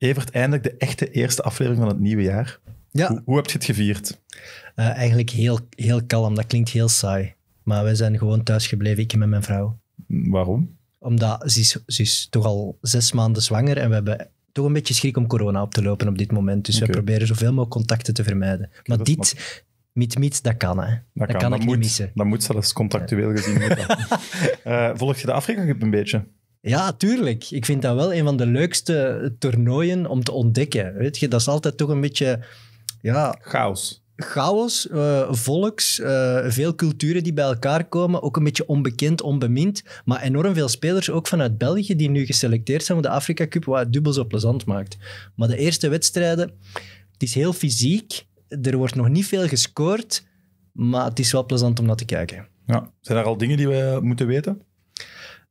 Evert, eindelijk de echte eerste aflevering van het nieuwe jaar. Ja. Hoe, heb je het gevierd? Eh, eigenlijk heel, heel kalm. Dat klinkt heel saai. Maar wij zijn gewoon thuis gebleven, ik en met mijn vrouw. Waarom? Omdat ze is, ze is toch al zes maanden zwanger en we hebben toch een beetje schrik om corona op te lopen op dit moment. Dus we proberen zoveel mogelijk contacten te vermijden. maar dit, met Mits dat kan, hè. Dat, kan, ik dat niet moet, missen. Dat moet zelfs contractueel gezien. Eh, volg je de afrekening een beetje? Ja, tuurlijk. Ik vind dat wel een van de leukste toernooien om te ontdekken. Weet je, dat is altijd toch een beetje... Ja, chaos. Chaos, eh, volks, eh, veel culturen die bij elkaar komen. Ook een beetje onbekend, onbemind. Maar enorm veel spelers, ook vanuit België, die nu geselecteerd zijn voor de Afrika Cup, wat het dubbel zo plezant maakt. Maar de eerste wedstrijden, het is heel fysiek. Er wordt nog niet veel gescoord, maar het is wel plezant om naar te kijken. Ja. Zijn er al dingen die we moeten weten?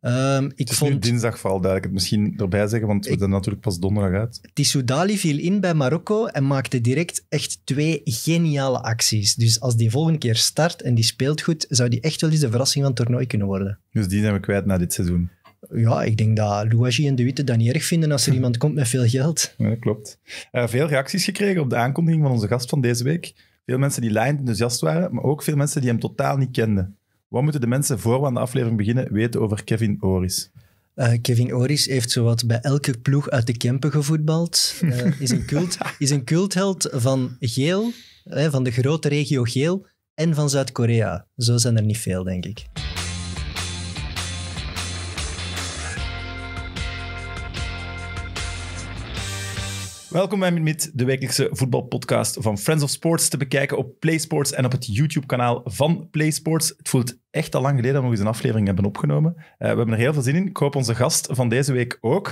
Um, ik het vond, nu dinsdag vooral duidelijk. Het misschien erbij zeggen, want we zijn natuurlijk pas donderdag uit. Tissoudali viel in bij Marokko en maakte direct echt twee geniale acties. Dus als die volgende keer start en die speelt goed, zou die echt wel eens de verrassing van het toernooi kunnen worden. Dus die zijn we kwijt na dit seizoen. Ja, ik denk dat Louagie en De Witte dat niet erg vinden als er iemand komt met veel geld. Ja, klopt. Eh, veel reacties gekregen op de aankondiging van onze gast van deze week. Veel mensen die lijnend enthousiast waren, maar ook veel mensen die hem totaal niet kenden. Wat moeten de mensen voor we aan de aflevering beginnen weten over Kevin Oris? Eh, Kevin Oris heeft zowat bij elke ploeg uit de Kempen gevoetbald. Uh, is, een cult, is een cultheld van Geel, eh, van de grote regio Geel en van Zuid-Korea. Zo zijn er niet veel, denk ik. Welkom bij de wekelijkse voetbalpodcast van Friends of Sports te bekijken op PlaySports en op het YouTube-kanaal van PlaySports. Het voelt echt al lang geleden dat we nog eens een aflevering hebben opgenomen. Eh, we hebben er heel veel zin in. Ik hoop onze gast van deze week ook.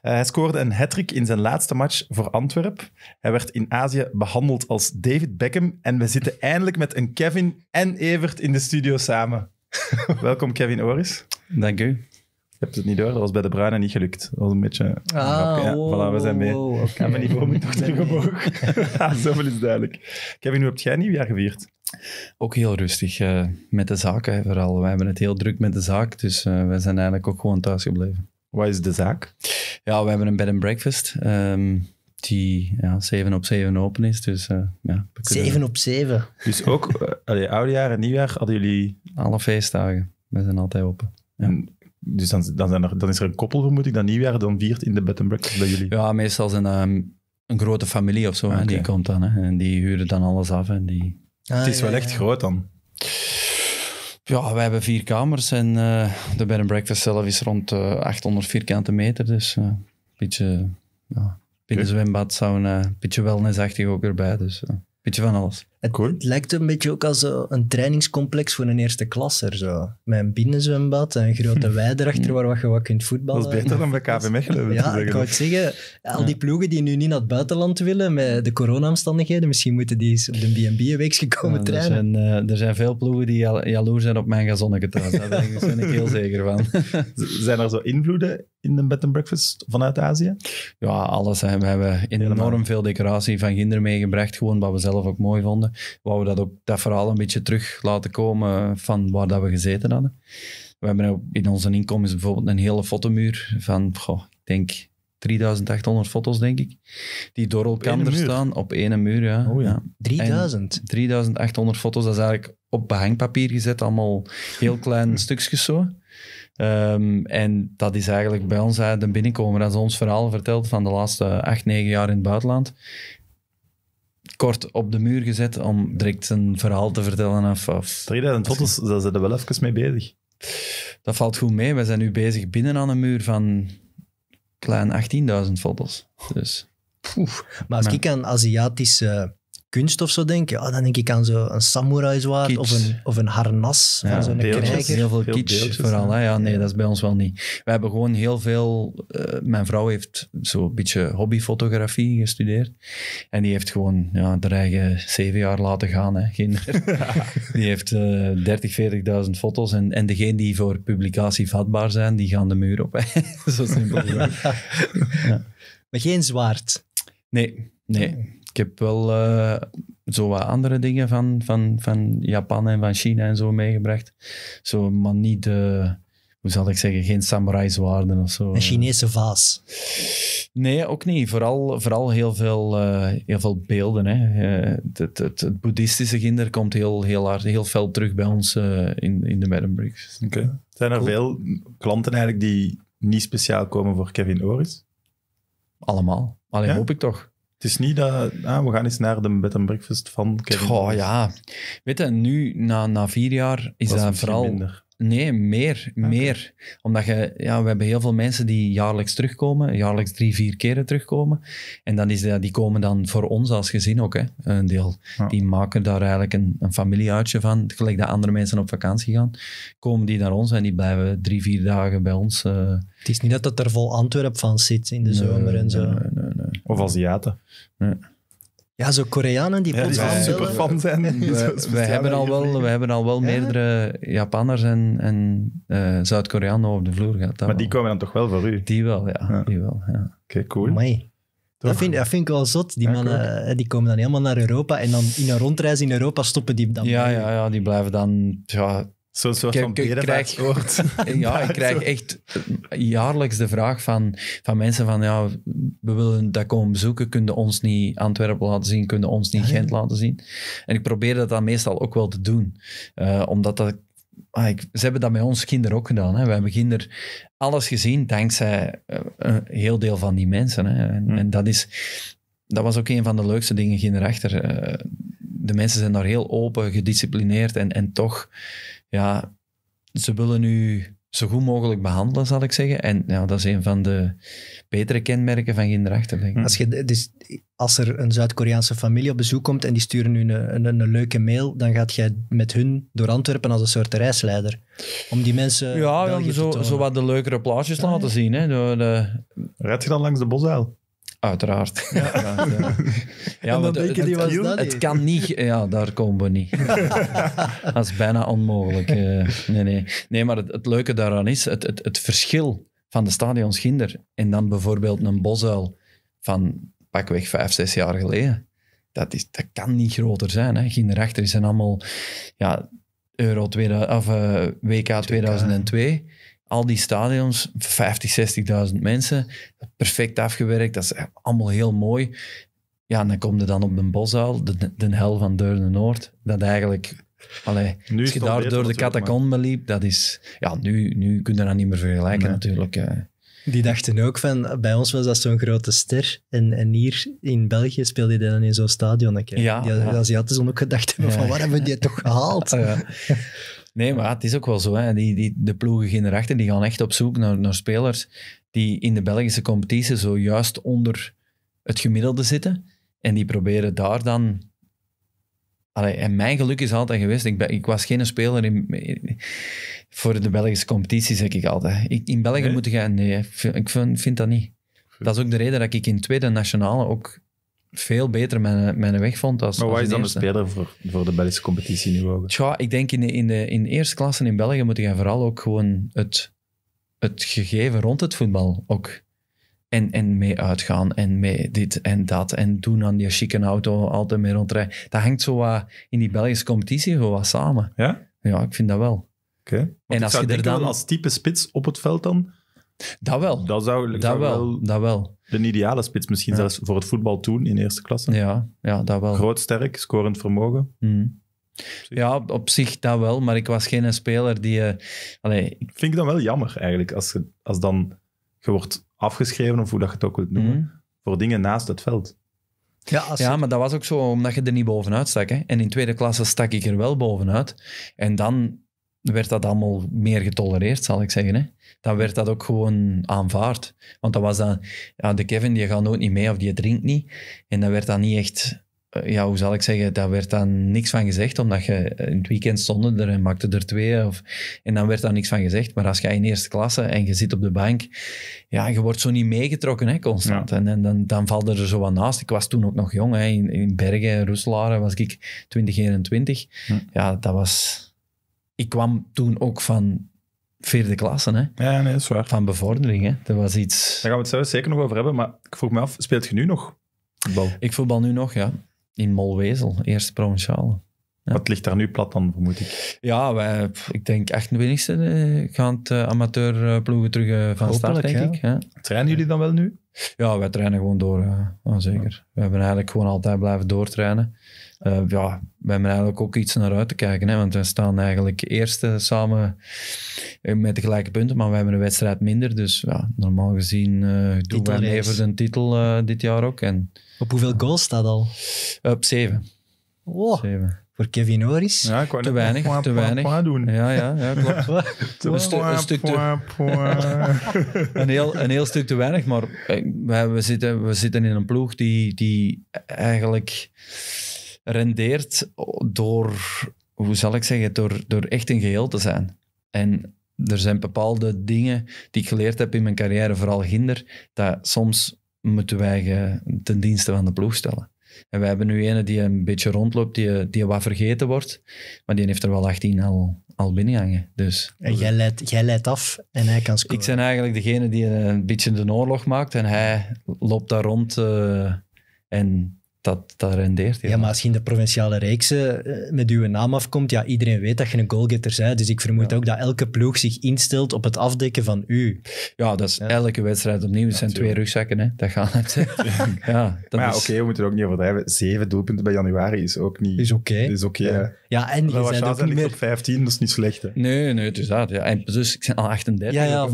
Eh, hij scoorde een hat-trick in zijn laatste match voor Antwerpen. Hij werd in Azië behandeld als David Beckham. En we zitten eindelijk met een Kevin en Evert in de studio samen. Welkom Kevin Oris. Dank u. Je hebt het niet door, dat was bij de Bruine niet gelukt. Dat was een beetje... Ah, ja, voilà, we zijn mee. Wow, okay. mijn niveau moet toch terug Zoveel is duidelijk. Kevin, hoe heb jij nieuwjaar gevierd? Ook heel rustig, eh, met de zaken vooral. Wij hebben het heel druk met de zaak, dus uh, eh, wij zijn eigenlijk ook gewoon thuis gebleven. Wat is de zaak? Ja, we hebben een bed and breakfast. Ehm, die ja, 7 op 7 open is. Dus, eh, ja, 7 op 7. Dus ook uh, allee, oudejaar en nieuwjaar hadden jullie. Alle feestdagen. We zijn altijd open. Ja. Dus dan, dan, zijn er, dan is er een koppel, vermoed ik, dat nieuwjaar dan viert in de bed and breakfast bij jullie. Ja, meestal zijn um, een grote familie of zo. Hè, ah, die komt dan en die huren dan alles af. En die... Ah, het is wel echt groot dan. Ja, wij hebben vier kamers en eh, de bed and breakfast zelf is rond uh, eh, 800 vierkante meter. Dus uh, eh, een beetje ja, zwembad, sauna, een beetje wellnessachtig ook erbij. Dus een beetje van alles. Het, lijkt een beetje ook als eh, een trainingscomplex voor een eerste klasse. Zo. Met een binnenzwembad en een grote wei erachter waar je wat kunt voetballen. Dat is beter dan bij KV Mechelen. Ja, ik wou zeggen, al die ploegen die nu niet naar het buitenland willen met de corona-omstandigheden, misschien moeten die eens op de B&B een gekomen komen trainen. Er zijn, eh, er zijn veel ploegen die jaloers zijn op mijn gazonnetje thuis. Daar ben ik heel zeker van. zijn er zo invloeden in de bed and breakfast vanuit Azië? Ja, alles. We hebben enorm veel decoratie van kinderen meegebracht, gewoon wat we zelf ook mooi vonden wou we dat ook dat verhaal een beetje terug laten komen van waar dat we gezeten hadden. We hebben in onze inkomens bijvoorbeeld een hele fotomuur van, ik denk 3800 foto's, denk ik, die door elkaar staan op ene muur. Ja. Oh, ja. 3000? 3800 foto's, dat is eigenlijk op behangpapier gezet, allemaal heel klein stukjes zo. Ehm, en dat is eigenlijk bij ons uit de binnenkomer. Als ons verhaal verteld van de laatste acht, negen jaar in het buitenland, kort op de muur gezet om direct zijn verhaal te vertellen. Of, 3000 foto's, daar zijn we wel even mee bezig. Dat valt goed mee. We zijn nu bezig binnen aan een muur van klein 18.000 foto's. Dus. Maar als ik een Aziatische kunst of zo denk, ja, dan denk ik aan zo'n samurai zwaard of een, of een harnas van zo'n krijger. Heel veel, veel kitsch vooral. Hè? Ja, nee, dat is bij ons wel niet. We hebben gewoon heel veel... Eh, mijn vrouw heeft zo'n beetje hobbyfotografie gestudeerd. En die heeft gewoon ja, haar eigen zeven jaar laten gaan. Hè? die heeft uh, 30, 40.000 foto's. En, en degene die voor publicatie vatbaar zijn, die gaan de muur op. Hè? zo simpel. Maar geen zwaard? Nee, nee ik heb wel eh, zo wat andere dingen van, van, van Japan en van China en zo meegebracht. Zo, maar niet de, hoe zal ik zeggen, geen samurai zwaarden of zo. Een eh. Chinese vaas. Nee, ook niet. Vooral, vooral heel, veel, eh, heel veel beelden. Hè. het, het, het, boeddhistische kinder komt heel, heel hard, heel fel terug bij ons in, in de Maddenbricks. Oké. Zijn er veel klanten eigenlijk die niet speciaal komen voor Kevin Oris? Allemaal. Alleen hoop ik toch. Het is niet dat ah, we gaan eens naar de bed and breakfast van Kevin. Oh ja. Weet je, nu, na, na vier jaar, is dat, vooral... Nee, meer. Ah, meer. Omdat je, ja, we hebben heel veel mensen die jaarlijks terugkomen, jaarlijks drie, vier keren terugkomen. En dan is dat, die komen dan voor ons als gezin ook, hè, een deel. Die maken daar eigenlijk een, een familieuitje van. Gelijk dat andere mensen op vakantie gaan, komen die naar ons en die blijven drie, vier dagen bij ons. Eh, Het is niet dat dat er vol Antwerpen van zit in de zomer en zo. Nee, nee, of Aziaten. Nee. Ja, zo Koreanen die plots ja, super fan zijn. We, hebben al wel, we hebben al wel meerdere Japanners en, en eh, Zuid-Koreanen over de vloer gehad. Maar die komen dan toch wel voor u? Die wel, ja. Die wel, ja. Oké, cool. Dat vind, dat vind ik wel zot. Die mannen eh, die komen dan helemaal naar Europa en dan in een rondreis in Europa stoppen die dan. Ja, ja, ja die blijven dan ja, Zo'n soort van berenbaard Ja, ik krijg echt eh, jaarlijks de vraag van, van mensen van ja, we willen dat komen bezoeken, kunnen ons niet Antwerpen laten zien, kunnen ons niet ah, Gent laten zien. En ik probeer dat dan meestal ook wel te doen. Eh, omdat dat ah, ik, ze hebben dat met ons kinderen ook gedaan. Hè. We hebben kinderen alles gezien dankzij eh, een heel deel van die mensen. Hè. En, hm. en, dat, is, dat was ook een van de leukste dingen kinderachter. Uh, de mensen zijn daar heel open, gedisciplineerd en, en toch ja, ze willen u zo goed mogelijk behandelen, zal ik zeggen. En ja, dat is een van de betere kenmerken van kinderachterlegging. Als, je, dus, als er een Zuid-Koreaanse familie op bezoek komt en die sturen u een, een, een, leuke mail, dan gaat jij met hun door Antwerpen als een soort reisleider. Om die mensen... Ja, om zo, zo, wat de leukere plaatjes te ah, laten zien. Hè. De, Red je dan langs de bosuil? Uiteraard. Ja, ja, ja. ja je, het, het, kan niet. Ja, daar komen we niet. dat is bijna onmogelijk. Eh. nee, nee. nee, maar het, leuke daaraan is het, het, het verschil van de stadions Ginder en dan bijvoorbeeld een bosuil van pakweg vijf, zes jaar geleden. Dat, is, dat kan niet groter zijn. Hè. Ginderachter zijn allemaal ja, Euro 2000, of, eh, WK 2002 al die stadions, 50, 60.000 mensen, perfect afgewerkt, dat is allemaal heel mooi. Ja, en dan kom je dan op de boshaal, de, de hel van Deurne-Noord, dat eigenlijk... nu als je daar door de catacomben liep, dat is... Ja, nu, nu kun je dat niet meer vergelijken natuurlijk. Eh. Die dachten ook van, bij ons was dat zo'n grote ster. En, en hier in België speelde je dan in zo'n stadion. Ja, die, ja. Die hadden ook gedacht hebben van, waar hebben we die toch gehaald? Ja. Nee, maar het is ook wel zo. Hè. Die, die, de ploegen erachter die gaan echt op zoek naar, naar spelers die in de Belgische competitie zo juist onder het gemiddelde zitten. En die proberen daar dan Allee, en mijn geluk is altijd geweest. Ik, ik was geen speler in, voor de Belgische competitie, zeg ik altijd. Ik, in België moeten gaan. Nee, ik vind, vind, dat niet. Dat is ook de reden dat ik in tweede nationale ook veel beter mijn, mijn weg vond. Als, maar wat als is dan de speler voor, voor de Belgische competitie nu ook? Tja, ik denk in, de, in, de, in eerste klassen in België moet je vooral ook gewoon het, het gegeven rond het voetbal ook. En, en mee uitgaan en mee dit en dat en doen aan die chique auto, altijd mee rondrijden. Dat hangt zo wat in die Belgische competitie gewoon wat samen. Ja? Ja, ik vind dat wel. Oké. En als je er dan als type spits op het veld dan dat wel. Dat zou, dat wel, dat wel. De ideale spits misschien zelfs voor het voetbal toen in eerste klasse. Ja, ja dat wel. Groot, sterk, scorend vermogen. Mm. Ja, op, zich dat wel, maar ik was geen speler die... Uh, ik... Vind ik dan wel jammer eigenlijk, als, als dan je wordt afgeschreven, of hoe dat je het ook wilt noemen, mm. voor dingen naast het veld. Ja, ja, maar dat was ook zo omdat je er niet bovenuit stak. Hè? En in tweede klasse stak ik er wel bovenuit. En dan werd dat allemaal meer getolereerd, zal ik zeggen. Hè? Dan werd dat ook gewoon aanvaard. Want dan was ja, de Kevin die gaat nooit niet mee of die drinkt niet. En dan werd dat niet echt, eh, ja, hoe zal ik zeggen, daar werd dan niks van gezegd, omdat je eh, in het weekend stonden er en maakte er twee. Of, en dan werd daar niks van gezegd. Maar als je in eerste klasse en je zit op de bank, ja, je wordt zo niet meegetrokken, hè, constant. En, en, dan, dan valt er zo wat naast. Ik was toen ook nog jong, hè, in, Bergen, Roeselare was ik 2021. 21. Ja, dat was ik kwam toen ook van vierde klasse, hè? Ja, nee, is waar. Van bevordering, hè? Dat was iets... Daar gaan we het zeker nog over hebben, maar ik vroeg me af, speelt je nu nog voetbal? Ik voetbal nu nog, ja. In Molwezel, eerste provinciale. Ja. Wat ligt daar nu plat dan, vermoed ik? Ja, wij, ik denk de e gaan het eh, amateurploegen terug eh, van start, denk ik. Trainen jullie dan wel nu? Ja, wij trainen gewoon door, ja. zeker. We hebben eigenlijk gewoon altijd blijven doortrainen uh, ja, wij hebben eigenlijk ook iets naar uit te kijken. Hè, want we staan eigenlijk eerste samen eh, met de gelijke punten, maar we hebben een wedstrijd minder. Dus ja, normaal gezien uh, doen we even titel dit jaar ook. En, op hoeveel goals staat al? Op zeven. Oh, zeven voor Kevin Norris. te weinig, te weinig. doen. Ja, ja, ja klopt. een, een, stuk te... een, heel, een heel stuk te weinig, maar we, zitten, we zitten in een ploeg die, die eigenlijk rendeert door, hoe zal ik zeggen, door, door echt een geheel te zijn. En er zijn bepaalde dingen die ik geleerd heb in mijn carrière, vooral ginder, dat soms moeten wij ten dienste van de ploeg stellen. En wij hebben nu ene die een beetje rondloopt, die, die wat vergeten wordt, maar die heeft er wel 18 al, al binnenhangen. Dus. En jij leidt, jij leidt af en hij kan scoren. Ik ben eigenlijk degene die een beetje de oorlog maakt en hij loopt daar rond eh, en dat, rendeert. Ja, maar als je in de provinciale rijkse eh, met uw naam afkomt, ja, iedereen weet dat je een goalgetter bent. Dus ik vermoed ook dat elke ploeg zich instelt op het afdekken van u. Ja, dat is elke wedstrijd opnieuw. Het zijn twee rugzakken, hè. Dat gaat het. ja, dat maar oké, we moeten er ook niet over hebben. Zeven doelpunten bij januari is ook niet... Is oké. Is oké. ja. en je bent ook niet op 15, dat is niet slecht, hè. Nee, nee, het is dat. Ja. En dus, ik ben al 38. Ja, ja,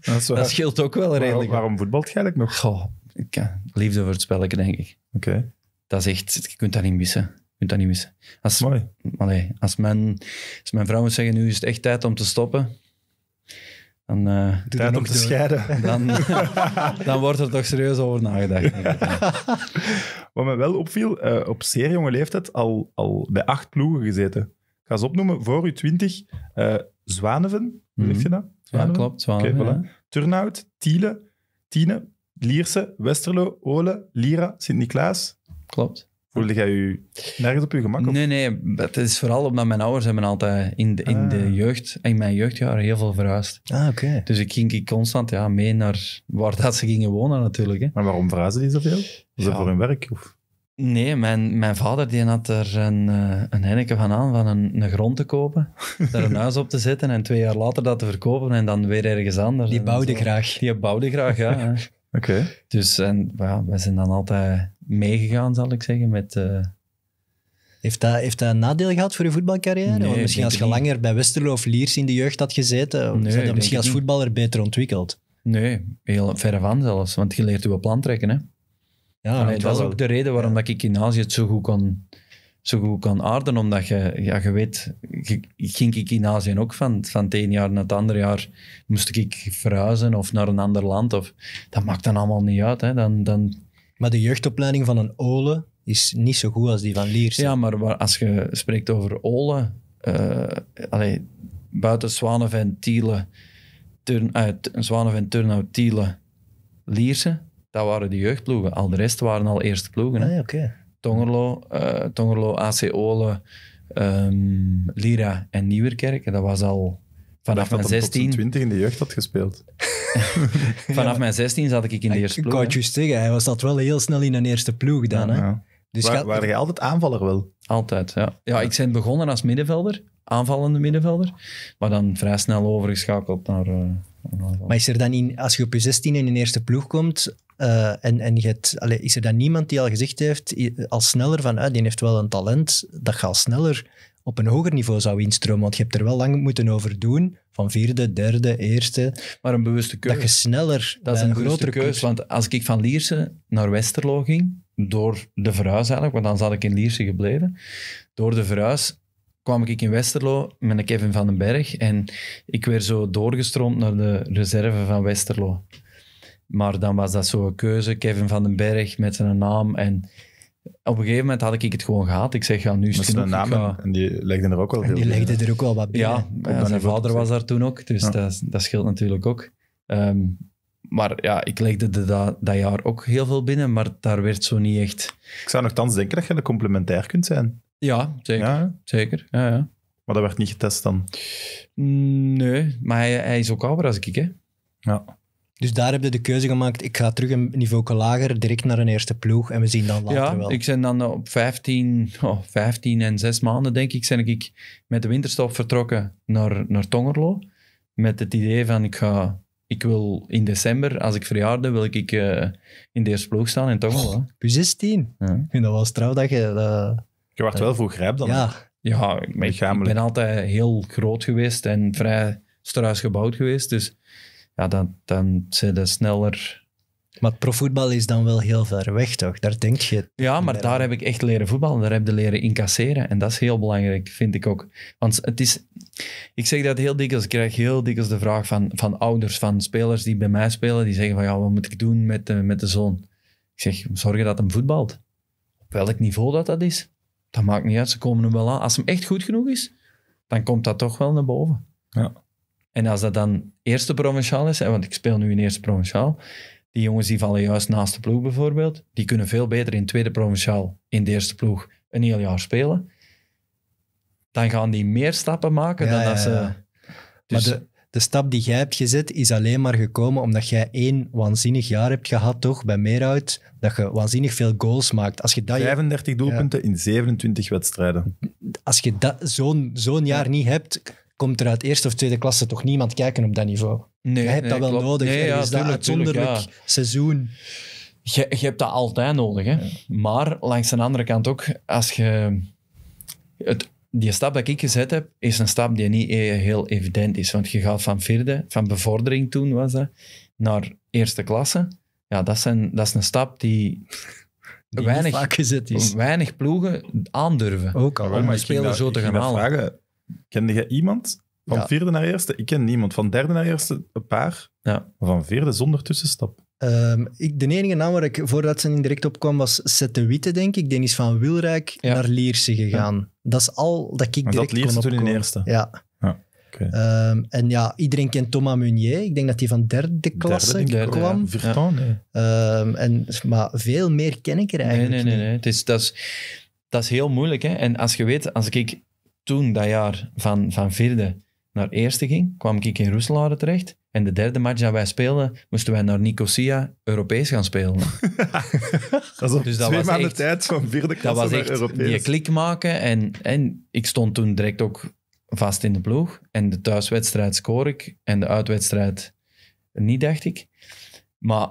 dat, scheelt ook wel redelijk. Waarom, waarom voetbalt je eigenlijk nog? liefde voor het spelletje, denk ik. Oké. Dat is echt, je kunt dat niet missen. Je dat niet missen. Als, als, mijn, als mijn vrouw moet zeggen, nu is het echt tijd om te stoppen, dan... Eh, tijd om te scheiden. Dan, dan wordt er toch serieus over nagedacht. Wat me wel opviel, eh, op zeer jonge leeftijd al, al bij acht ploegen gezeten. Ik ga ze opnoemen, voor u twintig, uh, Zwaneven, mm je mhm. dat? Zwaneven? Ja, klopt, Zwaneven. Okay, voilà. Tiele, Lierse, Westerlo, Ole, Lira, Sint-Niklaas. Klopt. Voelde jij je nergens op je gemak? Of? Nee, nee. Het is vooral omdat mijn ouders hebben altijd in de, in de ah. jeugd, in mijn jeugdjaren, heel veel verhuisd. Ah, oké. Dus ik ging constant ja, mee naar waar dat ze gingen wonen natuurlijk. Hè. Maar waarom verhuizen die zoveel? Was dat voor hun werk? Of? Nee, mijn, mijn vader die had er een, eh, een henneke van aan van een, een grond te kopen, daar een huis op te zetten en twee jaar later dat te verkopen en dan weer ergens anders. Die bouwde graag. Die bouwde graag, ja. Oké. Dus en, ja, we zijn dan altijd meegegaan, zal ik zeggen, met... Eh, heeft, dat, heeft dat een nadeel gehad voor je voetbalcarrière? Want misschien als je langer bij Westerlo of Liers in de jeugd had gezeten, nee, je dat misschien als voetballer beter ontwikkeld? Nee, heel verre van zelfs. Want je leert je plan trekken, hè? Ja, dat was ook de reden waarom dat ik in Azië het zo goed kon zo goed kan aarden, omdat je, ja, je weet, ging ik in Azië ook van, van het ene jaar naar het andere jaar, moest ik verhuizen of naar een ander land. Of, dat maakt dan allemaal niet uit. Hè. Dan, dan... Maar de jeugdopleiding van een Ole is niet zo goed als die van Liers. Ja, maar als je spreekt over Ole, uh, allee, buiten Zwanenventielen, Tielen, turn, uit uh, Turnhout, Tielen, Lierse, dat waren de jeugdploegen. Al de rest waren al eerste ploegen. Hè. Ah oké. Tongerlo, eh, Tongerlo AC Ole, um, Lira en Nieuwerkerk. dat was al vanaf mijn 16. 20 in de jeugd had gespeeld. vanaf mijn 16 zat ik in de eerste ploeg. Ik je zeggen, hij was dat wel heel snel in een eerste ploeg dan. hè? Dus Waar, Waren altijd aanvaller wil? Altijd, ja. Ja, ik ben begonnen als middenvelder, aanvallende middenvelder, maar dan vrij snel overgeschakeld naar... Eh, maar is er dan in, als je op je 16 in een eerste ploeg komt, eh, en en je is er dan niemand die al gezegd heeft, al sneller van, ah, die heeft wel een talent, dat gaat sneller op een hoger niveau zou instromen. Want je hebt er wel lang moeten over doen, van vierde, derde, eerste. Maar een bewuste keuze. Dat je sneller Dat is eh, een, grotere keuze, want als ik van Lierse naar Westerlo ging, door de verhuis eigenlijk, want dan zat ik in Lierse gebleven, door de verhuis kwam ik in Westerlo met een Kevin van den Berg en ik werd zo doorgestroomd naar de reserve van Westerlo. Maar dan was dat zo'n keuze. Kevin van den Berg met zijn naam. En op een gegeven moment had ik het gewoon gehad. Ik zeg, ja, nu is het genoeg. Naam, En die legde er ook wel veel En die legde er ook wel wat bij. Ja, zijn vader was daar toen ook, dus dat, dat scheelt natuurlijk ook. Ehm, maar ja, ik legde de, dat, dat jaar ook heel veel binnen, maar daar werd zo niet echt... Ik zou nogthans denken dat je de complementair kunt zijn. Ja, zeker. Ja. Zeker, ja, ja. Maar dat werd niet getest dan? Mm, nee, maar hij, hij is ook ouder als ik, hè? Ja. Dus daar heb je de keuze gemaakt, ik ga terug een niveau lager, direct naar een eerste ploeg en we zien dan later ja, ik ben dan eh, op 15, oh, 15 en 6 maanden, denk ik, ben ik met de winterstop vertrokken naar, naar Tongerlo. Met het idee van, ik, ga, ik wil in december, als ik verjaarde, wil ik uh, in de eerste ploeg staan in Tongerlo. Oh, 16? Ja. Ik vind dat wel trouw dat je... Eh, je wacht wel voor rijp dan. Ja, ja ik, ik, ben altijd heel groot geweest en vrij struis gebouwd geweest, dus ja, dan, dan zijn ze sneller maar profvoetbal is dan wel heel ver weg, toch? Daar denk je. Ja, maar daar heb ik echt leren voetballen. Daar heb je leren incasseren. En dat is heel belangrijk, vind ik ook. Want het is. Ik zeg dat heel dikwijls. Ik krijg heel dikwijls de vraag van, van ouders, van spelers die bij mij spelen. Die zeggen: van ja, wat moet ik doen met de, met de zoon? Ik zeg: zorgen dat hem voetbalt. Op welk niveau dat, dat is, dat maakt niet uit. Ze komen hem wel aan. Als hem echt goed genoeg is, dan komt dat toch wel naar boven. Ja. En als dat dan eerste provinciaal is, want ik speel nu in eerste provinciaal, die jongens die vallen juist naast de ploeg bijvoorbeeld, die kunnen veel beter in tweede provinciaal in de eerste ploeg een heel jaar spelen. Dan gaan die meer stappen maken dan dat ze... Dus... Maar de, de stap die jij hebt gezet is alleen maar gekomen omdat jij één waanzinnig jaar hebt gehad, toch? Bij Meerhout, dat je waanzinnig veel goals maakt. Als je dat 35 doelpunten in 27 wedstrijden. Als je zo'n zo'n jaar niet hebt, komt er uit eerste of tweede klasse toch niemand kijken op dat niveau. Nee, je hebt dat wel nodig. is dat een uitzonderlijk seizoen. Je, hebt dat altijd nodig. Hè? Maar langs de andere kant ook, als je... Het, die stap die ik gezet heb, is een stap die niet e- heel evident is. Want je gaat van vierde, van bevordering toen was naar eerste klasse. Ja, dat, zijn, dat is een stap die weinig, gezet is. Weinig ploegen aandurven ook al, om je speler zo te gaan halen. Kende jij iemand van vierde naar eerste? Ik ken niemand. Van derde naar eerste een paar. Ja. Maar van vierde zonder tussenstap. Ehm, ik, de enige naam waar ik voordat ze indirect direct op kwam was sette Witte, denk ik. Die van Wilrijk naar Lierse gegaan. Dat is al dat ik direct Maar kon Lierse toen in eerste. Ja. Ja, ah, ehm, en ja, iedereen kent Thomas Meunier. Ik denk dat hij van derde klasse kwam. Ehm, en, maar veel meer ken ik er eigenlijk niet. nee, nee. nee. Het is, dat, is, dat is heel moeilijk. Hè? En als je weet, als ik toen dat jaar van, van vierde naar eerste ging, kwam ik in Roeselare terecht. En de derde match dat wij speelden, moesten wij naar Nicosia Europees gaan spelen. dat is dus dat twee was maanden tijd van vierde klasse Dat was echt Europees. klik maken. En, en ik stond toen direct ook vast in de ploeg. En de thuiswedstrijd scoor ik en de uitwedstrijd niet, dacht ik. Maar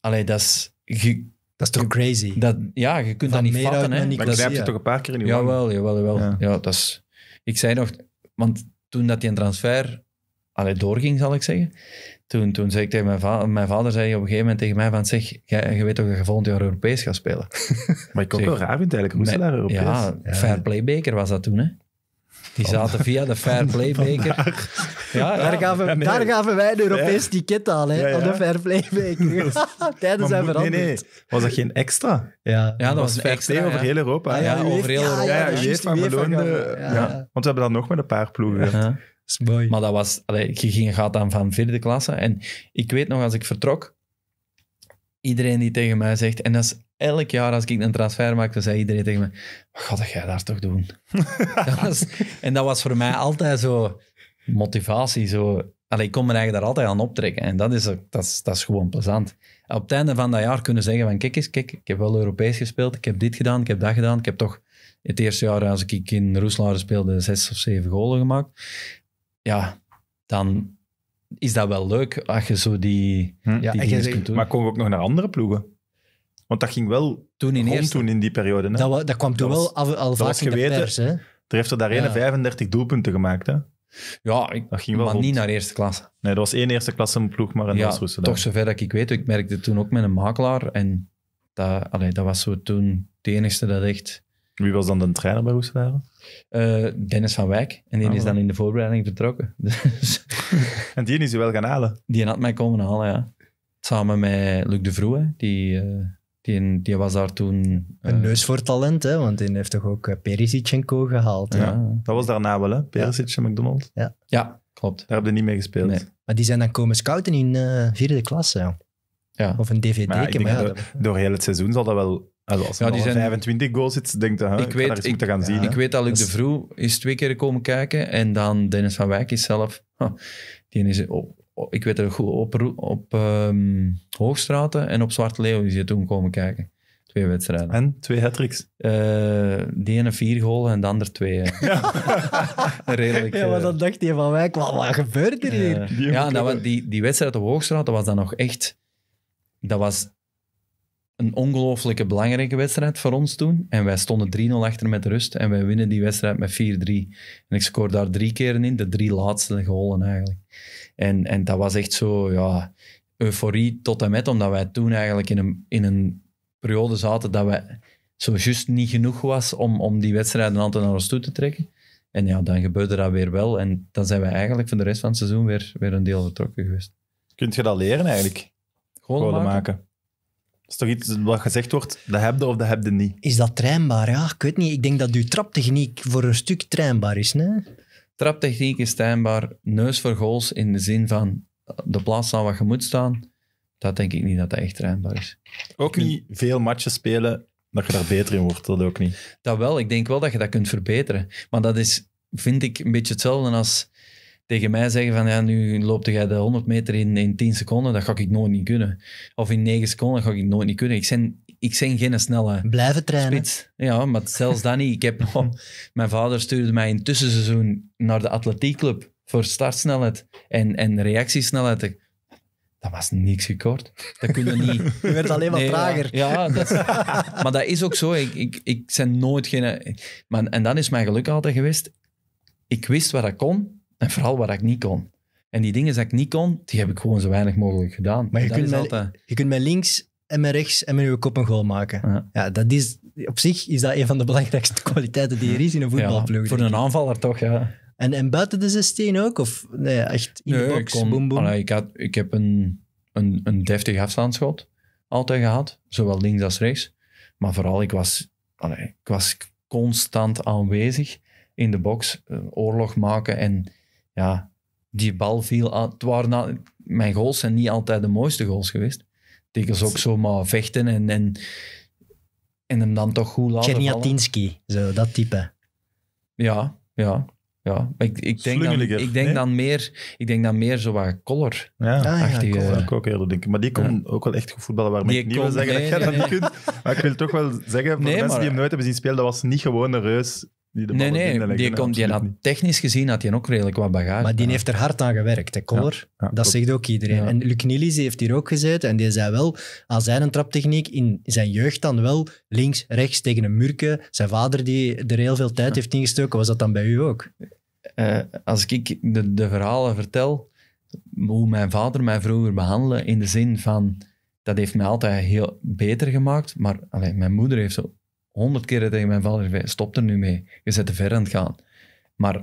allee, dat is, je, dat is toch crazy? Dat, ja, je kunt dat niet vatten. Hè. Maar dat grijpt je toch een paar keer in je Jawel, jawel, jawel. Ja. ja. dat is, ik zei nog, want toen dat die transfer allee, doorging, zal ik zeggen, toen, toen zei ik tegen mijn vader, mijn vader zei op een gegeven moment tegen mij van, zeg, jij, je weet toch dat je volgend jaar Europees gaat spelen? maar ik ook wel raar vind eigenlijk, daar Europees. Ja, ja. Fair Play Beker was dat toen, hè. Die zaten via de Fair Playmaker. Ja, ja, Daar, gaven, daar gaven wij een Europees ja. ticket aan, hè, de Fair Playmaker. Tijdens zijn veranderd. Nee, nee. Was dat geen extra? Ja, dat, was, was extra. Ah, over heel Europa. ja, over heel Europa. Ja, UEFA, Ja, Want we hebben dat nog met een paar ploegen mooi. Maar dat was, je ging, gaat dan van vierde klasse. En ik weet nog, als ik vertrok, iedereen die tegen mij zegt, en dat is elk jaar als ik een transfer maakte, zei iedereen tegen me, wat ga jij daar toch doen? en dat was voor mij altijd zo motivatie. Zo, allee, ik kon me eigenlijk daar altijd aan optrekken. En dat is, dat, is, dat is gewoon plezant. Op het einde van dat jaar kunnen zeggen van, kijk eens, kijk, ik heb wel Europees gespeeld, ik heb dit gedaan, ik heb dat gedaan, ik heb toch het eerste jaar als ik in Roeslaar speelde zes of zeven golen gemaakt. Ja, dan is dat wel leuk als je zo die, hm. ja, kunt doen. Maar komen we ook nog naar andere ploegen? Want dat ging wel toen in, eerste, toen in die periode. Hè? Dat, dat kwam toen wel al vaak in geweten, de pers. Hè? Er heeft er daar ja. 35 doelpunten gemaakt. Hè? Ja, dat ging wel maar niet naar eerste klasse. Nee, dat was één eerste klasse ploeg, maar een ja, toch zover dat ik weet. Ik merkte toen ook met een makelaar. En dat, allee, dat was zo toen de enigste dat echt... Wie was dan de trainer bij Roeselare? Eh, Dennis van Wijk. En die ah, is dan in de voorbereiding vertrokken. Dus- en die is je wel gaan halen? Die had mij komen halen, ja. Samen met Luc de Vroe, die... Eh, die, was daar toen... Een eh, neus voor talent, hè? want die heeft toch ook eh, Perisichenko gehaald. Ja, ja. dat was daarna wel, hè? Perisic en McDonald. Ja. ja, klopt. Daar hebben je niet mee gespeeld. Nee. Maar die zijn dan komen scouten in eh, vierde klasse. Ja. Of een dvd maar, door, door heel het seizoen zal dat wel als ja, die zijn... 25 goals zit, denk ik, ik weet, ik, Ik weet dat Luc dus de Vroe is twee keer komen kijken en dan Dennis van Wijk is zelf... Huh, die is oh, ik weet het goed, op, op ehm, Hoogstraten en op Zwarte Leeuw is toen komen kijken. Twee wedstrijden. En twee hat-tricks? Eh, de ene vier goal en de ander twee. Ja. Redelijk. Ja, maar eh, dan dacht je van wij, wat, wat gebeurt er hier? ja, nou, die, die wedstrijd op Hoogstraten was dan nog echt... Dat was een ongelooflijke belangrijke wedstrijd voor ons toen. En wij stonden 3-0 achter met rust en wij winnen die wedstrijd met 4-3. En ik scoor daar drie keren in, de drie laatste golen eigenlijk. En, en dat was echt zo, ja, euforie tot en met, omdat wij toen eigenlijk in een, in een periode zaten dat wij zo juist niet genoeg was om, om die wedstrijd een aantal naar ons toe te trekken. En ja, dan gebeurde dat weer wel. En dan zijn we eigenlijk voor de rest van het seizoen weer, weer een deel vertrokken geweest. Kunt je dat leren eigenlijk? Golen, maken. Dat is toch iets wat gezegd wordt, dat heb je of dat heb je niet. Is dat trainbaar? Ja, ik weet niet. Ik denk dat uw traptechniek voor een stuk trainbaar is, nee? Traptechniek is trainbaar. Neus voor goals in de zin van de plaats staan wat je moet staan. Dat denk ik niet dat dat echt trainbaar is. Ook niet veel matchen spelen, dat je daar beter in wordt. Dat ook niet. Dat wel. Ik denk wel dat je dat kunt verbeteren. Maar dat is, vind ik, een beetje hetzelfde als tegen mij zeggen van ja, nu loopt jij de 100 meter in, in 10 seconden, dat ga ik nooit niet kunnen. Of in 9 seconden, dat ga ik nooit niet kunnen. Ik zijn, ik zijn geen snelle Blijven trainen. Ja, maar zelfs dat niet. Ik heb nog, mijn vader stuurde mij in het tussenseizoen naar de atletiekclub voor startsnelheid en, en reactiesnelheid. Dat was niks gekort. Dat je niet. Je werd alleen maar trager. Ja, dat maar dat is ook zo. Ik, ik, ik zijn nooit geen. Maar, en dan is mijn geluk altijd geweest. Ik wist wat ik kon en vooral waar ik niet kon. En die dingen die ik niet kon, die heb ik gewoon zo weinig mogelijk gedaan. Maar je, kunt met, je kunt met links en met rechts en met je kop een goal maken. Ja. dat is, op zich is dat een van de belangrijkste kwaliteiten die er is in een voetbalploeg. Ja, voor een aanvaller toch, ja. En, en buiten de 16 ook? Of nee, echt in de box, ik boom, boom. ik, had, ik heb een, een, een deftig afstandsschot altijd gehad, zowel links als rechts. Maar vooral, ik was, allee, ik was constant aanwezig in de box, eh, oorlog maken en ja, die bal viel aan. Het waren mijn goals zijn niet altijd de mooiste goals geweest. Dikwijls ook zomaar vechten en, en, en hem dan toch goed laten Tjerniatinski, zo dat type. Ja, ja. Ja, ik, ik, denk, dan, ik, denk dan meer, ik denk dan meer zo wat color. ja. Ah, dat ja color. ik ook eerder denken. Maar die kon ook wel echt goed voetballen, waarmee ik niet wil zeggen dat jij dat niet kunt. Maar ik wil toch wel zeggen, voor mensen die hem nooit hebben zien spelen, dat was niet gewoon een reus nee, nee, die, die had, technisch gezien had hij ook redelijk wat bagage. Maar die heeft er hard aan gewerkt, hè, color dat zegt ook iedereen. En Luc Nilis heeft hier ook gezeten en die zei wel, aan zijn traptechniek, in zijn jeugd dan wel, links, rechts, tegen een murken. Zijn vader die er heel veel tijd heeft ingestoken, was dat dan bij u ook? Eh, als ik de, de verhalen vertel, hoe mijn vader mij vroeger behandelde, in de zin van, dat heeft mij altijd heel beter gemaakt, maar mijn moeder heeft zo honderd keer tegen mijn vader, stop er nu mee, je zit te ver aan het gaan. Maar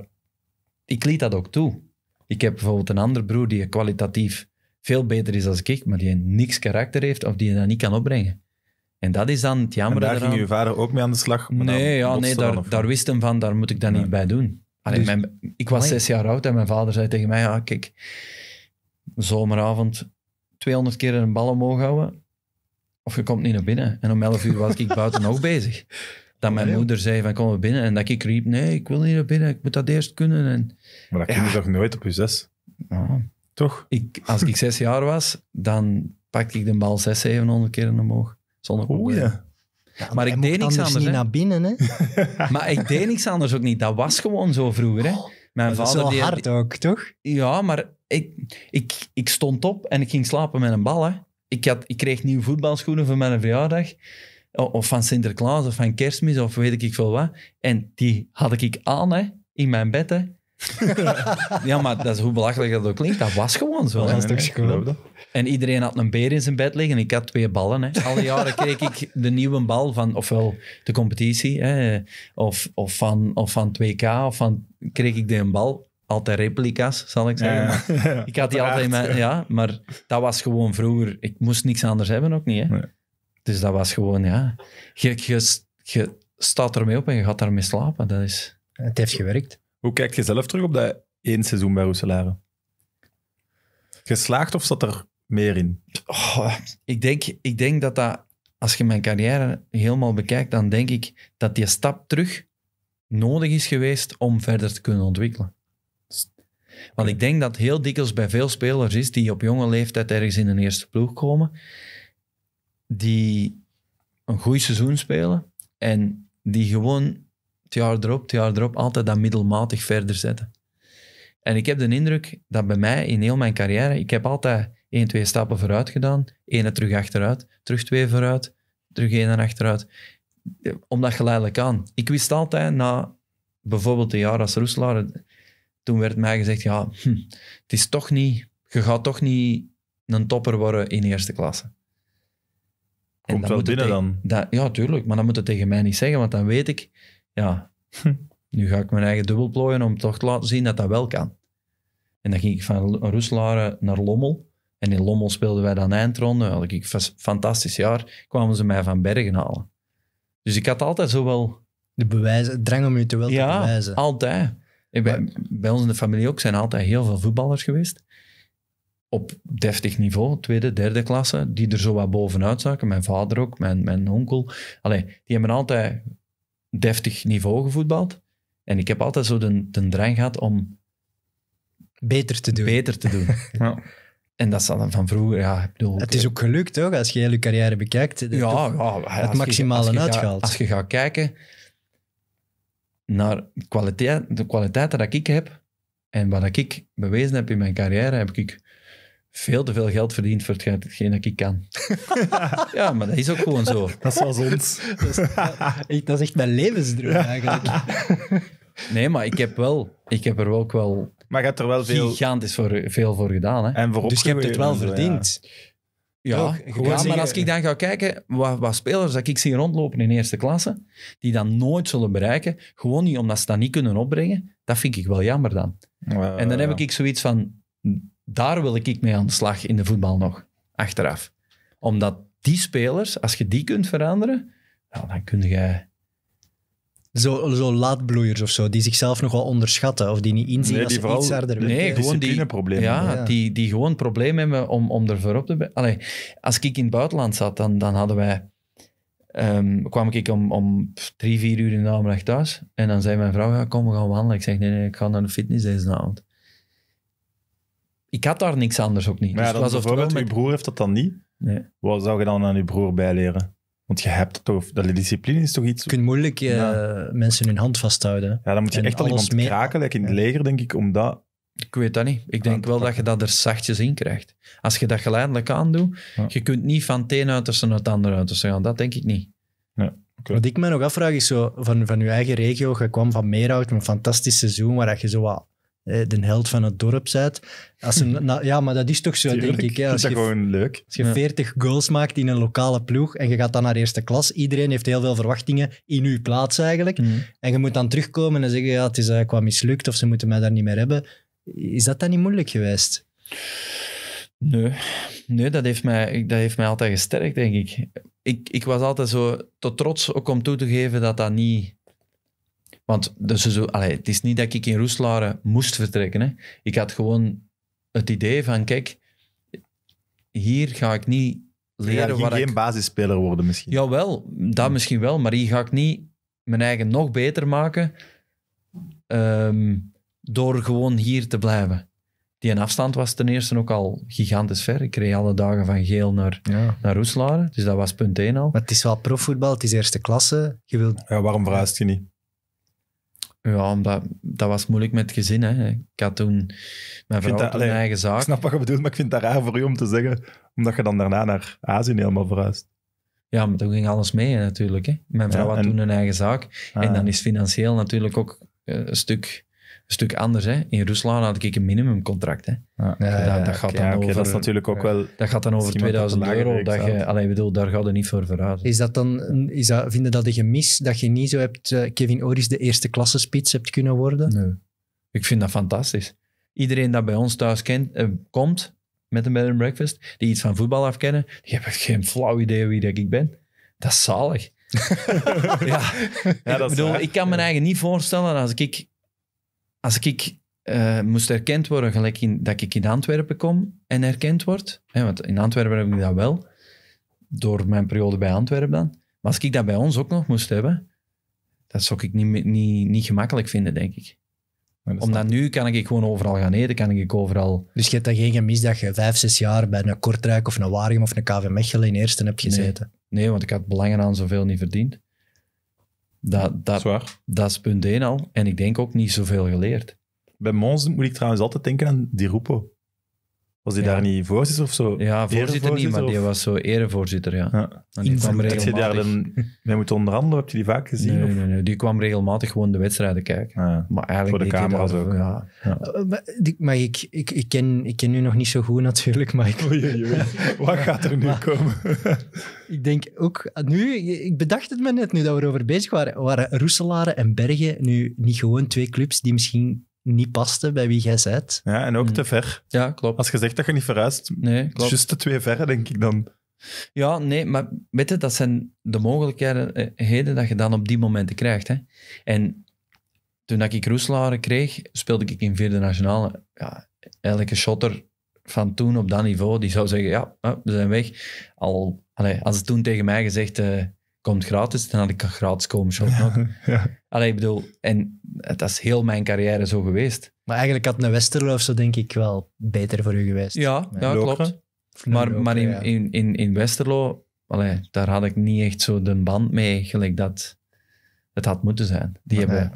ik liet dat ook toe. Ik heb bijvoorbeeld een ander broer die kwalitatief veel beter is dan ik, maar die niks karakter heeft of die dat niet kan opbrengen. En dat is dan het jammer. daar ging je vader ook mee aan de slag? Nee, ja, nee daar, daar wist hem van, daar moet ik dat niet bij doen. Dus- ik was zes jaar oud en mijn vader zei tegen mij, ja, kijk, zomeravond 200 keer een bal omhoog houden, of je komt niet naar binnen. En om 11 uur was ik buiten nog bezig. Dat mijn ah, moeder zei van kom we binnen. En dat ik riep, nee, ik wil niet naar binnen. Ik moet dat eerst kunnen. En, maar dat ja. kun je toch nooit op je zes? toch? Ik, als ik zes jaar was, dan pakte ik de bal zes, zevenhonderd keer omhoog. Zonder o, ja. maar, ik deed niks anders. Niet hè. naar binnen, hè? maar ik deed niks anders ook niet. Dat was gewoon zo vroeger. Hè? Oh, mijn dat vader hard ook, toch? Ja, maar ik, ik, ik stond op en ik ging slapen met een bal. Hè? ik, had, ik kreeg nieuwe voetbalschoenen voor mijn verjaardag. Of van Sinterklaas of van Kerstmis of weet ik veel wat. En die had ik aan hè, in mijn bed. Hè. ja, maar dat is hoe belachelijk dat ook klinkt. Dat was gewoon zo. En iedereen had een beer in zijn bed liggen. Ik had twee ballen. Hè. Alle jaren kreeg ik de nieuwe bal van ofwel de competitie, hè, of, of, van, of van 2K, of van kreeg ik de bal altijd replica's, zal ik zeggen. Ik had die altijd mijn... ja, maar dat was gewoon vroeger. Ik moest niks anders hebben ook niet. Hè? Dus dat was gewoon, ja. Je, je, je staat ermee op en je gaat daarmee slapen. Dat is... Het heeft gewerkt. Hoe kijkt je zelf terug op dat één seizoen bij Roeselare? Geslaagd of zat er meer in? Oh, ik, denk, ik denk dat dat, als je mijn carrière helemaal bekijkt, dan denk ik dat die stap terug nodig is geweest om verder te kunnen ontwikkelen. Want ik denk dat heel dikwijls bij veel spelers is die op jonge leeftijd ergens in een eerste ploeg komen, die een goed seizoen spelen en die gewoon het jaar erop, het jaar erop altijd dat middelmatig verder zetten. En ik heb de indruk dat bij mij in heel mijn carrière, ik heb altijd één, twee stappen vooruit gedaan, één terug achteruit, terug twee vooruit, terug één en achteruit. Om dat geleidelijk aan. Ik wist altijd na bijvoorbeeld de jaar als Roeselaar toen werd mij gezegd, ja, hm, het is toch niet, je gaat toch niet een topper worden in eerste klasse. Komt en wel binnen dan? ja, tuurlijk, maar dat moet het tegen mij niet zeggen, want dan weet ik, ja, hm. nu ga ik mijn eigen dubbel plooien om toch te laten zien dat dat wel kan. En dan ging ik van Roeselare naar Lommel. En in Lommel speelden wij dan eindronde. Dat ik fantastisch jaar. Kwamen ze mij van Bergen halen. Dus ik had altijd zo wel... De bewijzen, drang om je te wel ja, bewijzen. altijd bij ons in de familie ook zijn altijd heel veel voetballers geweest. Op deftig niveau, tweede, derde klasse, die er zo wat bovenuit zaken. Mijn vader ook, mijn, mijn onkel. Allee, die hebben altijd deftig niveau gevoetbald. En ik heb altijd zo de, de drang gehad om... Beter te doen. Beter te doen. ja. En dat is dan van vroeger, ja. Ik bedoel, het is ook gelukt, toch? Als je hele carrière bekijkt. Ja, ja, het maximale uitgehaald. Als je gaat kijken naar kwaliteit, de kwaliteiten dat ik heb en wat ik bewezen heb in mijn carrière, heb ik veel te veel geld verdiend voor hetgeen dat ik kan. ja, maar dat is ook gewoon zo. Dat is wel ons. Dat, dat is echt mijn levensdroom eigenlijk. nee, maar ik heb, wel, ik heb er ook wel maar je hebt er wel veel... gigantisch voor, veel voor gedaan. Hè? En dus je hebt het wel verdiend. Ja, maar als ik dan ga kijken wat, wat, spelers dat ik zie rondlopen in eerste klasse, die dan nooit zullen bereiken, gewoon niet omdat ze dat niet kunnen opbrengen, dat vind ik wel jammer dan. en dan heb ik zoiets van, daar wil ik mee aan de slag in de voetbal nog, achteraf. Omdat die spelers, als je die kunt veranderen, dan kun je zo, zo laadbloeiers of zo, die zichzelf nog wel onderschatten of die niet inzien nee, als vooral, iets harder Nee, nee gewoon die, ja, ja, Die, die gewoon problemen hebben om, om er voorop te... Allee, als ik in het buitenland zat, dan, dan hadden wij... Ehm, kwam ik om, om drie, vier uur in de namiddag thuis en dan zei mijn vrouw, ja, kom, we gaan wandelen. Ik zeg, nee, nee, ik ga naar de fitness deze avond. Ik had daar niks anders ook niet. Maar ja, dus bijvoorbeeld, met... uw broer heeft dat dan niet? Nee. Wat zou je dan aan je broer bijleren? Want je hebt toch, dat discipline is toch iets... Je kunt moeilijk mensen hun hand vasthouden. Ja, dan moet je echt al iemand mee... kraken, in het leger, denk ik, om dat... Ik weet dat niet. Ik denk wel dat je dat er zachtjes in krijgt. Als je dat geleidelijk aandoet, ja. je kunt niet van het een uiterste naar het andere uiterste gaan. Dat denk ik niet. Ja. Wat ik me nog afvraag is, zo, van, van je eigen regio, je kwam van Meerhout, een fantastisch seizoen, waar je zo eh, de held van het dorp bent. Als ja, maar dat is toch zo, denk ik. Hè? Als dat je, gewoon leuk. Als je 40 goals maakt in een lokale ploeg en je gaat dan naar eerste klas, iedereen heeft heel veel verwachtingen in uw plaats eigenlijk. Mm. En je moet dan terugkomen en zeggen, ja, het is eh, qua mislukt of ze moeten mij daar niet meer hebben. Is dat dan niet moeilijk geweest? Nee, nee dat, heeft mij, dat heeft mij altijd gesterkt, denk ik. Ik, ik was altijd zo te trots ook om toe te geven dat dat niet want dus zo, allee, het is niet dat ik in Roeslaren moest vertrekken. Hè. Ik had gewoon het idee van, kijk, hier ga ik niet leren ja, waar geen basisspeler worden misschien. Jawel, dat misschien wel, maar hier ga ik niet mijn eigen nog beter maken ehm, door gewoon hier te blijven. Die afstand was ten eerste ook al gigantisch ver. Ik kreeg alle dagen van Geel naar, ja. naar Roeslaren, dus dat was punt één al. Maar het is wel profvoetbal, het is eerste klasse. Je wilt... Ja, waarom verhuist je niet? Ja, omdat dat was moeilijk met gezin. Hè. Ik had toen mijn vrouw dat, allee, eigen zaak. Ik snap wat je bedoelt, maar ik vind het raar voor u om te zeggen, omdat je dan daarna naar Azië helemaal verhuist. Ja, maar toen ging alles mee natuurlijk. Hè. Mijn vrouw had toen een eigen zaak. En ah. dan is financieel natuurlijk ook eh, een stuk een stuk anders. Hè. In Rusland had ik een minimumcontract. Hè. Ah, ja. dat, gaat dan over, dat is natuurlijk ook wel... Dat gaat dan over 2000 euro. Dat je, allee, bedoel, daar gaat je niet voor verrassen. Is dat dan, is dat, vinden dat een gemis dat je niet zo hebt, eh, Kevin Oris, de eerste klasse spits hebt kunnen worden? Nee. Ik vind dat fantastisch. Iedereen dat bij ons thuis kent, eh, komt met een bed and breakfast, die iets van voetbal afkennen, die hebben geen flauw idee wie dat ik ben. Dat is zalig. ja. ja dat ik bedoel, ik kan me eigenlijk eigen niet voorstellen als ik als ik uh, moest erkend worden, gelijk in, dat ik in Antwerpen kom en erkend word, hè, want in Antwerpen heb ik dat wel, door mijn periode bij Antwerpen dan. Maar als ik dat bij ons ook nog moest hebben, dat zou ik niet, niet, niet gemakkelijk vinden, denk ik. Dat Omdat nu kan ik gewoon overal gaan eten, kan ik overal... Dus je hebt dat geen gemis dat je vijf, zes jaar bij een Kortrijk of een Warium of een KV Mechelen in eerste hebt gezeten? Nee, nee want ik had belangen aan zoveel niet verdiend. Dat, dat, Zwaar. dat is punt één al. En ik denk ook niet zoveel geleerd. Bij Mons moet ik trouwens altijd denken aan die roepo. Was hij daar niet voorzitter of zo? Ja, voorzitter niet, maar die was zo erevoorzitter, ja. ja. Die kwam regelmatig... je daar dan mee moeten onderhandelen? Heb je die vaak gezien? Nee, nee, nee, die kwam regelmatig gewoon de wedstrijden kijken. Ja. Ah, maar eigenlijk Voor de camera's ook. Ja. Eh, maar, ik, ik, ik, ken, ik ken u nog niet zo goed natuurlijk, maar ik... Oei, Wat gaat er nu komen? ik denk ook... Nu, ik bedacht het me net, nu dat we erover bezig waren, waren Roeselare en Bergen nu niet gewoon twee clubs die misschien niet paste bij wie jij bent. Ja, en ook hmm. te ver. Ja, klopt. Als je zegt dat je niet verhuist, nee, klopt. Just de twee verre, denk ik dan. Ja, nee, maar weet je, dat zijn de mogelijkheden eh, dat je dan op die momenten krijgt. Hè? En toen dat ik roeslaren kreeg, speelde ik in vierde nationale. Ja, elke shotter van toen op dat niveau, die zou zeggen, ja, eh, we zijn weg. Al, allee, als ze toen tegen mij gezegd, eh, komt gratis, dan had ik een gratis komen shot ja, Allee, ik bedoel, en dat is heel mijn carrière zo geweest. Maar eigenlijk had een Westerlo of zo denk ik wel beter voor u geweest. Ja, ja dat klopt. Maar, maar in, in, in, Westerlo, allee, daar had ik niet echt zo de band mee, gelijk dat het had moeten zijn. Die hebben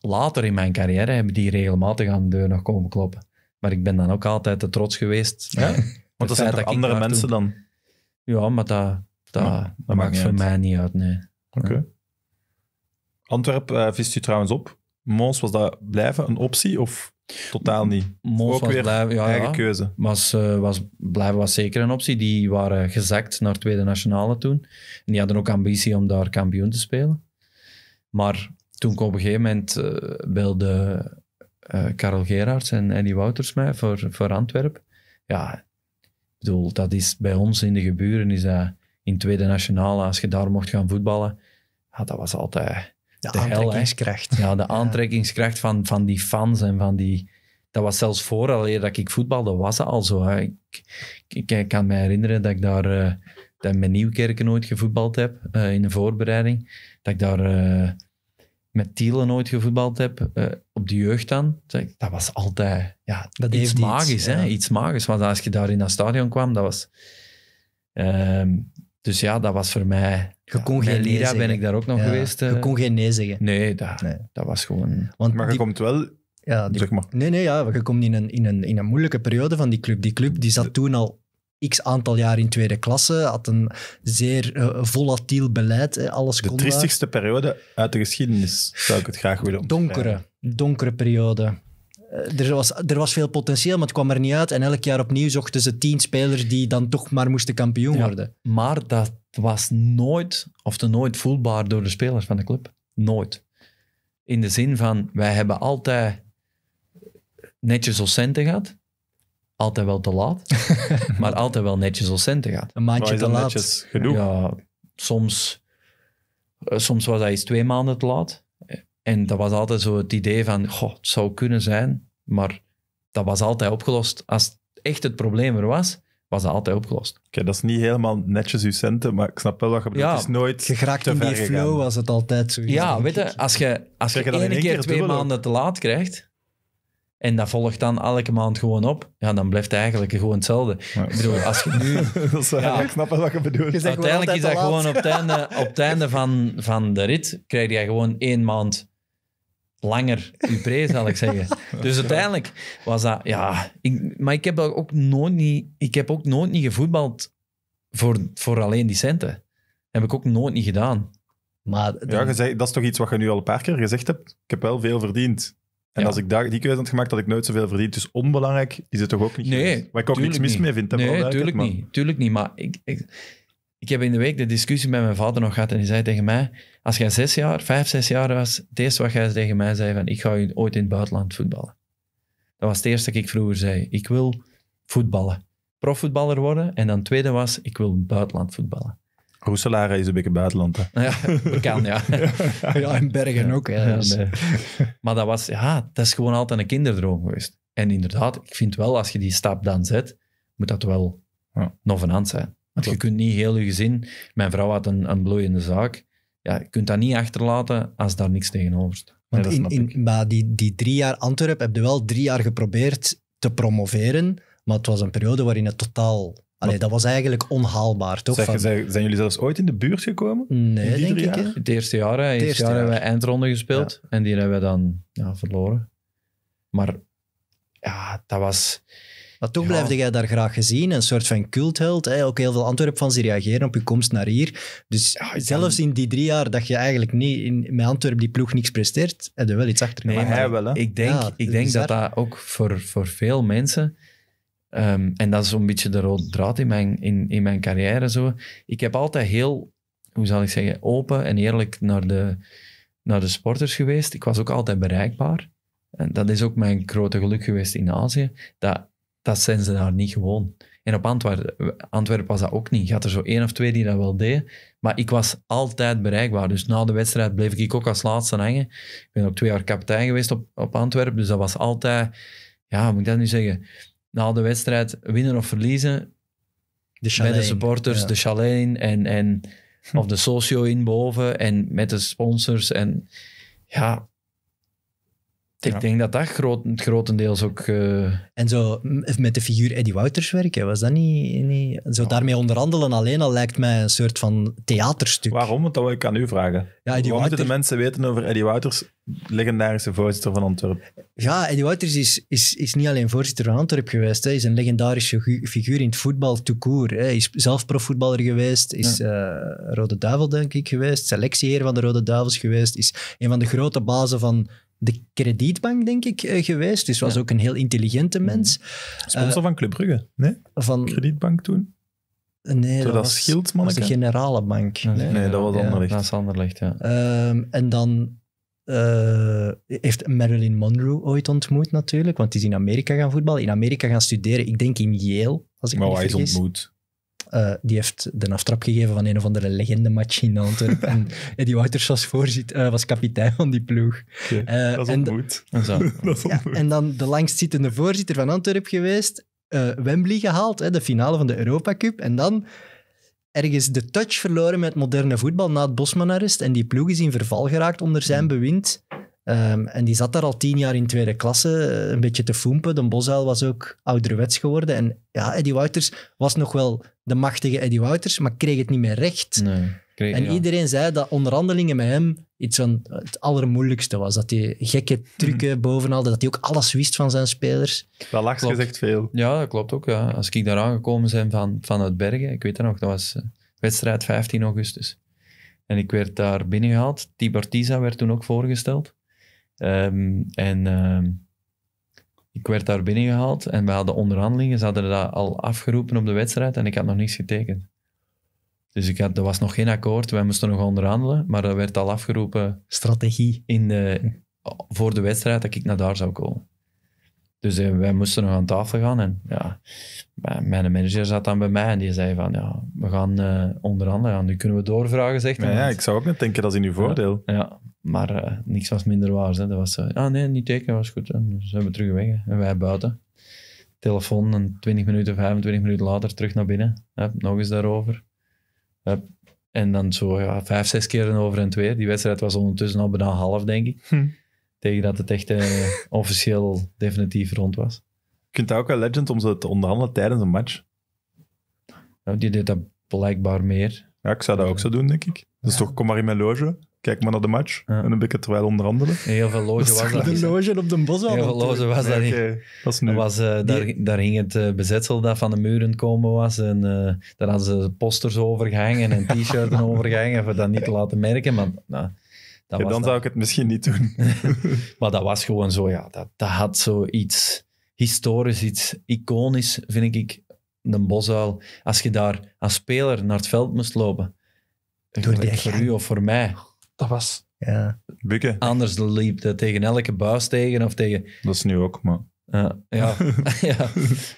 later in mijn carrière hebben die regelmatig aan de deur nog komen kloppen. Maar ik ben dan ook altijd te trots geweest. Ja. Want dat zijn toch andere mensen dan? Ja, maar dat, dat, ja, dat, maakt voor mij niet uit, nee. Oké. Okay. Eh, vist u trouwens op. Mons, was dat blijven een optie of totaal niet? Mons was blijven, ja, eigen ja, keuze. Was, eh, was, blijven was zeker een optie. Die waren gezakt naar Tweede Nationale toen. En die hadden ook ambitie om daar kampioen te spelen. Maar toen kwam op een gegeven moment uh, belde uh, Karel Gerards en Eddie Wouters mij voor, voor Antwerpen. Ja, ik bedoel, dat is bij ons in de geburen is dat in Tweede Nationale, als je daar mocht gaan voetballen, ja, dat was altijd de, de aantrekkingskracht. ja, de aantrekkingskracht van, van die fans en van die... Dat was zelfs eerder dat ik voetbalde, was dat al zo. Ik, kan me herinneren dat ik daar uh, dat met Nieuwkerken nooit gevoetbald heb eh, in de voorbereiding. Dat ik daar eh, met Tielen nooit gevoetbald heb, op de jeugd dan. Dat was altijd ja, dat iets magisch. hè? iets magisch. Want als je daar in dat stadion kwam, dat was... Ehm, dus ja, dat was voor mij... Je kon geen ben ik daar ook nog geweest. Je eh. kon geen nee zeggen. Nee, dat, dat was gewoon... Want maar je komt wel ja, zeg maar. Nee, nee, ja, je komt in een, in, een, in een moeilijke periode van die club. Die club die zat toen al x aantal jaar in tweede klasse, had een zeer uh, volatiel beleid. alles de tristigste periode uit de geschiedenis, zou ik het graag willen Donkere, donkere periode. Eh, er, was, er was veel potentieel, maar het kwam er niet uit. En elk jaar opnieuw zochten ze tien spelers die dan toch maar moesten kampioen worden. Maar dat was nooit, of te nooit voelbaar door de spelers van de club. Nooit. In de zin van, wij hebben altijd netjes al centen gehad. Altijd wel te laat, maar altijd wel netjes als centen gehad. Een maandje te laat. genoeg? Ja, soms, eh, soms was hij eens twee maanden te laat. En dat was altijd zo het idee van, goh, het zou kunnen zijn, maar dat was altijd opgelost. Als echt het probleem er was, was dat altijd opgelost. Oké, dat is niet helemaal netjes uw centen, maar ik snap wel wat je ja, het is nooit je geraakt in die flow was het altijd zo. Ja, weet je, als je, als je, je één keer, twee maanden te laat krijgt, en dat volgt dan elke maand gewoon op, ja, dan blijft het eigenlijk gewoon hetzelfde. Ik bedoel, als je nu... ja, ik snap wat je bedoelt. Uiteindelijk is dat gewoon op het einde, op het einde van, van de rit, krijg je gewoon één maand langer Upré, zal ik zeggen. Dus uiteindelijk was dat, ja... Ik, maar ik heb, ook nooit niet, ik heb ook nooit niet gevoetbald voor, voor alleen die centen. Heb ik ook nooit niet gedaan. Maar Ja, dat is toch iets wat je nu al een paar keer gezegd hebt. Ik heb wel veel verdiend. En als ik die keuze had gemaakt, had ik nooit zoveel verdiend. Dus onbelangrijk is het toch ook niet Nee, maar Waar ik ook niks mis mee vind. Nee, tuurlijk, niet, tuurlijk niet. Maar ik, ik ik heb in de week de discussie met mijn vader nog gehad en hij zei tegen mij, als jij zes jaar, vijf, zes jaar was, het eerste wat jij tegen mij zei van, ik ga ooit in het buitenland voetballen. Dat was het eerste dat ik vroeger zei, ik wil voetballen. Profvoetballer worden. En dan het tweede was, ik wil buitenland voetballen. Roeselare is een beetje buitenland, hè? Ja, bekend, ja. ja, in Bergen ook. ja, Maar dat was, ja, dat is gewoon altijd een kinderdroom geweest. En inderdaad, ik vind wel, als je die stap dan zet, moet dat wel ja. hand zijn. Want je kunt niet heel je gezin... Mijn vrouw had een, een bloeiende zaak. Ja, je kunt dat niet achterlaten als daar niks tegenover staat. maar die, die drie jaar Antwerp heb je wel drie jaar geprobeerd te promoveren, maar het was een periode waarin het totaal... Allee, dat was eigenlijk onhaalbaar, toch? van... zijn, jullie zelfs ooit in de buurt gekomen? Nee, denk ik. Het eerste jaar, Het eerste, jaar, hebben we eindronde gespeeld en die hebben we dan ja, verloren. Maar ja, dat was... Maar toch ja. blijfde jij daar graag gezien, een soort van cultheld. Hè? Ook heel veel Antwerpfans die reageren op je komst naar hier. Dus zelfs in die drie jaar dat je eigenlijk niet in, met Antwerpen die ploeg niks presteert, heb je wel iets achter Nee, hij wel. Ik denk, ik denk dat dat ook voor, voor veel mensen... Ehm, en dat is zo'n beetje de rode draad in mijn, in, in mijn carrière. Zo. Ik heb altijd heel, hoe zal ik zeggen, open en eerlijk naar de, naar de sporters geweest. Ik was ook altijd bereikbaar. En dat is ook mijn grote geluk geweest in Azië. Dat dat zijn ze daar niet gewoon. En op Antwerpen, was dat ook niet. Je had er zo één of twee die dat wel deden. Maar ik was altijd bereikbaar. Dus na de wedstrijd bleef ik ook als laatste hangen. Ik ben ook twee jaar kapitein geweest op, op Antwerpen. Dus dat was altijd... Ja, hoe moet ik dat nu zeggen? Na de wedstrijd, winnen of verliezen... De met de supporters, de chalet in en, en, hm. of de socio in boven. En met de sponsors. En ja, ik denk dat dat grotendeels ook... Eh, en zo met de figuur Eddie Wouters werken, was dat niet... niet... Zo daarmee onderhandelen alleen al lijkt mij een soort van theaterstuk. Waarom? dat wil ik aan u vragen. Ja, moeten de mensen weten over Eddie Wouters, legendarische voorzitter van Antwerpen? Ja, Eddie Wouters is, is, is niet alleen voorzitter van Antwerpen geweest. Hij is een legendarische figuur in het voetbal, court. Hij is zelf profvoetballer geweest, is eh, Rode Duivel, denk ik, geweest. Selectieheer van de Rode Duivels geweest. Is een van de grote bazen van de kredietbank, denk ik, eh, geweest. Dus was ook een heel intelligente mhm. mens. Sponsor eh, van Club Brugge, nee? Van... Kredietbank toen? Nee, dat, dat was de generale bank. Nee, dat was Anderlecht. dat is Anderlecht, ja. Ehm, en dan eh, heeft Marilyn Monroe ooit ontmoet natuurlijk, want die is in Amerika gaan voetballen, in Amerika gaan studeren, ik denk in Yale. Als ik maar hij is ontmoet? Eh, die heeft de aftrap gegeven van een of andere legende in Antwerpen. en Eddie Wouters was, voorzit, eh, was kapitein van die ploeg. Eh, dat was En, Ja, en dan de langstzittende voorzitter van Antwerpen geweest. Wembley gehaald, hè, de finale van de Europa Cup. En dan ergens de touch verloren met moderne voetbal na het Bosman-arrest. En die ploeg is in verval geraakt onder zijn hmm. bewind. Ehm, en die zat daar al tien jaar in tweede klasse, eh, een beetje te foempen. De Bosuil was ook ouderwets geworden. En ja, Eddie Wouters was nog wel de machtige Eddie Wouters, maar kreeg het niet meer recht. Nee, kreeg, en iedereen zei dat onderhandelingen met hem iets van het allermoeilijkste was. Dat hij gekke trucken hm. bovenal, dat hij ook alles wist van zijn spelers. Dat lag gezegd veel. Ja, dat klopt ook. Ja. Als ik daar aangekomen ben van, vanuit Bergen, ik weet dat nog, dat was eh, wedstrijd 15 augustus. En ik werd daar binnengehaald. gehaald. Tiza werd toen ook voorgesteld. Ehm, en ehm, ik werd daar binnengehaald en we hadden onderhandelingen. Ze hadden dat al afgeroepen op de wedstrijd en ik had nog niets getekend. Dus ik had, er was nog geen akkoord, wij moesten nog onderhandelen, maar dat werd al afgeroepen. Strategie. In voor de wedstrijd dat ik naar daar zou komen. Dus eh, wij moesten nog aan tafel gaan en ja, mijn manager zat dan bij mij en die zei van ja, we gaan uh, onderhandelen, nu kunnen we doorvragen, zegt hij. Ja, ik zou ook net denken, dat is in uw voordeel. ja. Maar uh, niks was minder waar, Dat was zo, eh, ah nee, niet tekenen was goed. Dan dus ze hebben terug weg. En wij buiten. Telefoon en 20 minuten, 25 minuten later terug naar binnen. Nog eens daarover. En dan zo ja, vijf, zes keer over en twee. Die wedstrijd was ondertussen al bijna half, denk ik. Hm. Tegen dat het echt eh, officieel definitief rond was. kunt dat ook een legend om ze te onderhandelen tijdens een match. Ja, die deed dat blijkbaar meer. Ja, ik zou dat ook zo doen, denk ik. Dus toch, kom maar in mijn loge kijk maar naar de match. En dan ben ik het wel onderhandelen. Heel veel loge was dat. De loge op de bos Heel veel loge was dat niet. Dat nu. was, eh, daar, daar hing het eh, bezetsel dat van de muren komen was. En eh, daar hadden ze posters overgehangen en t-shirts overgehangen gehangen. Voor dat niet te laten merken. Maar nou, dan zou ik het misschien niet doen. maar dat was gewoon zo, ja. Dat, dat had zoiets historisch, iets iconisch, vind ik. de bosuil. Als je daar als speler naar het veld moest lopen. Door voor u of voor mij was... Ja. Bukken. Anders liep dat tegen elke buis tegen of tegen... Dat is nu ook, maar... Ja, ja,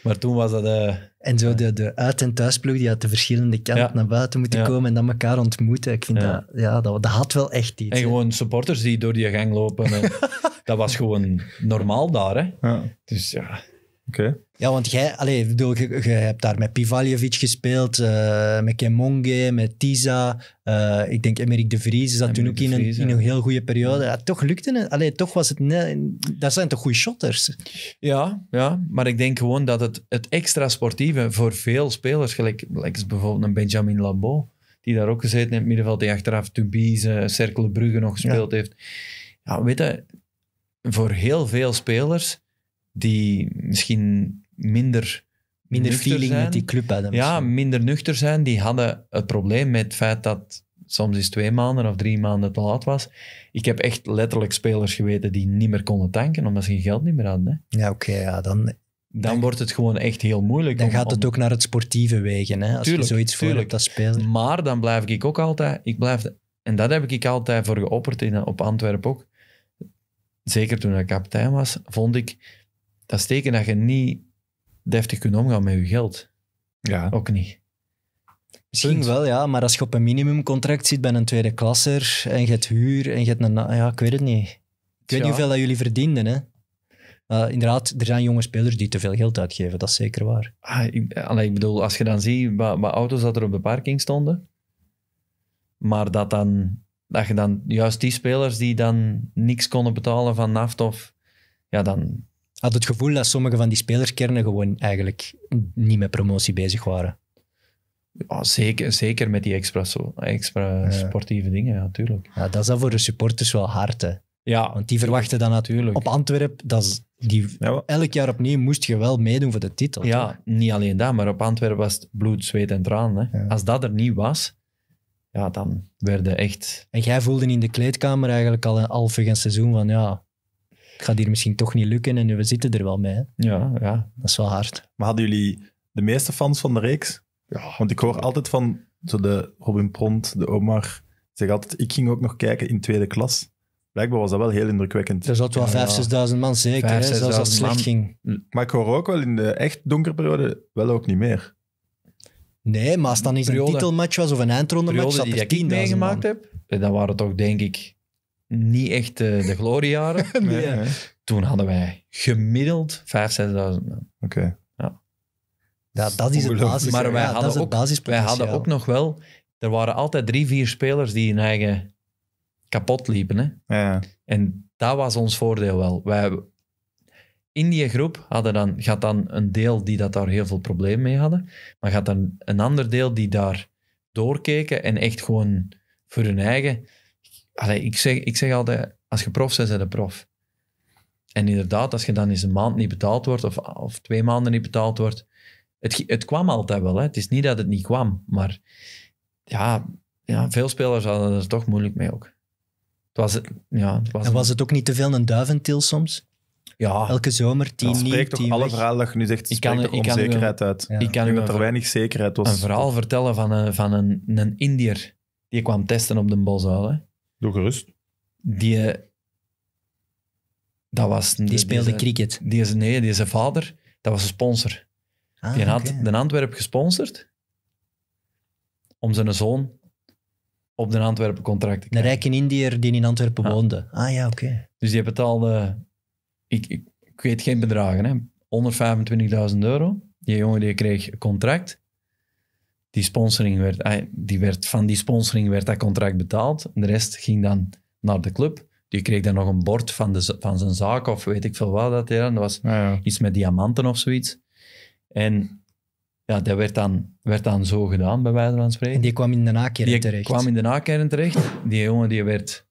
maar toen was dat... Eh, en zo de, de uit- en thuisploeg die uit de verschillende kanten naar buiten moeten komen en dan elkaar ontmoeten. Ik vind dat, ja, dat, dat had wel echt iets. En gewoon supporters die door die gang lopen. dat was gewoon normaal daar. Hè. Dus ja, ja, want jij, allez, bedoel, je, je, hebt daar met Pivaljevic gespeeld, eh, met Kemonge, met Tisa. Eh, ik denk Amerik de Vries zat toen ook in, een, in een heel goede periode. toch lukte het. Allee, toch was het dat zijn toch goede shotters? Ja, ja, maar ik denk gewoon dat het, het extra sportieve voor veel spelers, gelijk bijvoorbeeld een Benjamin Labo, die daar ook gezeten in het middenveld, die achteraf Tubize, Cercle Brugge nog gespeeld heeft. Ja, weet je, voor heel veel spelers die misschien minder minder feeling met die club hadden. Ja, minder nuchter zijn. Die hadden het probleem met het feit dat soms eens twee maanden of drie maanden te laat was. Ik heb echt letterlijk spelers geweten die niet meer konden tanken, omdat ze geen geld niet meer hadden. Hè. Ja, oké. ja, dan dan, wordt het gewoon echt heel moeilijk. Dan gaat het ook naar het sportieve wegen, hè, als je zoiets voelt hebt als Maar dan blijf ik ook altijd... Ik blijf, en dat heb ik altijd voor geopperd in, op Antwerpen ook. Zeker toen ik kapitein was, vond ik dat is dat je niet deftig kunt omgaan met je geld. Ja. Ook niet. Misschien wel, ja, maar als je op een minimumcontract zit bij een tweede klasser en je hebt huur en je hebt een. Ja, ik weet het niet. Ik weet niet hoeveel dat jullie verdienden, hè? Eh, inderdaad, er zijn jonge spelers die te veel geld uitgeven, dat is zeker waar. Ah, ik, ik bedoel, als je dan ziet wat, wat auto's dat er op de parking stonden, maar dat, dan, dat je dan juist die spelers die dan niks konden betalen van NAFT of... Ja, dan, had het gevoel dat sommige van die spelerskernen gewoon eigenlijk niet met promotie bezig waren. Oh, zeker, zeker met die extra, sportieve dingen, natuurlijk. Ja, dat is dan voor de supporters wel hard, hè. Ja, want die verwachten dan natuurlijk. Op Antwerpen, dat is die, ja, elk jaar opnieuw moest je wel meedoen voor de titel. Ja, niet alleen dat, maar op Antwerpen was het bloed, zweet en tranen. Hè. Als dat er niet was, ja, dan werden echt. En jij voelde in de kleedkamer eigenlijk al een half seizoen van ja, gaat hier misschien toch niet lukken en we zitten er wel mee. Ja, ja. Dat is wel hard. Maar hadden jullie de meeste fans van de reeks? Ja. Want ik hoor altijd van zo de Robin Pond, de Omar, zeg altijd, ik ging ook nog kijken in tweede klas. Blijkbaar was dat wel heel indrukwekkend. Er zat wel vijf, man zeker, 5, hè, zelfs als het slecht ging. Maar ik hoor ook wel in de echt donkere periode wel ook niet meer. Nee, maar als het dan eens een titelmatch was of een eindronde match dat er 10.000 meegemaakt heb, eh, dan waren toch denk ik niet echt eh, de gloriejaren. nee, Toen hadden wij gemiddeld 5.000, 6.000 man. Oké. Ja. dat is het basis. Maar wij, hadden, ook, wij hadden ook nog wel... Er waren altijd drie, vier spelers die hun eigen kapot liepen. Hè? Ja. En dat was ons voordeel wel. Wij, in die groep hadden dan, gaat dan een deel die dat daar heel veel problemen mee hadden, maar gaat dan een ander deel die daar doorkeken en echt gewoon voor hun eigen Allee, ik, zeg, ik zeg altijd, als je prof bent, ben je prof. En inderdaad, als je dan eens een maand niet betaald wordt of, of twee maanden niet betaald wordt, het, het kwam altijd wel. Hè. Het is niet dat het niet kwam, maar ja, ja, veel spelers hadden er toch moeilijk mee ook. Het was, ja, het was en was het ook niet te veel een duiventil soms? Ja. Elke zomer tien, niet spreekt toch alle verhalen dat je nu zegt, ik kan, onzekerheid uit. Ik kan dat er weinig zekerheid was. Een verhaal vertellen van een, van een, een Indiër. Die kwam testen op de bosuil. Doe gerust. Die, eh, dat was, die, die speelde deze, eh, cricket. Deze, nee, deze vader, dat was een sponsor. Ah, die had okay. de Antwerp gesponsord om zijn zoon op de Antwerpen contract te krijgen. Een rijke Indiër die in Antwerpen woonde. Ah ja, oké. Dus die betaalde, eh, ik, ik, weet geen bedragen, hè, 125.000 euro. Die jongen die kreeg contract die sponsoring werd, ah, die werd, van die sponsoring werd dat contract betaald. de rest ging dan naar de club. Die kreeg dan nog een bord van, de, van zijn zaak of weet ik veel wat. Dat, ja. dat was iets met diamanten of zoiets. En ja, dat werd dan, werd dan zo gedaan, bij wijze van spreken. En die kwam in de nakeren terecht. Die kwam in de nakeren terecht. Die jongen die werd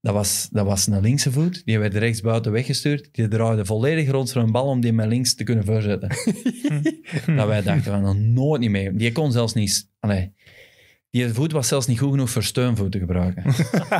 dat was, dat was een linkse voet. Die werd rechts buiten weggestuurd. Die draaide volledig rond voor een bal om die met links te kunnen voorzetten. dat wij dachten van nog nooit niet mee. Die kon zelfs niet. Allee, die voet was zelfs niet goed genoeg voor steunvoet te gebruiken.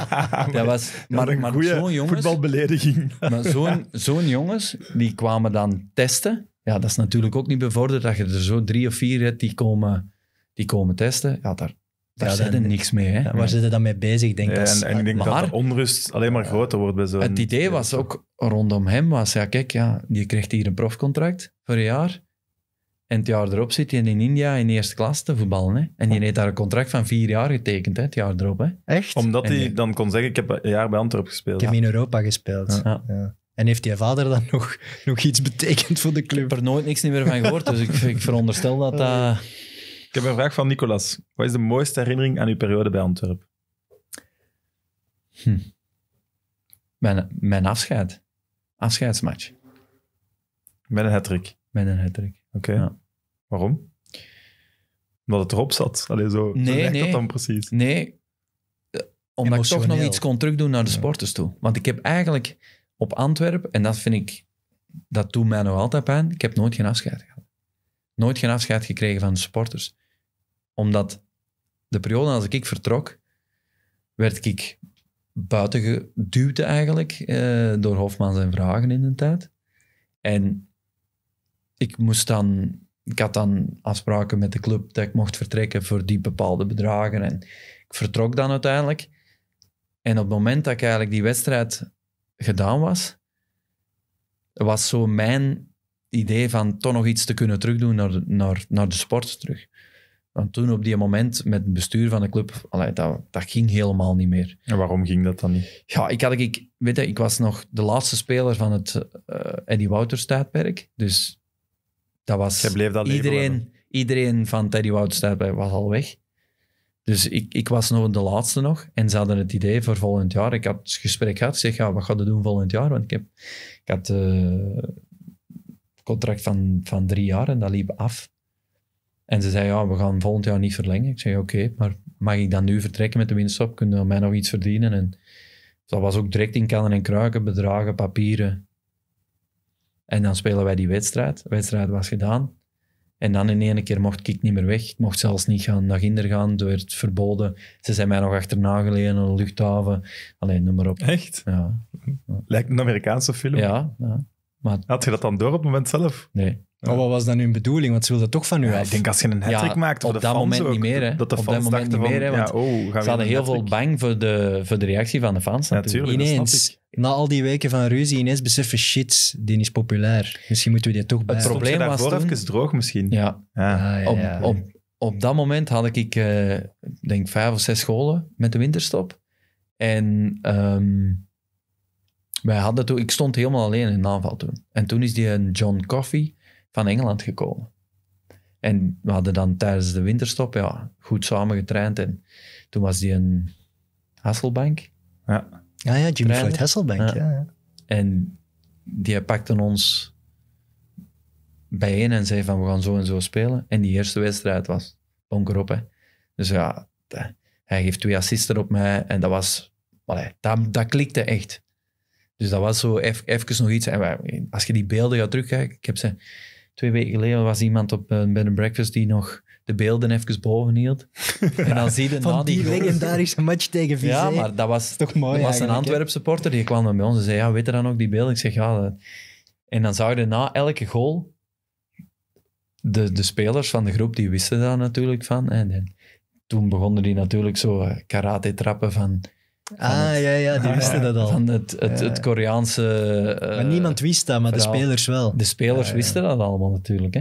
dat was, maar zo'n jongens. Voetbalbelediging. maar zo'n zo'n jongens, die kwamen dan testen. Ja, dat is natuurlijk ook niet bevorderd dat je er zo drie of vier hebt die komen, die komen testen. Ja, daar, daar ja, er niks mee. Hè? Ja, waar zitten dan mee bezig? Denk, en, ik denk maar, dat de onrust alleen maar groter wordt bij zo'n... Het idee was ook rondom hem, was ja kijk, ja, die krijgt hier een profcontract voor een jaar. En het jaar erop zit hij in India in eerste klas te voetballen. Hè? En die oh. heeft daar een contract van vier jaar getekend, het jaar erop. Echt? Omdat hij dan kon zeggen, ik heb een jaar bij Antwerpen gespeeld. Ik heb in Europa gespeeld. Ja. En heeft je vader dan nog, nog iets betekend voor de club? Ik heb er nooit niks meer van gehoord, dus ik, ik veronderstel dat oh. dat... Ik heb een vraag van Nicolas. Wat is de mooiste herinnering aan uw periode bij Antwerpen? Hm. Mijn, mijn afscheid. Afscheidsmatch. Met een hat Met een hat Oké. Ja. Waarom? Omdat het erop zat. Alleen zo, nee, zo nee. dat dan precies. Nee, omdat ik toch nog iets kon terugdoen naar de sporters toe. Want ik heb eigenlijk op Antwerpen, en dat vind ik, dat doet mij nog altijd pijn, ik heb nooit geen afscheid gehad nooit geen afscheid gekregen van de supporters. Omdat de periode als ik vertrok, werd ik buiten geduwd eigenlijk eh, door Hofman zijn vragen in de tijd. En ik moest dan... Ik had dan afspraken met de club dat ik mocht vertrekken voor die bepaalde bedragen. En ik vertrok dan uiteindelijk. En op het moment dat ik eigenlijk die wedstrijd gedaan was, was zo mijn idee van toch nog iets te kunnen terugdoen naar, naar, naar de sport terug. Want toen op die moment met het bestuur van de club, allee, dat, dat ging helemaal niet meer. En waarom ging dat dan niet? Ja, ik, had, ik, weet ik was nog de laatste speler van het uh, Eddie Wouters tijdperk. Dus dat was... iedereen, iedereen van Teddy Wouters tijdperk was al weg. Dus ik, ik was nog de laatste nog. En ze hadden het idee voor volgend jaar. Ik had het gesprek gehad. Ik zeg, wat ga je doen volgend jaar? Want ik, heb, ik had... Eh, contract van, van drie jaar en dat liep af. En ze zei, ja, we gaan volgend jaar niet verlengen. Ik zei, oké, maar mag ik dan nu vertrekken met de winststop? Kunnen we mij nog iets verdienen? En dat was ook direct in kannen en kruiken, bedragen, papieren. En dan spelen wij die wedstrijd. De wedstrijd was gedaan. En dan in één keer mocht ik niet meer weg. Ik mocht zelfs niet gaan naar Ginder gaan. Het werd verboden. Ze zijn mij nog achterna geleden aan de luchthaven. Alleen, noem maar op. Echt? Ja. Lijkt een Amerikaanse film. Ja, ja. Maar... Had je dat dan door op het moment zelf? Nee. Ja. wat was dan hun bedoeling? Want ze wilden toch van u ja, Ik denk als je een hat ja, maakt, op dat, moment niet meer. Hè. op dat moment niet meer, want oh, ze hadden heel veel bang voor de, voor de reactie van de fans. Natuurlijk. ineens, na al die weken van ruzie, ineens beseffen shit, die is populair. Misschien moeten we die toch bij. Het probleem was toen... even droog misschien. Ja. Ah, op, op, op dat moment had ik, uh, denk vijf of zes scholen met de winterstop. En... Ehm, wij hadden toen, ik stond helemaal alleen in een aanval toen. En toen is die een eh, John Coffey van Engeland gekomen. En we hadden dan tijdens de winterstop ja, goed samen getraind. En toen was die een Hasselbank. Ja, ja, ja Jimmy Floyd Hasselbank. Ja. Ja, En die pakte ons bijeen en zei van we gaan zo en zo spelen. En die eerste wedstrijd was donker Dus ja, hij geeft twee assisten op mij en dat was, allee, dat, dat klikte echt. Dus dat was zo even, nog iets. En als je die beelden gaat terugkijken, ik heb ze twee weken geleden was iemand op eh, een bed and breakfast die nog de beelden even boven En dan zie je na die, die legendarische match tegen Vizé. Ja, maar dat was, Toch mooi dat was een Antwerp supporter die kwam bij ons en zei, ja, weet je dan ook die beelden? Ik zeg, ja. En dan zag je na elke goal de, de spelers van de groep, die wisten daar natuurlijk van. En, en toen begonnen die natuurlijk zo eh, karate trappen van Ah, ja, ja, die wisten dat al. Van het, het, het Koreaanse... Eh, maar niemand wist dat, maar de spelers wel. De spelers wisten dat allemaal natuurlijk, hè.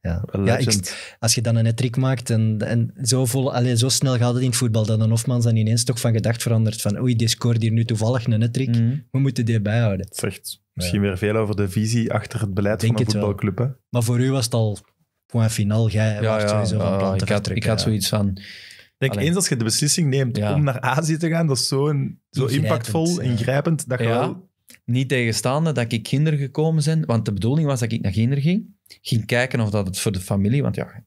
Ja, ja ik, als je dan een trick maakt en, en zo, vol, allez, zo snel gaat het in het voetbal dat een Hofman dan ineens toch van gedacht verandert van oei, die scoort hier nu toevallig een trick, mhm. we moeten die bijhouden. Zegt misschien weer veel over de visie achter het beleid van de voetbalclub. Hè? Maar voor u was het al point final, jij ja, sowieso van plan oh, ik had, Ik had zoiets van, denk eens als je de beslissing neemt om naar Azië te gaan, dat is zo, een, zo impactvol, ingrijpend, dat je Niet tegenstaande dat ik kinderen gekomen ben, want de bedoeling was dat ik naar kinderen ging. Ging kijken of dat het voor de familie, want ja,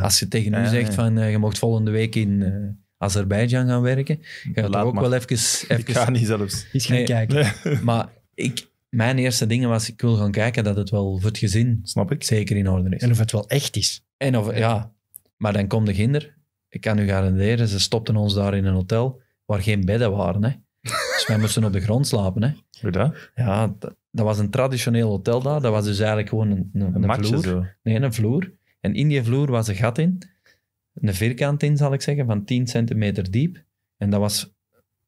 als je tegen u zegt van eh, je mocht volgende week in... Uh, Azerbeidzjan gaan werken. Ga je ook wel even, even... Ik ga niet zelfs. gaan kijken. Maar ik, mijn eerste ding was, ik wil gaan kijken dat het wel voor het gezin Snap ik. zeker in orde is. En of het wel echt is. En of, ja. Maar dan komt de kinder ik kan u garanderen, ze stopten ons daar in een hotel waar geen bedden waren. Hè. Dus wij moesten op de grond slapen. Hè. Hoe dat? Ja, dat, was een traditioneel hotel daar. Dat was dus eigenlijk gewoon een, een, vloer. Zo. Nee, een vloer. En in die vloer was een gat in. Een vierkant in, zal ik zeggen, van 10 centimeter diep. En dat was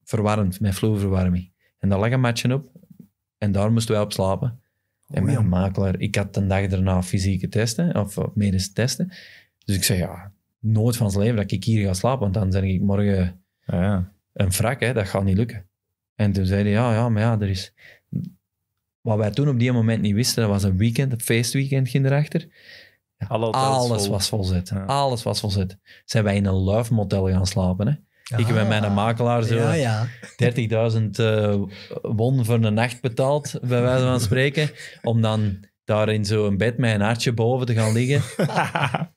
verwarmd, met vloerverwarming. En daar lag een matje op. En daar moesten wij op slapen. En mijn makelaar, ik had een dag daarna fysieke testen, of medische testen. Dus ik zei, ja, nooit van zijn leven dat ik hier ga slapen, want dan zeg ik morgen ah, ja, een frak, hè, dat gaat niet lukken. En toen zei hij, ja, ja, maar ja, er is... Wat wij toen op die moment niet wisten, dat was een weekend, een feestweekend ging erachter. Ja, alles vol. was volzet. Alles was volzet. Zijn wij in een love motel gaan slapen, hè. ik ik ah. met mijn makelaar zo ja, ja. 30.000 uh, eh, won voor een nacht betaald, bij wijze van spreken. Om dan daar in zo'n bed met een hartje boven te gaan liggen.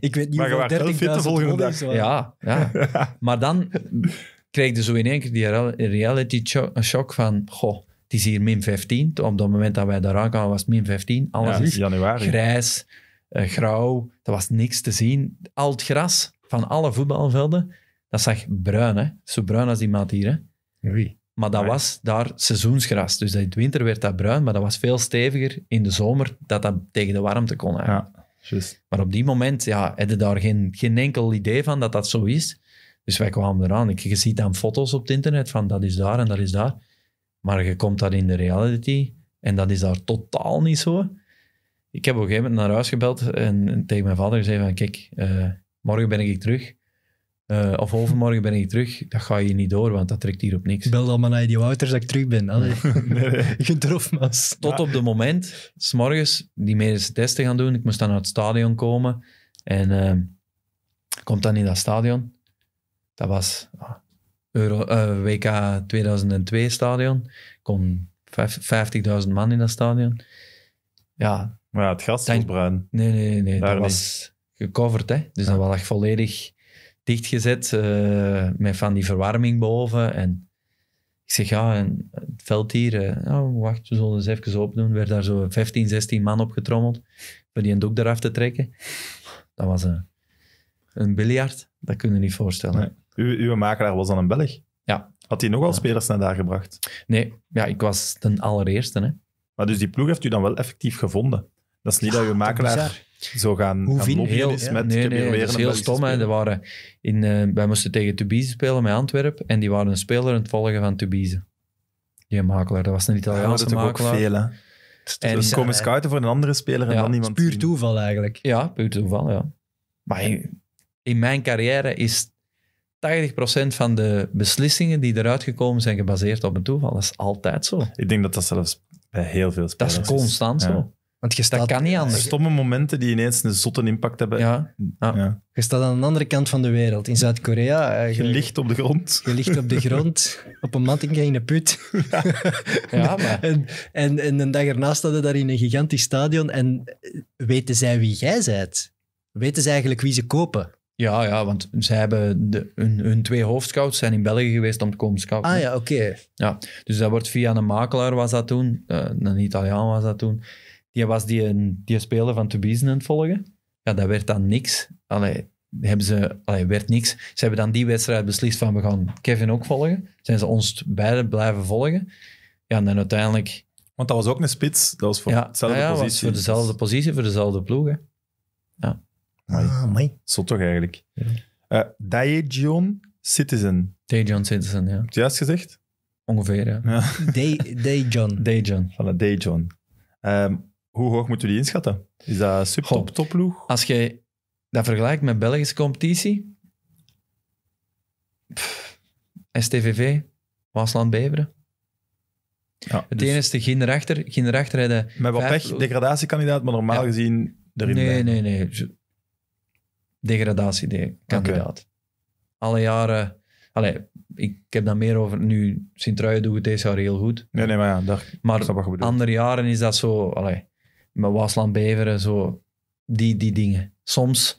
Ik weet niet maar hoeveel volgende dag. Ja, ja. maar dan kreeg je zo in één keer die reality shock van... Goh, het is hier min 15. Op het moment dat wij daar aankwamen was het min 15. Alles is januari. grijs, uh, grauw. Er was niks te zien. Al het gras van alle voetbalvelden, dat zag bruin. Hè? Zo bruin als die maat hier. Hè? Wie? Maar dat ah, was daar seizoensgras. Dus in de winter werd dat bruin, maar dat was veel steviger in de zomer dat dat tegen de warmte kon. Ja. Maar op die moment ja, heb daar geen, geen enkel idee van dat dat zo is. Dus wij kwamen eraan. Ik, je ziet dan foto's op het internet van dat is daar en dat is daar. Maar je komt daar in de reality en dat is daar totaal niet zo. Ik heb op een gegeven moment naar huis gebeld en, tegen mijn vader gezegd van kijk, eh, morgen ben ik terug. Eh, of overmorgen ben ik terug. Dat ga je niet door, want dat trekt hier op niks. Bel dan maar naar die Wouters dat ik terug ben. Allee. nee, Tot op de moment, s'morgens, die medische testen gaan doen. Ik moest dan naar het stadion komen. En uh, ehm, komt dan in dat stadion. Dat was ah, eh, WK 2002 stadion. Kom 50.000 man in dat stadion. Ja. Maar ja, het gas was bruin. Nee, nee, nee. dat was gecoverd, hè. Dus dan was ik volledig dichtgezet uh, met van die verwarming boven. En ik zeg, ja, en het veld hier, oh, wacht, we zullen eens even open doen. werd daar zo 15, 16 man op getrommeld, om die een doek eraf te trekken. Dat was een, eh, een biljart, dat kun je niet voorstellen. Nee. uw makelaar was dan een Belg? Ja. Had hij nogal spelers naar daar gebracht? Nee, ja, ik was de allereerste. Hè. Maar dus die ploeg heeft u dan wel effectief gevonden? Dat is niet dat uw makelaar zo gaan, Hoe gaan met, nee, nee, weer dat is heel stom. waren in, eh, wij moesten tegen Tubize spelen met Antwerpen en die waren een speler aan het volgen van Tubize. Die makelaar, dat was een Italiaanse ja, dat makelaar. Ook veel, hè? Dus en, ze komen scouten voor een andere speler en dan puur toeval eigenlijk. Ja, puur toeval, ja. Maar in, mijn carrière is 80% van de beslissingen die eruit gekomen zijn gebaseerd op een toeval. Dat is altijd zo. Ik denk dat dat zelfs bij heel veel spelers is. Dat is constant zo. Want je staat, kan niet anders. Stomme momenten die ineens een zotte impact hebben. Ja. Ah. Je staat aan de andere kant van de wereld, in Zuid-Korea. Eh, je, ligt op de grond. Je ligt op de grond, op een matting in een put. Ja. maar... En, en, en een dag erna staat je daar in een gigantisch stadion en eh, weten zij wie jij bent. Weten ze eigenlijk wie ze kopen. Ja, ja, want ze hebben hun, twee hoofdscouts zijn in België geweest om te komen scouten. Ah ja, oké. Ja, dus dat wordt via een makelaar was dat toen, eh, een Italiaan was dat toen. Die was die, die speler van Tubizen aan het volgen. Ja, dat werd dan niks. Allee, hebben ze, allee, werd niks. Ze hebben dan die wedstrijd beslist van we gaan Kevin ook volgen. Zijn ze ons beiden blijven volgen. Ja, en dan uiteindelijk... Want dat was ook een spits. Dat was voor ja, dezelfde ja, positie. voor dezelfde positie, voor dezelfde ploeg. Ja. Ah, mooi. Zo toch eigenlijk. Ja. Eh, John Citizen. Citizen. John Citizen, ja. Heb je juist gezegd? Ongeveer, ja. ja. Day, John. Day John. Voilà, Day John. Ehm, hoe hoog moeten we die inschatten? Is dat top topploeg? Als je dat vergelijkt met Belgische competitie, STVV, Waasland Beveren. Ja, het dus enige, geen erachter, geen erachter rijden. Met wat pech, degradatiekandidaat, maar normaal gezien erin. Nee, nee, nee. Degradatiekandidaat. Alle jaren. Allee, ik heb dan meer over nu. Sint-Truiden doet het deze jaar heel goed. Nee, nee, maar ja, daar, maar andere jaren is dat zo. Allee, met Wasland Beveren, zo, die, die dingen. Soms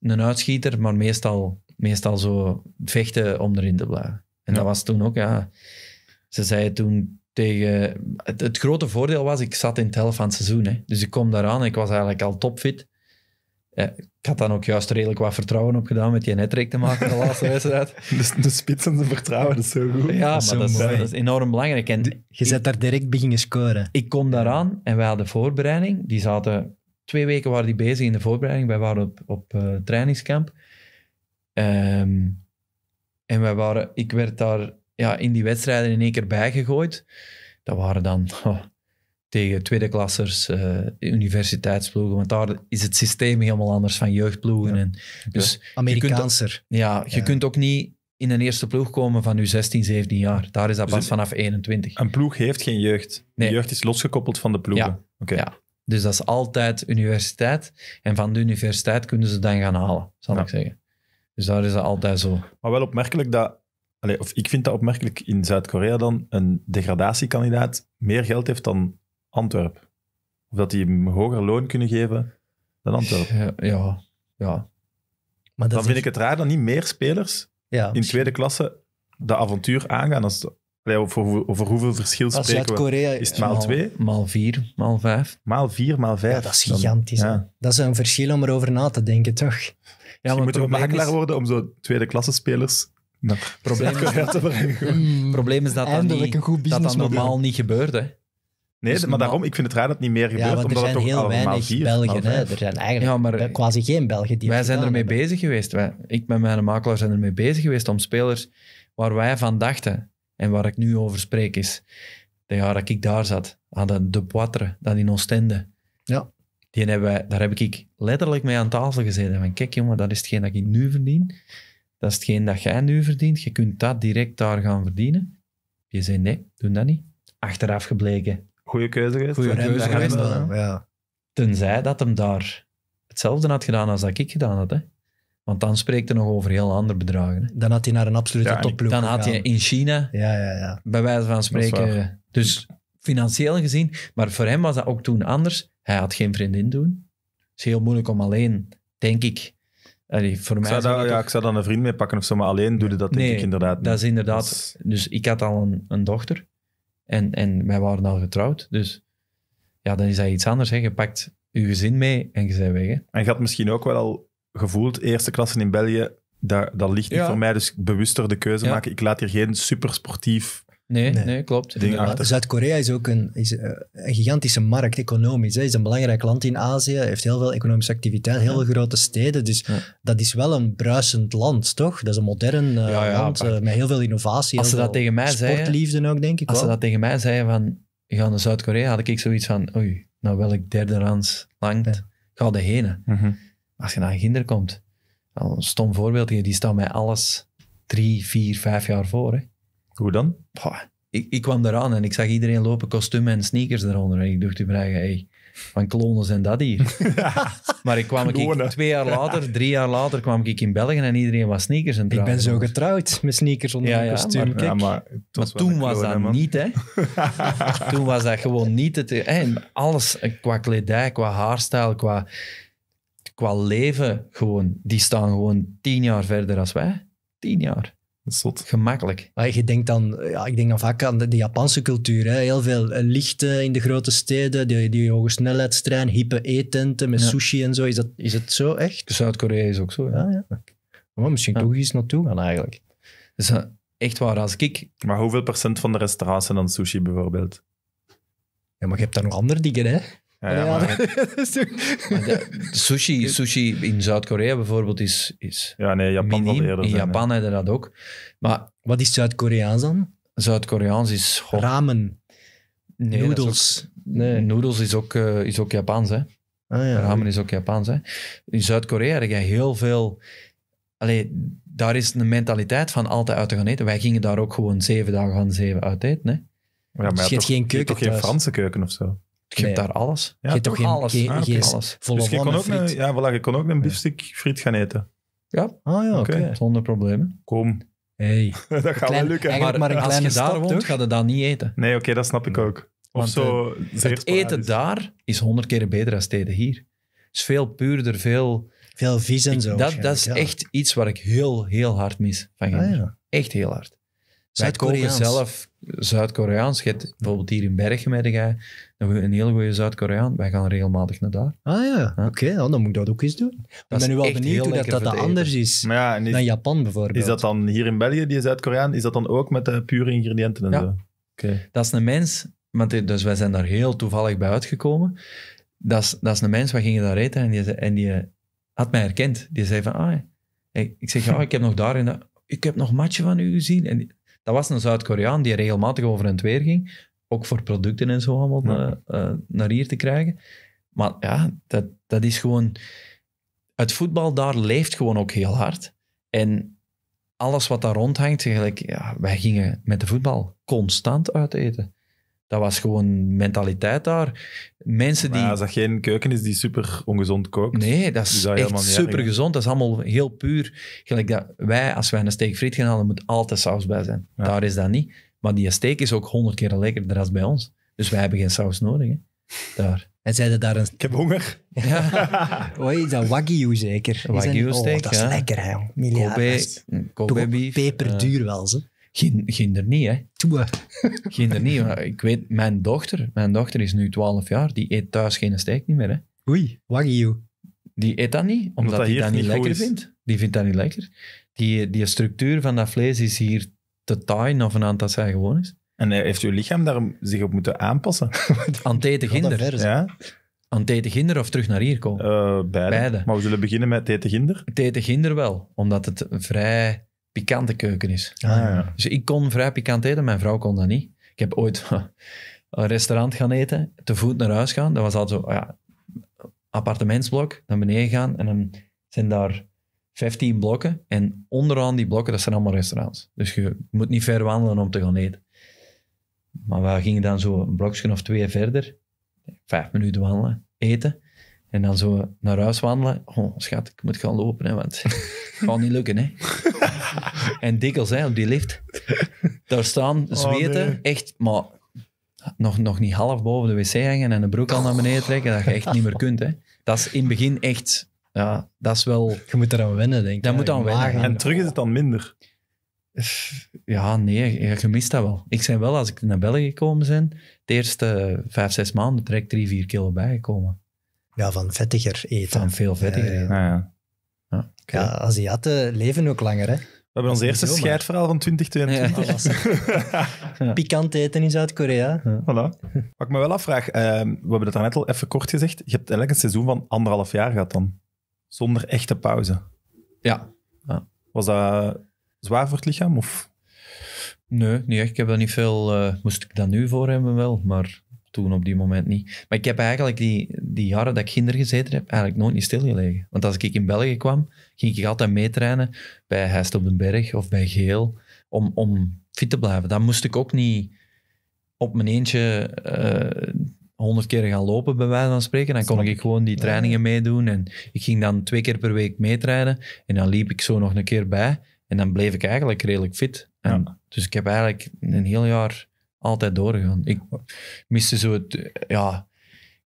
een uitschieter, maar meestal, meestal zo vechten om erin te blijven. En dat was toen ook, ja. Ze zei toen tegen... Het, grote voordeel was, ik zat in het helft van het seizoen. Hè. Dus ik kom daaraan en ik was eigenlijk al topfit ik had dan ook juist redelijk wat vertrouwen op gedaan met die netrek te maken de laatste wedstrijd. dus de spits en de vertrouwen, dat is zo goed. Ja, dat is, maar dat, is enorm belangrijk. En je zet daar direct beginnen scoren. Ik kom daaraan en wij hadden voorbereiding. Die zaten, twee weken waren die bezig in de voorbereiding. Wij waren op, op eh, trainingskamp. Ehm, en wij waren, ik werd daar ja, in die wedstrijden in één keer bij gegooid Dat waren dan... Oh, tegen klassers, uh, universiteitsploegen. Want daar is het systeem helemaal anders van jeugdploegen. En, dus Amerikaanser. ja, je kunt ook niet in een eerste ploeg komen van nu 16, 17 jaar. Daar is dat dus pas vanaf 21. Een ploeg heeft geen jeugd. Nee. De jeugd is losgekoppeld van de ploegen. Ja. ja. Dus dat is altijd universiteit. En van de universiteit kunnen ze dan gaan halen, zal ik zeggen. Dus daar is dat altijd zo. Maar wel opmerkelijk dat, of ik vind dat opmerkelijk in Zuid-Korea dan, een degradatiekandidaat meer geld heeft dan Antwerp. Of dat die een hoger loon kunnen geven dan Antwerp. Ja, ja. ja. Maar dat dan vind ik het raar dat niet meer spelers ja, in tweede klasse dat avontuur aangaan. Als, over, over hoeveel verschil als spreken Zuid-Korea, Is het maal 2? Maal 4, maal 5. Maal vier, maal 5. Ja, dat is gigantisch. Dat is een verschil om erover na te denken, toch? Ja, we moet ook worden om zo tweede klasse spelers naar Probleem Het te mm. brengen. probleem is dat dat, niet, dat, dat normaal niet gebeurt. Hè. Nee, dus maar daarom, ik vind het raar dat het niet meer gebeurt. Ja, want omdat er zijn heel weinig Belgen. Hè? Er zijn eigenlijk quasi geen Belgen die Wij zijn ermee bezig geweest. Wij, ik met mijn makelaar zijn ermee bezig geweest om spelers waar wij van dachten en waar ik nu over spreek is de jaar dat ik daar zat, aan de De Poitre, dat in Oostende. Ja. Die hebben daar heb ik letterlijk mee aan tafel gezeten. Van kijk jongen, dat is hetgeen dat ik nu verdien. Dat is hetgeen dat jij nu verdient. Je kunt dat direct daar gaan verdienen. Je zei nee, doe dat niet. Achteraf gebleken, Goede keuze geweest. keuze geweest, Tenzij dat hem daar hetzelfde had gedaan als dat ik gedaan had. Hè. Want dan spreekt hij nog over heel andere bedragen. Hè. Dan had hij naar een absolute ja, topploeg Dan had hij in China, ja, bij wijze van spreken... Dus financieel gezien, maar voor hem was dat ook toen anders. Hij had geen vriendin doen. Het is heel moeilijk om alleen, denk ik... voor mij ik, zou ja, ik dan een vriend mee pakken of zo, maar alleen doe je dat denk ik inderdaad niet. dat is inderdaad... Dus ik had al een, een dochter en, en wij waren al getrouwd, dus ja, dan is dat iets anders. Hè. Je pakt je gezin mee en je bent weg. Hè. En je had misschien ook wel al gevoeld, eerste klasse in België, dat, ligt niet voor mij, dus bewuster de keuze maken. Ik laat hier geen supersportief Nee, nee, klopt. Zuid-Korea is ook een, is eh, een gigantische markt, economisch. Hij is een belangrijk land in Azië, heeft heel veel economische activiteit, heel veel grote steden. Dus dat is wel een bruisend land, toch? Dat is een modern eh, land eh, met heel veel innovatie. Als ze dat tegen mij zeiden... ook, denk ik Als ze dat tegen mij zeiden van, we gaan naar Zuid-Korea, had ik zoiets van, oei, nou welk derde lands langt, ga de heen. Mhm. Als je naar Ginder komt, een stom voorbeeld, die staat mij alles drie, vier, vijf jaar voor. Hoe dan? ik, ik, kwam eraan en ik zag iedereen lopen, kostuum en sneakers eronder. En ik dacht te hey, van klonen zijn dat hier. maar ik kwam ik, twee jaar later, drie jaar later, kwam ik in België en iedereen was sneakers en Ik ben zo getrouwd met sneakers onder ja, kostuum. Maar, maar, toen was dat niet, hè. toen was dat gewoon niet het... alles eh, qua kledij, qua haarstijl, qua, qua leven gewoon, die staan gewoon tien jaar verder als wij. Tien jaar. Zot. Gemakkelijk. Maar je denkt dan, ja, ik denk dan vaak aan de, Japanse cultuur. Hè. Heel veel eh, lichten in de grote steden, die, die hoge snelheidstrein, hippe eetenten met sushi en zo. Is, dat, is het zo echt? Zuid-Korea is ook zo. Ah, ja, oh, ja. Maar misschien toch eens naartoe gaan eigenlijk. Dus echt waar, als ik... Maar hoeveel procent van de restaurants zijn dan sushi bijvoorbeeld? Ja, maar je hebt daar nog andere dingen, hè? Ja, ja, sushi, sushi in Zuid-Korea bijvoorbeeld is, is Ja, nee, Japan minim. wel eerder. In Japan hebben dat ook. Maar Wat is Zuid-Koreaans dan? Zuid-Koreaans is... Ramen. Nee, noedels. nee. Noedels is ook, eh, is ook Japans, hè. Ah, ja, Ramen is ook Japans, hè. In Zuid-Korea heb je heel veel... Allee, daar is een mentaliteit van altijd uit te gaan eten. Wij gingen daar ook gewoon zeven dagen van zeven uit eten, hè. Ja, maar je, hebt toch, geen, keuken toch geen Franse keuken of zo? Je hebt daar alles. je hebt toch geen, alles. Geen, ah, okay. alles. dus kon, ook een, ja, voilà, je kon ook een biefstuk friet gaan eten? Ja, ah, ja okay. Okay. zonder problemen. Kom. Hey. dat gaat wel lukken. Maar, als je daar woont, ga je dat niet eten. Nee, oké, dat snap ik ook. Of Want, zo, uh, het eten daar is honderd keer beter dan steden hier. is veel puurder, veel... Veel vies en zo. Dat, dat is echt iets waar ik heel, heel hard mis van ah, ja. Echt heel hard. Zuid-Koreaans. zelf Zuid-Koreaans. Je bijvoorbeeld hier in Bergen een heel goede Zuid-Koreaan. Wij gaan regelmatig naar daar. Ah ja, ja. oké. Okay, dan moet ik dat ook eens doen. Dat ik ben nu wel benieuwd hoe dat, dat anders is, ja, dan Japan bijvoorbeeld. Is dat dan hier in België, die Zuid-Koreaan, is dat dan ook met de pure ingrediënten en ja. zo? Dat is een mens, want dus wij zijn daar heel toevallig bij uitgekomen. Dat is, dat is een mens, wij gingen daar eten en die, en die had mij herkend. Die zei van, ah, ik, zeg, ik heb nog daar... In de, ik heb nog matje van u gezien. En dat was een Zuid-Koreaan die regelmatig over en weer ging. Ook voor producten en zo allemaal ja. Eh, eh, naar hier te krijgen. Maar ja, dat, dat is gewoon... Het voetbal daar leeft gewoon ook heel hard. En alles wat daar rondhangt, eigenlijk, ja, wij gingen met de voetbal constant uit eten. Dat was gewoon mentaliteit daar. Mensen die... als dat geen keuken is die super ongezond kookt... Nee, dat is, echt super gezond. Dat is allemaal heel puur. Gelijk dat wij, als wij een steak friet gaan halen, moet altijd saus bij zijn. Daar is dat niet. Maar die steak is ook honderd keer lekkerder dan bij ons. Dus wij hebben geen saus nodig. Hè. Daar. En zeiden daar een... Ik heb honger. Ja. Oei, dat Wagyu zeker? Wagyu oh, steak, dat is lekker, hè. Kobe, Kobe Peperduur eh. wel, ze. Geen, geen niet, hè. Toe. Geen er niet. ik weet, mijn dochter, mijn dochter is nu 12 jaar, die eet thuis geen steak niet meer, hè. Oei, wagyu. Die eet dat niet, omdat, hij dat die dat niet, lekker vindt. Die vindt dat niet lekker. Die, die structuur van dat vlees is hier te taai, of een aantal zij gewoon is. En heeft uw lichaam daar zich op moeten aanpassen? Aan het ginder. Ja. Aan het ginder of terug naar hier komen? Eh, beide. beide. Maar we zullen beginnen met het ginder? Het ginder wel, omdat het vrij pikante keuken is. Ah, ja. Dus ik kon vrij pikant eten, mijn vrouw kon dat niet. Ik heb ooit een restaurant gaan eten, te voet naar huis gaan. Dat was al zo, ja, appartementsblok, naar beneden gaan en dan zijn daar 15 blokken. En onderaan die blokken, dat zijn allemaal restaurants. Dus je moet niet ver wandelen om te gaan eten. Maar we gingen dan zo een blokje of twee verder, vijf minuten wandelen, eten. En dan zo naar huis wandelen. Oh, schat, ik moet gaan lopen, hè, want het gaat niet lukken. Hè. en dikwijls hè, op die lift. Daar staan, oh, zweten, echt, maar nog, nog niet half boven de wc hangen en de broek al naar beneden trekken, dat je echt niet meer kunt. Hè. Dat is in het begin echt, ja, dat is wel... Je moet eraan wennen, denk ik. Dat moet aan wennen. En terug is het dan minder? Ja, nee, je mist dat wel. Ik zei wel, als ik naar België gekomen ben, de eerste vijf, zes maanden trek drie, vier kilo bijgekomen ja, van vettiger eten. Van veel vettiger eh, eten, ah, ja. ja. ja. Okay. Aziaten leven ook langer, hè. We hebben ons eerste scheidverhaal van 2022. Ja. Pikant eten in Zuid-Korea. Voilà. Wat ik me wel afvraag, eh, we hebben het daarnet al even kort gezegd. Je hebt eigenlijk een seizoen van anderhalf jaar gehad dan. Zonder echte pauze. Ja. ja. Was dat zwaar voor het lichaam? Nee, Ik heb wel niet veel... Eh, moest ik dat nu voor hebben wel, maar toen op die moment niet. Maar ik heb eigenlijk die, die jaren dat ik kinder gezeten heb, eigenlijk nooit niet stilgelegen. Want als ik in België kwam, ging ik altijd meetrainen bij Heist op den Berg of bij Geel, om, om fit te blijven. Dan moest ik ook niet op mijn eentje eh, honderd uh, keer gaan lopen, bij wijze van spreken. Dan kon ik. gewoon die trainingen meedoen. En ik ging dan twee keer per week meetrainen. En dan liep ik zo nog een keer bij. En dan bleef ik eigenlijk redelijk fit. ja. Dus ik heb eigenlijk een heel jaar altijd doorgaan. Ik miste zo het, ja,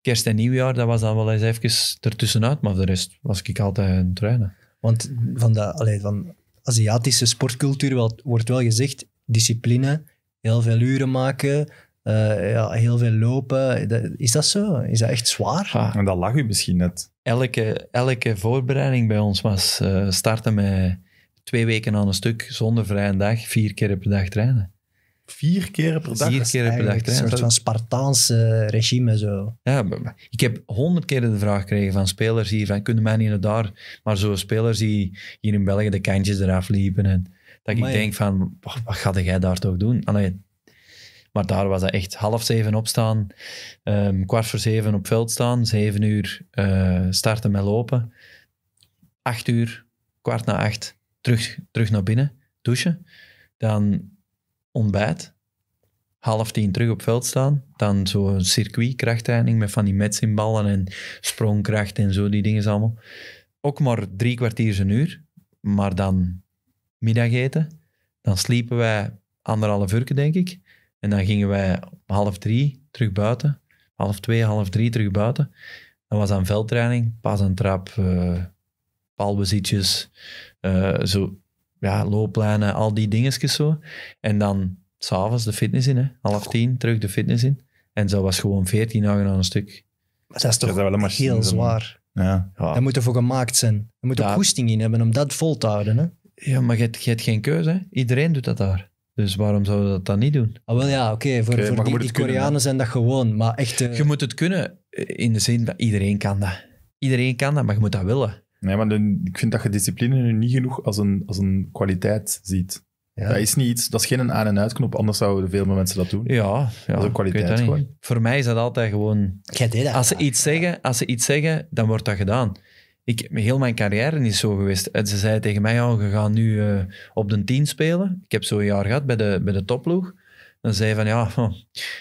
kerst en nieuwjaar, dat was dan wel eens even ertussenuit, maar voor de rest was ik altijd aan het trainen. Want van de allee, van Aziatische sportcultuur wordt wel gezegd, discipline, heel veel uren maken, eh, ja, heel veel lopen. Is dat zo? Is dat echt zwaar? Ah. en dat lag u misschien net. Elke, elke voorbereiding bij ons was eh, starten met twee weken aan een stuk, zonder vrije dag, vier keer per dag trainen vier keer per dag. Vier per dag. Een soort van Spartaanse regime zo. Ja, ik heb honderd keer de vraag gekregen van spelers hier van kunnen mij niet daar, maar zo spelers die hier in België de kantjes eraf liepen en dat ik denk van wat, wat ga jij daar toch doen? Allee, maar daar was dat echt half zeven opstaan, um, kwart voor zeven op veld staan, zeven uur eh, starten met lopen, acht uur, kwart na acht terug, terug naar binnen, douchen. Dan ontbijt, half tien terug op veld staan, dan zo'n krachttraining met van die ballen en sprongkracht en zo, die dingen allemaal. Ook maar drie kwartier een uur, maar dan middageten. Dan sliepen wij anderhalf uur, denk ik. En dan gingen wij half drie terug buiten. Half twee, half drie terug buiten. Dat was aan veldtraining, pas een trap, uh, zo ja, looplijnen, al die dingetjes zo. En dan s'avonds de fitness in, hè. half tien, terug de fitness in. En zo was gewoon veertien dagen aan een stuk. dat is toch dat wel heel zwaar. Ja. Dat moet ervoor gemaakt zijn. Je moet ook goesting in hebben om dat vol te houden. Hè? Ja, maar je hebt, geen keuze. Hè? Iedereen doet dat daar. Dus waarom zouden we dat dan niet doen? Ah, wel ja, oké. Voor, voor die, Koreanen zijn dat gewoon. Maar echt, eh, Je moet het kunnen eh, in de zin dat iedereen kan dat. Iedereen kan dat, maar je moet dat willen. Nee, maar ik vind dat je discipline nu niet genoeg als een, als een kwaliteit ziet. Ja. Dat is niet iets, dat is geen aan- en uitknop, anders zouden veel meer mensen dat doen. Ja, ja dat is een kwaliteit gewoon. Voor mij is dat altijd gewoon. als, ze iets zeggen, als ze iets zeggen, dan wordt dat gedaan. Ik, heel mijn carrière is zo geweest. En ze zei tegen mij: oh, we nu eh, op de 10 spelen. Ik heb zo'n jaar gehad bij de, bij de topploeg. Dan zei van ja,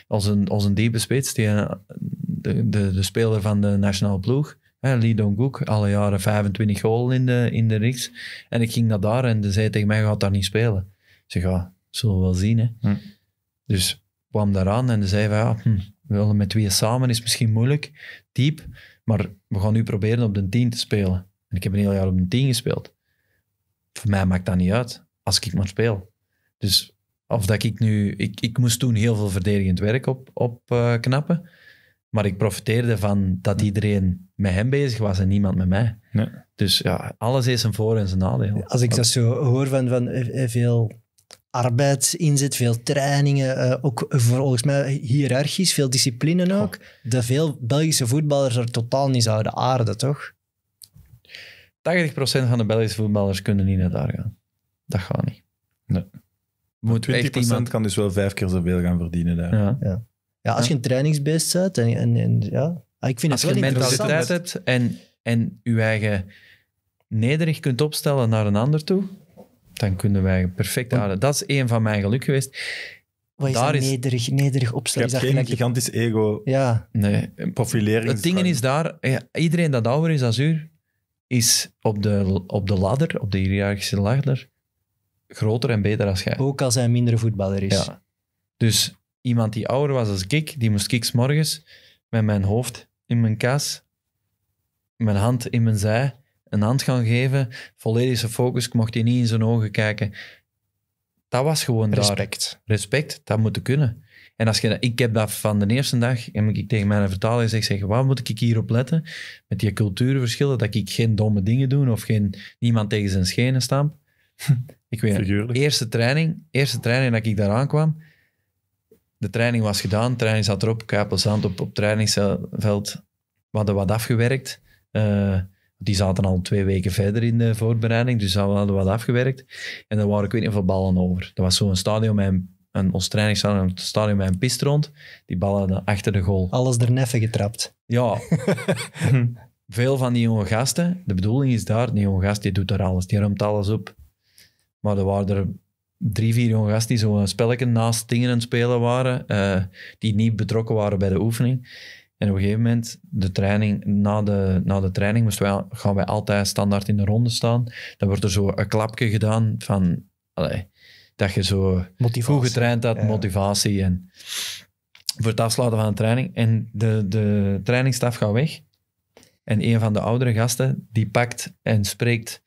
als een, als een diepe spits, die, eh, de, de, de speler van de nationale ploeg, Lee Dong-gook, alle jaren 25 goal in de, in de reeks. En ik ging naar daar en zei tegen mij, je gaat daar niet spelen. Ik zeg, ja, zullen we wel zien. Hè. Hm. Dus kwam daaraan en zei van, ja, hm, we willen met wie samen, is misschien moeilijk, diep. Maar we gaan nu proberen op de 10 te spelen. En ik heb een heel jaar op de 10 gespeeld. Voor mij maakt dat niet uit, als ik maar speel. Dus of dat ik nu... Ik, ik moest toen heel veel verdedigend werk op, op eh, knappen, Maar ik profiteerde van dat hm. iedereen met hem bezig was en niemand met mij. Dus ja, alles heeft zijn voor- en zijn nadeel. Als ik dat zo hoor van, van eh, eh, veel arbeid inzet, veel trainingen, eh, ook volgens mij hiërarchisch, veel discipline ook. Dat veel Belgische voetballers er totaal niet zouden aarden, toch? 80% van de Belgische voetballers kunnen niet naar daar gaan. Dat gaat niet. Nee. Moet 20% kan dus wel vijf keer zoveel gaan verdienen daar. Ja. ja. ja als je een trainingsbeest bent en, en, en ja, Ah, vind Als je de je mentaliteit hebt en, en je eigen nederig kunt opstellen naar een ander toe, dan kunnen wij perfect halen. houden. Dat is een van mijn geluk geweest. Wat is daar is... nederig, nederig opstellen? Je geen gigantisch ego. Ja. Nee. Profilering. Het ding dus is daar, iedereen dat ouder is als u, is op de, op de ladder, op de hiërarchische ladder, groter en beter als jij. Ook als hij een mindere voetballer is. Ja. Dus iemand die ouder was als ik, die moest ik morgens met mijn hoofd in mijn kas, mijn hand in mijn zij, een hand gaan geven, volledige focus, ik mocht hij niet in zijn ogen kijken. Dat was gewoon Respect. Daar. Respect, dat moet kunnen. En als je, ik heb dat van de eerste dag, en ik tegen mijn vertaler gezegd, zeg, waar moet ik hierop letten? Met die cultuurverschillen, dat ik geen domme dingen doe of geen, niemand tegen zijn schenen stamp. ik weet eerste training, eerste training dat ik daar aankwam, de training was gedaan, training zat erop, Kapelzand op, op trainingsveld. We hadden wat afgewerkt. Eh, die zaten al twee weken verder in de voorbereiding, dus we hadden wat afgewerkt. En er waren ik weet niet veel ballen over. Er was zo'n stadion met een, ons trainingsstadion, een stadion met een pist rond. Die ballen achter de goal. Alles er neffen getrapt. Ja. Veel van die jonge gasten, de bedoeling is daar, die jonge gast die doet daar alles, die ruimt alles op. Maar er waren er drie, vier jongens gasten die zo'n spelletje naast dingen aan spelen waren, eh, die niet betrokken waren bij de oefening. En op een gegeven moment, de training, na, de, na de training wij, gaan wij altijd standaard in de ronde staan. Dan wordt er zo een klapje gedaan van, dat je zo goed getraind had, motivatie en voor het afsluiten van de training. En de, de trainingstaf gaat weg. En een van de oudere gasten, die pakt en spreekt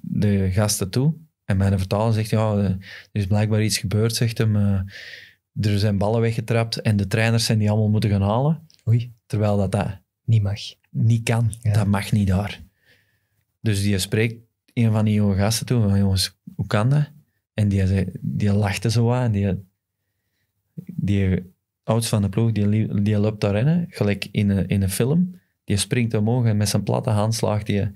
de gasten toe. En mijn vertaler zegt, ja, eh, er is blijkbaar iets gebeurd, zegt hem. Eh, er zijn ballen weggetrapt en de trainers zijn die allemaal moeten gaan halen. Oei. Terwijl dat, dat niet mag. Niet kan. Dat mag niet daar. Dus die spreekt een van die jonge gasten toe, van jongens, hoe kan dat? En die, die lachte zo aan. Die, die ouds van de ploeg, die, die loopt daarin, gelijk in een, in een film. Die springt omhoog en met zijn platte hand slaagt hij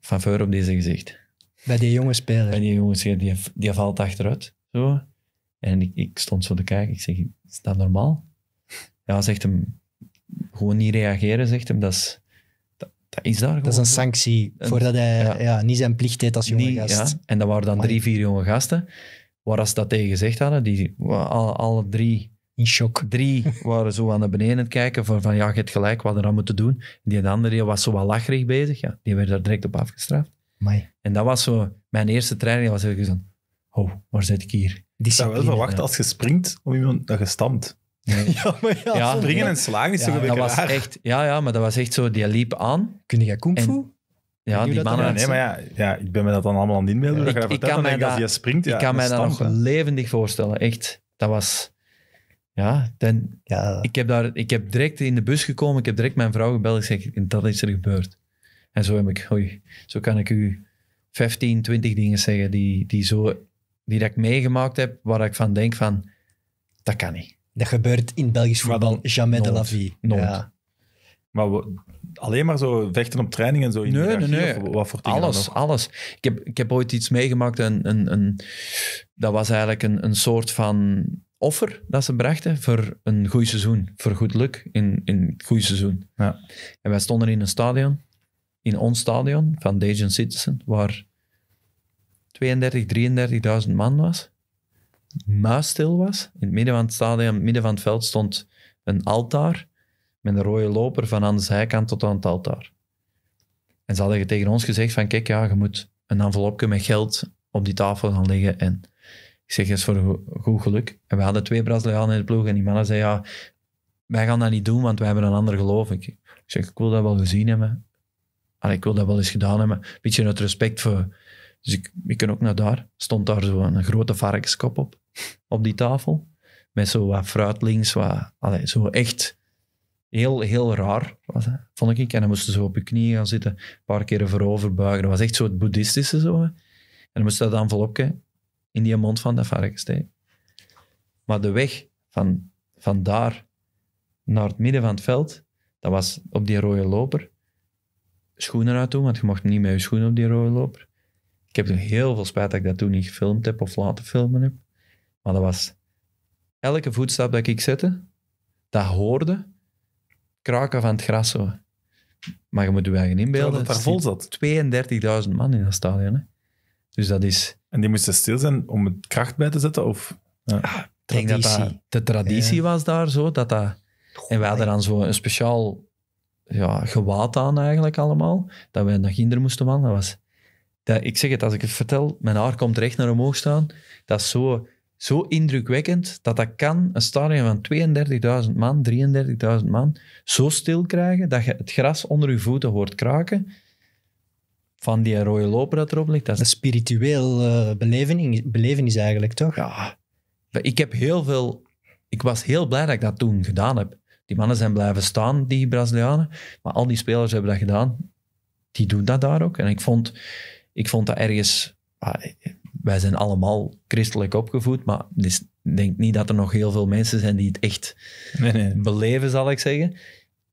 van voor op deze gezicht. Bij die jonge speler. Bij die jonge speler, die, die valt achteruit. Zo. En ik, ik stond zo te kijken. Ik zeg, is dat normaal? Ja, zegt hem, gewoon niet reageren, zegt hem. Dat is, dat, is daar gewoon. Dat is een sanctie, een, voordat hij ja. niet zijn plicht deed als jonge gast. Ja. En dat waren dan drie, vier jonge gasten. Waar ze dat tegen gezegd hadden, die, alle, alle drie... In shock. Drie waren zo aan de beneden aan het kijken van, van ja, je hebt gelijk, wat er aan moeten doen. Die andere die was zo wel lacherig bezig. Ja, die werd daar direct op afgestraft. En dat was zo, mijn eerste training was eigenlijk zo, oh, waar zit ik hier? Ik zou wel verwachten als je springt om iemand dat je stampt. Ja, maar ja, ja, springen en slagen is zo een echt, ja, ja, maar dat was echt zo, die liep aan. Kun je kung fu? ja, die mannen... Nee, maar ja, ja, ik ben me dat dan allemaal aan het inbeelden. ik, kan mij dat, springt, ik kan mij dat nog levendig voorstellen, echt. Dat was... Ja, ten, ja, Ik, heb daar, ik heb direct in de bus gekomen, ik heb direct mijn vrouw gebeld en gezegd, dat is er gebeurd. En zo heb ik, zo kan ik u 15, 20 dingen zeggen die, die, zo, die dat ik meegemaakt heb, waar ik van denk van, dat kan niet. Dat gebeurt in Belgisch voetbal jamais de la vie. Ja. Maar alleen maar zo vechten op training en zo? nee, nee, nee. wat voor alles, alles. Ik heb, ik heb ooit iets meegemaakt, een, een, dat was eigenlijk een, een soort van offer dat ze brachten voor een goed seizoen, voor goed luk in, in goed seizoen. Ja. En wij stonden in een stadion in ons stadion van Dagen Citizen, waar 32, 33.000 man was, muisstil was. In het midden van het stadion, in het midden van het veld stond een altaar met een rode loper van aan de zijkant tot aan het altaar. En ze hadden tegen ons gezegd van, kijk, ja, je moet een envelopje met geld op die tafel gaan leggen. En ik zeg, eens voor goed geluk. En we hadden twee Brazilianen in de ploeg en die mannen zeiden, ja, wij gaan dat niet doen, want wij hebben een ander geloof. Ik zeg, ik wil dat wel gezien hebben. Ah, ik wil dat wel eens gedaan hebben. Een beetje uit respect voor... Dus ik, ik ook naar daar. Stond daar zo een grote varkenskop op, op die tafel. Met zo wat fruit links, wat... zo echt heel, heel raar, vond ik. En dan moesten ze op je knieën gaan zitten, een paar keren voorover buigen. Dat was echt zo het boeddhistische zo. En dan moest dat envelopje in die mond van dat varken Maar de weg van, van daar naar het midden van het veld, dat was op die rode loper, schoenen uit doen, want je mocht niet met je schoenen op die rode loper. Ik heb toen heel veel spijt dat ik dat toen niet gefilmd heb of laten filmen heb. Maar dat was elke voetstap dat ik zette, dat hoorde, kraken van het gras. Zo. Maar je moet je eigen inbeelden. Dat daar vol zat. 32.000 man in dat stadion. Hè. Dus dat is... En die moesten stil zijn om het kracht bij te zetten? Of... Ja. Ah, traditie. de traditie was daar zo. Dat dat, en wij hadden dan zo een speciaal ja, gewaad aan eigenlijk allemaal. Dat wij naar kinder moesten wandelen. Was, dat, ik zeg het, als ik het vertel, mijn haar komt recht naar omhoog staan. Dat is zo, zo indrukwekkend dat dat kan een stadion van 32.000 man, 33.000 man, zo stil krijgen dat je het gras onder je voeten hoort kraken van die rode loper dat erop ligt. Dat is een spiritueel beleving eh, belevenis, belevenis eigenlijk, toch? Ja. Ik heb heel veel... Ik was heel blij dat ik dat toen gedaan heb. Die mannen zijn blijven staan, die Brazilianen. Maar al die spelers hebben dat gedaan. Die doen dat daar ook. En ik vond, ik vond dat ergens... Ah, wij zijn allemaal christelijk opgevoed, maar ik denk niet dat er nog heel veel mensen zijn die het echt beleven, zal ik zeggen.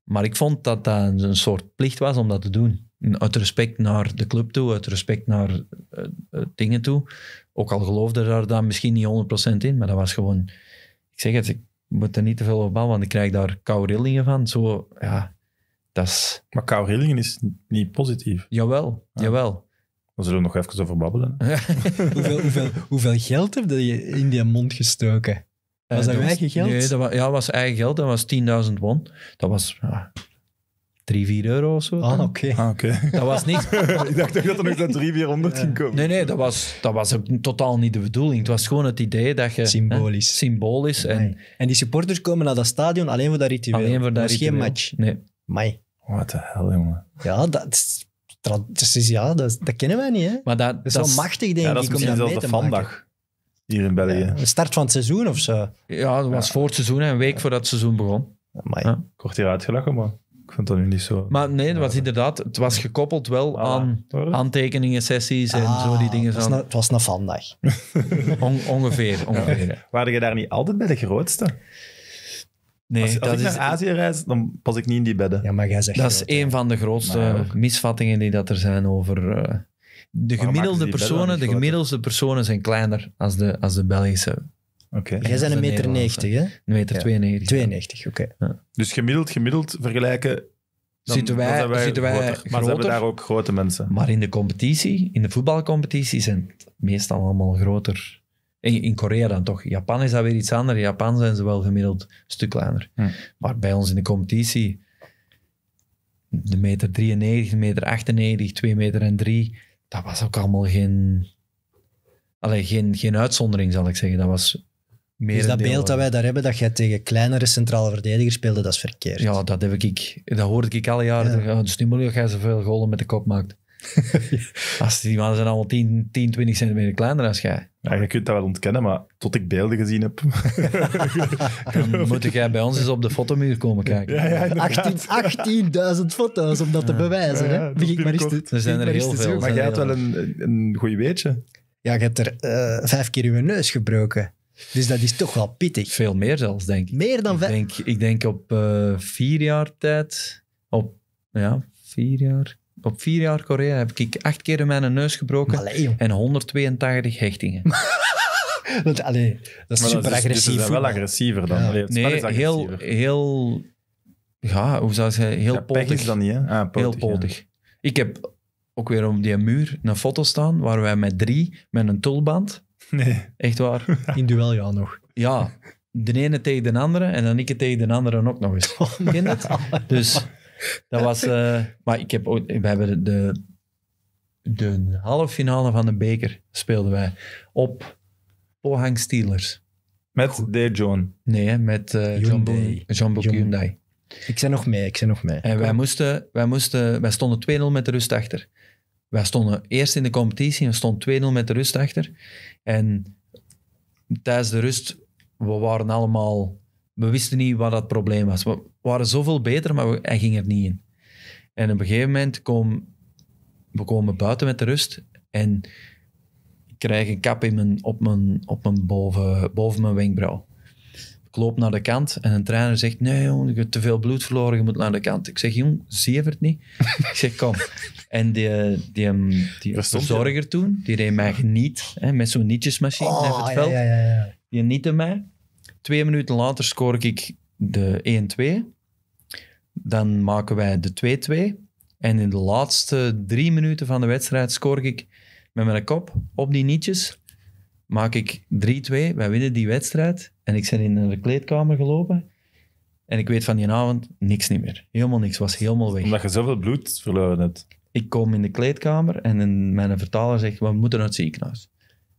Maar ik vond dat dat een soort plicht was om dat te doen. Uit respect naar de club toe, uit respect naar eh, eh, dingen toe. Ook al geloofde daar dan misschien niet 100% in, maar dat was gewoon... Ik zeg het, moet er niet te veel op bouwen, want ik krijg daar koude rillingen van. Zo, ja, dat is... Maar koude rillingen is niet positief. Jawel, ah. jawel. We zullen nog even over babbelen. hoeveel, hoeveel, hoeveel geld heb je in die mond gestoken? Was eh, dat, eigen geld? Nee, dat was, ja, was eigen geld. Dat was 10.000 won. Dat was 3, 4 euro of zo. Ah, oké. Ah, Dat was niet... ik dacht dat er nog dat 3, 400 ging komen. Nee, nee, dat was, dat was totaal niet de bedoeling. Het was gewoon het idee dat je... Symbolisch. symbolisch. En, en die supporters komen naar dat stadion alleen voor dat ritueel. Alleen voor dat, ritueel. geen match. Nee. Mai. Wat de hel, jongen. Ja, dat is... Dat, ja, dat, kennen wij niet, hè. Maar dat, is wel machtig, denk dat ik, om dat mee te Vandag Hier in België. de start van het seizoen of zo. Ja, dat was voor het seizoen, een week voordat het seizoen begon. Amai. Ja. Ik word hier uitgelachen, man. Ik vond dat nu niet zo... Maar nee, het was inderdaad, het was gekoppeld wel ah, aan aantekeningen, sessies en ah, zo die dingen. Het was, nog het was vandaag. ongeveer, ongeveer. Ja. je daar niet altijd bij de grootste? Nee, als, als dat Azië reis, dan pas ik niet in die bedden. Ja, maar jij zegt dat is een van de grootste misvattingen die dat er zijn over... Eh, de gemiddelde personen, de gemiddelde personen zijn kleiner als de, als de Belgische Jij bent een meter 90, hè? Een meter 92. oké. Dus gemiddeld, gemiddeld vergelijken zitten wij, zitten wij Maar ze hebben daar ook grote mensen. Maar in de competitie, in de voetbalcompetitie, zijn het meestal allemaal groter. In, in, Korea dan toch. Japan is dat weer iets anders. In Japan zijn ze wel gemiddeld een stuk kleiner. Maar bij ons in de competitie, de meter 93, de meter 98, 2 meter en 3, dat was ook allemaal geen, geen, geen uitzondering, zal ik zeggen. Dat was dus dat beeld dat wij daar hebben, dat jij tegen kleinere centrale verdedigers speelde, dat is verkeerd. Ja, dat heb ik. Dat hoorde ik alle jaren. Ja. Dus nu moet jij zoveel golen met de kop maakt. als die mannen zijn allemaal 10, 10, 20 centimeter kleiner dan jij. Ja, je kunt dat wel ontkennen, maar tot ik beelden gezien heb. dan moet jij bij ons eens op de fotomuur komen kijken. Ja, ja, 18.000 18 foto's om dat te bewijzen. hè? maar is er zijn er heel veel. Maar jij had wel een, een, een goeie weetje. Ja, je hebt er eh, vijf keer uw neus gebroken. Dus dat is toch wel pittig. Veel meer zelfs, denk ik. Meer dan vijf? Denk, ik denk op uh, vier jaar tijd, op ja, vier jaar, op vier jaar Korea heb ik acht keer in mijn neus gebroken en 182 hechtingen. dat is super dat agressief. Dus is wel agressiever dan. nee, heel, heel, ja, hoe zou je zeggen, heel ja, is dat niet, hè? Ah, heel potig. Ik heb ook weer op die muur een foto staan waar wij met drie, met een tulband, Nee. Echt waar. In duel ja nog. Ja, de ene tegen de andere en dan ik het tegen de andere ook nog eens. Oh, Ken dat? Dus dat was... Eh, maar ik heb ook. We hebben de, de halve finale van de beker speelden wij op Pohang Steelers. Met De John? Nee, met uh, John, John, Hyundai. Ik ben nog mee, ik ben nog mee. En wij, moesten, wij, moesten, wij stonden 2-0 met de rust achter wij stonden eerst in de competitie en stond 2-0 met de rust achter. En tijdens de rust, we waren allemaal... We wisten niet wat dat probleem was. We waren zoveel beter, maar we, hij ging er niet in. En op een gegeven moment komen we komen buiten met de rust en ik krijg een kap in op, mijn, op mijn boven, boven mijn wenkbrauw loop naar de kant en een trainer zegt, nee je hebt te veel bloed verloren, je moet naar de kant. Ik zeg, jong, zie het niet? ik zeg, kom. En die, die, die, die verzorger toen, die deed mij geniet, hè, met zo'n nietjesmachine oh, het veld. Ja, ja, ja. Die niette mij. Twee minuten later scoor ik de 1-2. Dan maken wij de 2-2. En in de laatste drie minuten van de wedstrijd scoor ik met mijn kop op die nietjes. Maak ik 3-2. Wij winnen die wedstrijd. En ik ben in de kleedkamer gelopen. En ik weet van die avond niks niet meer. Helemaal niks, was helemaal weg. Omdat je zoveel bloed verloren net. Ik kom in de kleedkamer en mijn vertaler zegt, we moeten naar het ziekenhuis.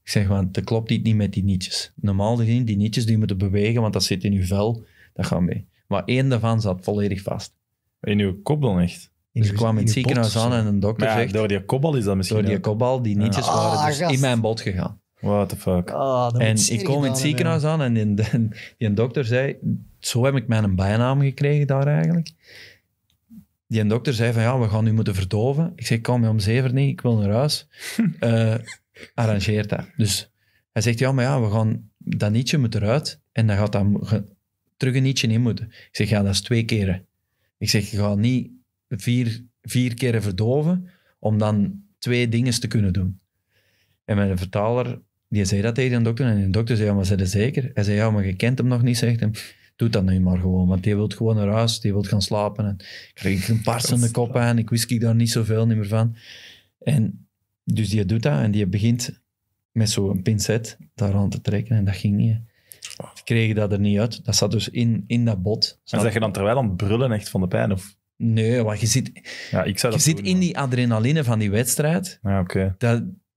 Ik zeg, want dat klopt niet met die nietjes. Normaal gezien, die nietjes die moeten bewegen, want dat zit in je vel. Dat gaat mee. Maar één daarvan zat volledig vast. In uw kop dan echt? Dus ik kwam in het ziekenhuis aan en een dokter zegt... door die kopbal is dat misschien Door die kopbal, die nietjes ah, waren dus in mijn bot gegaan. What the fuck. Ah, en ik kom in het ziekenhuis aan en die, die, dokter zei... Zo heb ik mijn bijnaam gekregen daar eigenlijk. Die dokter zei van, ja, we gaan nu moeten verdoven. Ik zei, kom, om zeven niet, ik wil naar huis. uh, arrangeert dat. Dus hij zegt, ja, maar ja, we gaan dat nietje moet eruit. En dan gaat dat terug een nietje in moeten. Ik zeg, ja, dat is twee keren. Ik zeg, je gaat niet vier, vier keren verdoven om dan twee dingen te kunnen doen. En mijn vertaler die zei dat tegen de dokter en de dokter zei, ja, maar ze zeker? Hij zei, ja, maar je kent hem nog niet, zegt hem. Doe dat nu maar gewoon, want die wilt gewoon naar huis, die wilt gaan slapen. En kreeg ik een de kop aan, ik wist ik daar niet zoveel meer van. En dus die doet dat en die begint met zo'n pincet daar aan te trekken en dat ging niet. Ik kreeg dat er niet uit. Dat zat dus in, in dat bot. En zeg je dan terwijl aan het brullen echt van de pijn? Of? Nee, want je zit, ja, ik zou je zit in die adrenaline van die wedstrijd. Ja, oké.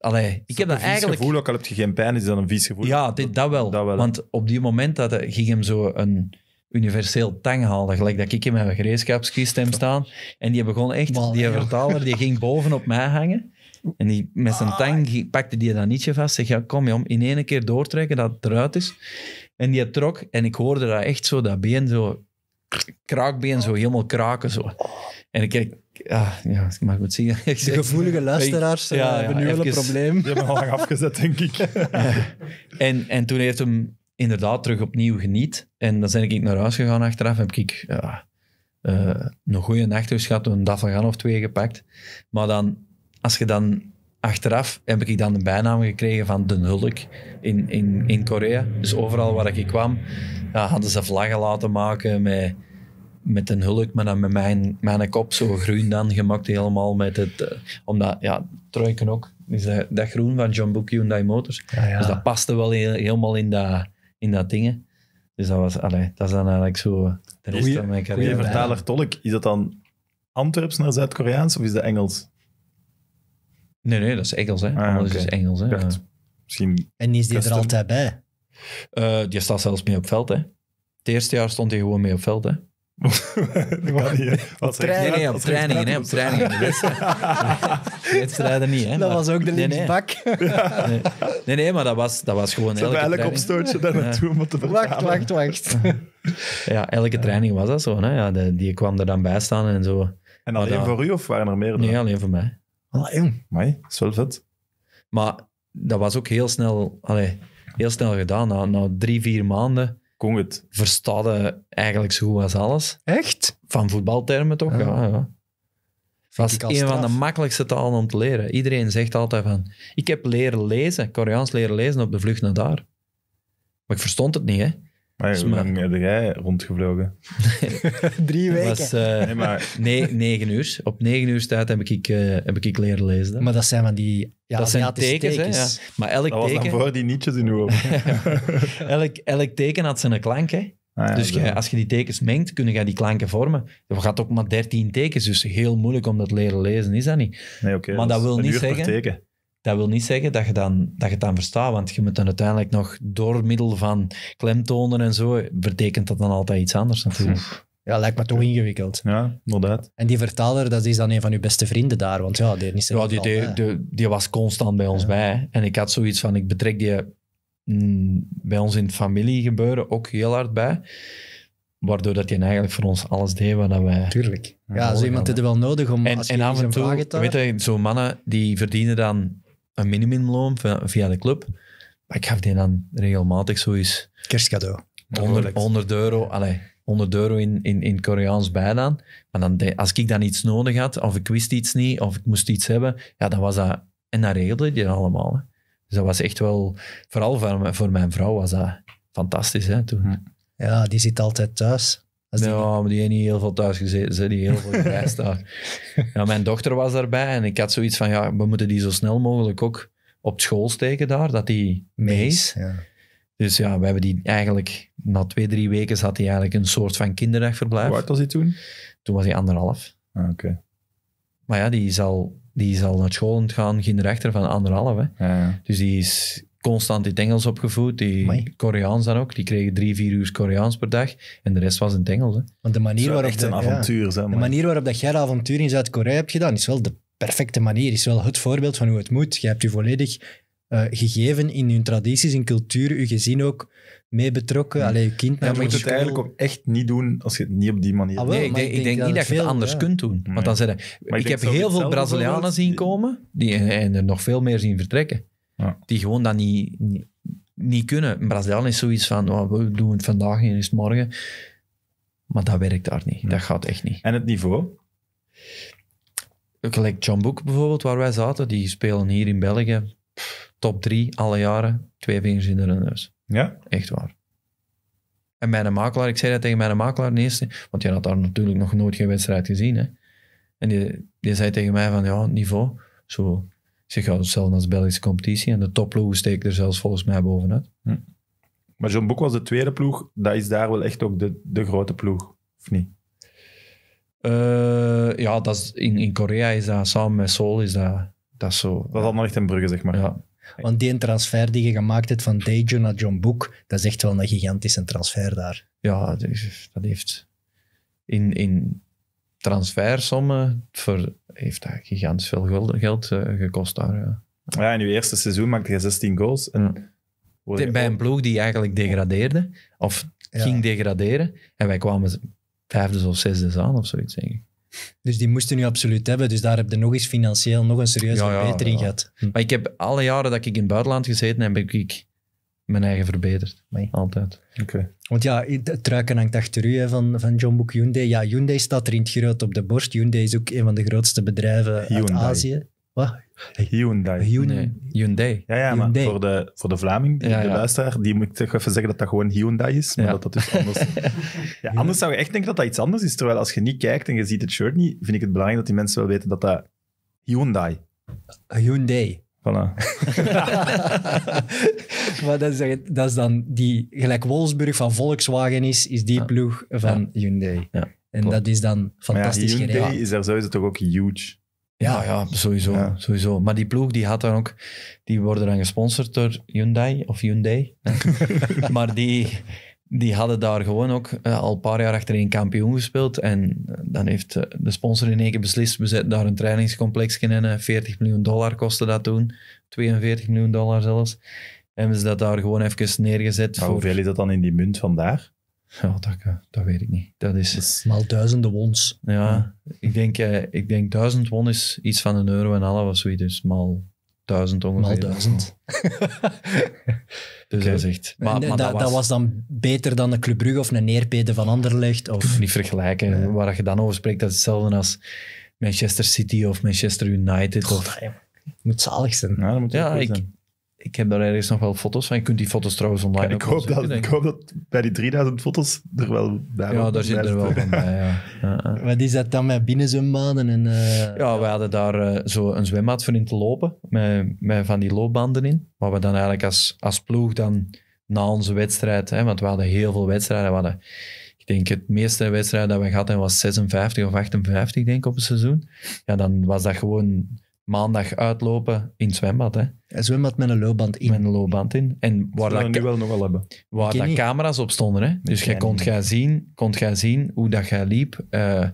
Allee, ik heb dat eigenlijk... gevoel, ook al heb je geen pijn, is dat een vies gevoel? Ja, dit, dat, wel. Want op die moment dat hij, eh, ging hem zo een universeel tang halen, gelijk dat ik in mijn gereedschapskist staan. En die begon echt, die vertaler, die ging bovenop mij hangen. En die, met zijn ah. tang pakte die dat nietje vast. Zeg, ja, kom je om in één keer doortrekken dat het eruit is. En die trok, en ik hoorde dat echt zo, dat been zo, kraakbeen zo helemaal kraken zo. En ik kijk, ja, ja, mag ik het zeggen? De gevoelige luisteraars eh, ja, ja, hebben nu wel een probleem. Die hebben al lang afgezet, denk ik. en, en toen heeft hem inderdaad terug opnieuw geniet. En dan ben ik naar huis gegaan achteraf. Heb ik ja, eh, een goede nacht dus gehad, een daflagan of twee gepakt. Maar dan, als je dan achteraf, heb ik dan de bijnaam gekregen van de Hulk in, in, in Korea. Dus overal waar ik kwam, ja, hadden ze vlaggen laten maken met met een hulk, maar dan met mijn, mijn kop zo groen dan gemaakt helemaal met het... Eh, omdat, ja, truiken ook, is dat, dat groen van John Book Hyundai Motors. Dus dat paste wel helemaal in dat, in dat ding. Dus dat was, allee, dat is dan eigenlijk zo de rest van mijn carrière. Goeie vertaler, tolk, is dat dan Antwerps naar Zuid-Koreaans of is dat Engels? Nee, nee, dat is Engels, hè. Ah, is Engels, hè. misschien en is die er altijd bij? Uh, die staat zelfs mee op veld, hè. Het eerste jaar stond hij gewoon mee op veld, hè. dat kan niet, op trainingen, ja, op trainingen, hè, op trainingen. niet, hè. Dat was ook de linksbak. Nee nee. nee. maar dat was, dat was gewoon elke eigenlijk training. opstootje daar naartoe moeten Wacht, wacht, wacht. ja, elke training was dat zo, hè. Ja, die, die kwam er dan bij staan en zo. En alleen voor u, of waren er meer? dan? Nee, alleen voor mij. Alleen? Ah, mij dat is wel vet. Maar dat was ook heel snel, allee, heel snel gedaan. Na, na drie, vier maanden Konget Verstaan eigenlijk zo goed als alles. Echt? Van voetbaltermen toch? Ah. Ja, ja. Was een van de makkelijkste talen om te leren. Iedereen zegt altijd van, ik heb leren lezen, Koreaans leren lezen op de vlucht naar daar. Maar ik verstond het niet, hè. Maar hoe lang heb jij rondgevlogen? Drie weken. Was, uh, nee, maar... nee, negen uur. Op negen uur tijd heb ik, uh, heb ik leren lezen. Maar dat zijn maar die ja, dat zijn tekens. tekens. Ja. Maar elk dat was teken... dan voor die nietjes in uw elk, elk teken had zijn klank. Hè? Ah, dus als je die tekens mengt, kun je die klanken vormen. Er gaat ook maar dertien tekens, dus heel moeilijk om dat leren lezen, is dat niet? Nee, oké. maar dat, wil niet zeggen dat wil niet zeggen dat je, dan, dat je het dan verstaat, want je moet dan uiteindelijk nog door middel van klemtonen en zo, betekent dat dan altijd iets anders Ja, lijkt me toch ingewikkeld. Ja, inderdaad. En die vertaler, dat is dan een van uw beste vrienden daar, want ja, die is ja, die, die, die, was constant bij ons bij. En ik had zoiets van, ik betrek die mm, bij ons in het familiegebeuren ook heel hard bij. Waardoor dat hij eigenlijk voor ons alles deed wat wij... Tuurlijk. Ja, zo iemand hadden. is er wel nodig om... En, als je en af en toe, weet je, zo'n mannen, die verdienen dan een minimumloon via de club. Maar ik gaf die dan regelmatig zoiets... Kerstcadeau. 100, 100 euro, allez, 100 euro in, in, in Koreaans bijdaan. Maar dan als ik dan iets nodig had, of ik wist iets niet, of ik moest iets hebben, ja, dan was dat... En dan regelde je allemaal. Dus dat was echt wel... Vooral voor, voor mijn vrouw was dat fantastisch hè, toen. Ja, die zit altijd thuis. Ja, die... maar die heeft niet heel veel thuis gezeten. Ze die heel veel gereisd daar. Ja, mijn dochter was daarbij en ik had zoiets van, ja, we moeten die zo snel mogelijk ook op school steken daar, dat die mee is. Ja. Dus ja, we hebben die eigenlijk, na twee, drie weken zat hij eigenlijk een soort van kinderdagverblijf. Hoe oud was hij toen? Toen was hij anderhalf. Ah, oké. Maar ja, die zal die is naar school gaan, ging van anderhalf. Hè. Ja, ja. Dus die is constant in het Engels opgevoed. Die Koreaans dan ook. Die kregen drie, vier uur Koreaans per dag. En de rest was in het Engels. Want de manier waarop... Echt een avontuur, zeg maar. De manier waarop dat jij de avontuur in Zuid-Korea hebt gedaan, is wel de perfecte manier. Is wel het voorbeeld van hoe het moet. Je hebt je volledig eh, gegeven in hun tradities, in cultuur, je gezin ook mee betrokken. Ja. je kind naar ja, Je moet het eigenlijk ook echt niet doen als je het niet op die manier ah, doet. nee, ik, denk, ik denk, niet dat je het anders kunt doen. Want dan zeggen, ik, ik heb heel veel Brazilianen zien komen die, en er nog veel meer zien vertrekken ja. die gewoon dat niet, niet, niet kunnen. Brazilië is zoiets van, we doen het vandaag en is morgen. Maar dat werkt daar niet. Dat gaat echt niet. En het niveau? Gelijk John Boek bijvoorbeeld, waar wij zaten, die spelen hier in België top drie alle jaren, twee vingers in de neus. Ja? Echt waar. En mijn makelaar, ik zei dat tegen mijn makelaar in want je had daar natuurlijk nog nooit geen wedstrijd gezien. Hè? En die, die zei tegen mij van, ja, niveau, zo zich hetzelfde als Belgische competitie. En de topploegen steekt er zelfs volgens mij bovenuit. Hm. Maar John Boek was de tweede ploeg. Dat is daar wel echt ook de, de grote ploeg, of niet? Eh, ja, dat is, in, in Korea is dat samen met Seoul is dat, dat is zo. Dat is allemaal echt een brugge, zeg maar. Ja. Want die transfer die je gemaakt hebt van Daejeon naar John Boek, dat is echt wel een gigantische transfer daar. Ja, dat heeft in, in transfersommen voor heeft daar gigantisch veel geld, eh, gekost daar. Ja. ja. in uw eerste seizoen maakte je 16 goals. En Bij een ploeg die eigenlijk degradeerde, of ging degraderen. En wij kwamen vijfde of zesde aan of zoiets, denk Dus die moesten nu absoluut hebben. Dus daar heb je nog eens financieel nog een serieuze verbetering gehad. Hm. Maar ik heb alle jaren dat ik in het buitenland gezeten heb, heb ik mijn eigen verbeterd. Altijd. Okay. Want ja, het truiken hangt achter u van, van John Book Hyundai. Ja, Hyundai staat er in het groot op de borst. Hyundai is ook een van de grootste bedrijven in uit Azië. Wat? Hyundai. Hyundai. Hyundai. Ja, ja maar voor de, voor de Vlaming, de, luisteraar, die moet toch even zeggen dat dat gewoon Hyundai is. Maar dat dat dus anders... ja, anders zou je echt denken dat dat iets anders is. Terwijl als je niet kijkt en je ziet het shirt niet, vind ik het belangrijk dat die mensen wel weten dat dat Hyundai... Hyundai. Voilà. maar dat is, dan die, gelijk Wolfsburg van Volkswagen is, is die ploeg van Hyundai. En dat is dan fantastisch ja, Hyundai is daar sowieso toch ook huge. Ja, ja, sowieso, sowieso. Maar die ploeg die had dan ook, die worden dan gesponsord door Hyundai of Hyundai. maar die, die hadden daar gewoon ook eh, al een paar jaar achterin kampioen gespeeld. En eh, dan heeft eh, de sponsor in één keer beslist, we zetten daar een trainingscomplex in. en 40 miljoen dollar kostte dat toen. 42 miljoen dollar zelfs. Hebben ze dat daar gewoon even neergezet. Maar hoeveel is dat dan in die munt vandaag? dat, dat weet ik niet. Dat is... Dat duizenden wons. Ja, Ik, denk, ik denk duizend won is iets van een euro en half of zoiets. Dus mal duizend ongeveer. Mal dus dat is echt... Maar, dat, was... dan beter dan een Club Brugge of een neerpeden van Anderlecht? Of... Niet vergelijken. Waar je dan over spreekt, dat is hetzelfde als Manchester City of Manchester United. Het of... dat moet zalig zijn. Ja, dat moet ik, zijn ik heb daar ergens nog wel foto's van. Je kunt die foto's trouwens online ja, ik, hoop dat, ik hoop dat bij die 3000 foto's er wel bij Ja, daar zit er wel van bij, ja. Wat is dat dan met binnenzwembaden? En, eh, ja, we hadden daar uh, zo een zwembad voor in te lopen, met, met van die loopbanden in. Waar we dan eigenlijk als, als ploeg dan na onze wedstrijd, hè, want we hadden heel veel wedstrijden, we hadden, ik denk het meeste wedstrijd dat we gehad hebben was 56 of 58 denk ik op een seizoen. Ja, dan was dat gewoon maandag uitlopen in het zwembad. Hè. Een zwembad met een loopband in. Met een loopband in. En waar dat, nu wel nog wel hebben. Waar dat camera's op stonden. Hè. Dus je kon gaan zien, kon gij zien hoe dat jij liep eh,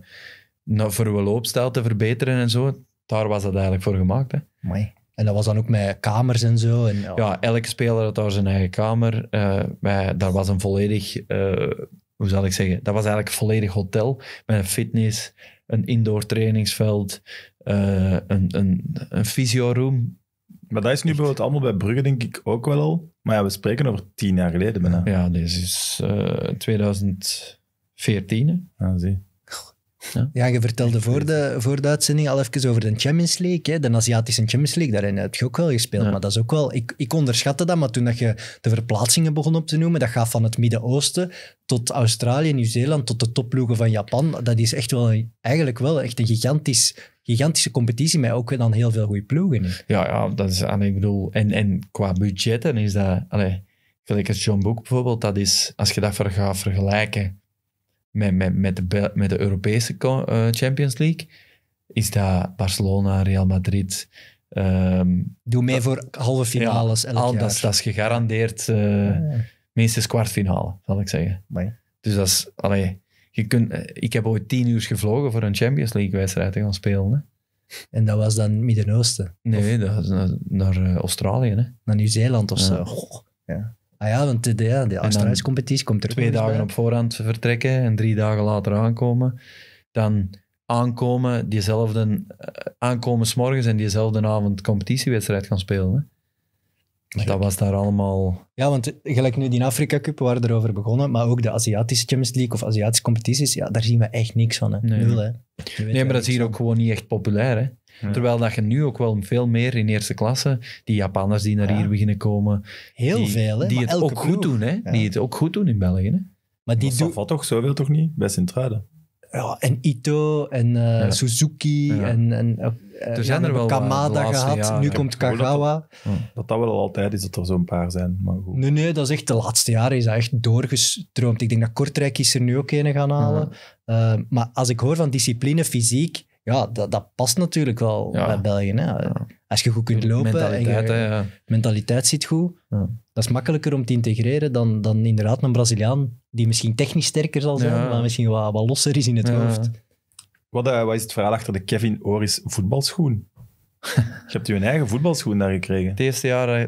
nou, voor je loopstijl te verbeteren en zo. Daar was dat eigenlijk voor gemaakt. Hè. Mooi. En dat was dan ook met kamers en zo. En, ja. elke speler had daar zijn eigen kamer. Uh, daar was een volledig, eh, hoe zal ik zeggen, dat was eigenlijk een volledig hotel met een fitness, een indoor trainingsveld, eh, een een, een, een fysioroom. Maar dat is nu bijvoorbeeld allemaal bij Brugge, denk ik, ook wel al. Maar ja, we spreken over tien jaar geleden bijna. Ja, dit is 2014. Eh, ah, zie. Ja. je vertelde voor de, voor de uitzending al even over de Champions League, hè, de Aziatische Champions League. Daarin heb je ook wel gespeeld. Maar dat is ook wel, ik, ik onderschatte dat, maar toen dat je de verplaatsingen begon op te noemen, dat gaat van het Midden-Oosten tot Australië, Nieuw-Zeeland, tot de topploegen van Japan. Dat is echt wel, eigenlijk wel echt een gigantisch, gigantische competitie met ook dan heel veel goede ploegen. Ja, ja, dat is, en ik bedoel, en, en qua budgetten is dat, allez, gelijk als John Book bijvoorbeeld, dat is, als je dat gaat vergelijken met, met, met, de, met de Europese eh, Champions League, is dat Barcelona, Real Madrid. Ehm, Doe mee voor halve finales. Ja, elk al, jaar. Dat, dat, is gegarandeerd uh, ja. kwartfinale, zal ik zeggen. Dus dat is, allee, je kunt, eh, ik heb ooit tien uur gevlogen voor een Champions League-wedstrijd te gaan spelen. En dat was dan Midden-Oosten? Nee, dat was naar, Australië. Hè. Naar Nieuw-Zeeland of zo. Ja. Ah ja, want de, de, de Australische competitie komt er Twee dagen op voorhand vertrekken en drie dagen later aankomen. Dan aankomen, diezelfde, eh, aankomen s'morgens en diezelfde avond competitiewedstrijd gaan spelen. Dat was daar allemaal... Ja, want eh, gelijk nu die Afrika Cup, we waren erover begonnen, maar ook de Aziatische Champions League of Aziatische competities, ja, daar zien we echt niks van. Nee. Nul, hè. Nee, maar dat is hier ook gewoon niet echt populair. Hè. Hm. Terwijl dat je nu ook wel veel meer in eerste klasse, die Japanners die naar hier beginnen komen. Heel die, veel, hè? Die het ook goed doen, hè? Die het ook goed doen in België, hè? Maar die Dat valt toch zoveel toch niet? Bij Sint-Truiden. Ja, en Ito en eh, Suzuki en... en uh, zijn er wel Kamada gehad, nu komt Kagawa. Dat, dat, wel altijd is, dat er zo'n paar zijn. Maar goed. Nee, nee, dat is echt de laatste jaren is dat echt doorgestroomd. Ik denk dat Kortrijk is er nu ook een gaan halen. Eh, maar als ik hoor van discipline, fysiek, ja, dat, dat past natuurlijk wel bij België. Hè. Als je goed kunt lopen mentaliteit, en mentaliteit zit goed, dat is makkelijker om te integreren dan, dan inderdaad een Braziliaan die misschien technisch sterker zal zijn, maar misschien wat, wat losser is in het hoofd. Wat, eh, wat is het verhaal achter de Kevin Oris voetbalschoen? je hebt je een eigen voetbalschoen daar gekregen. Het eerste jaar,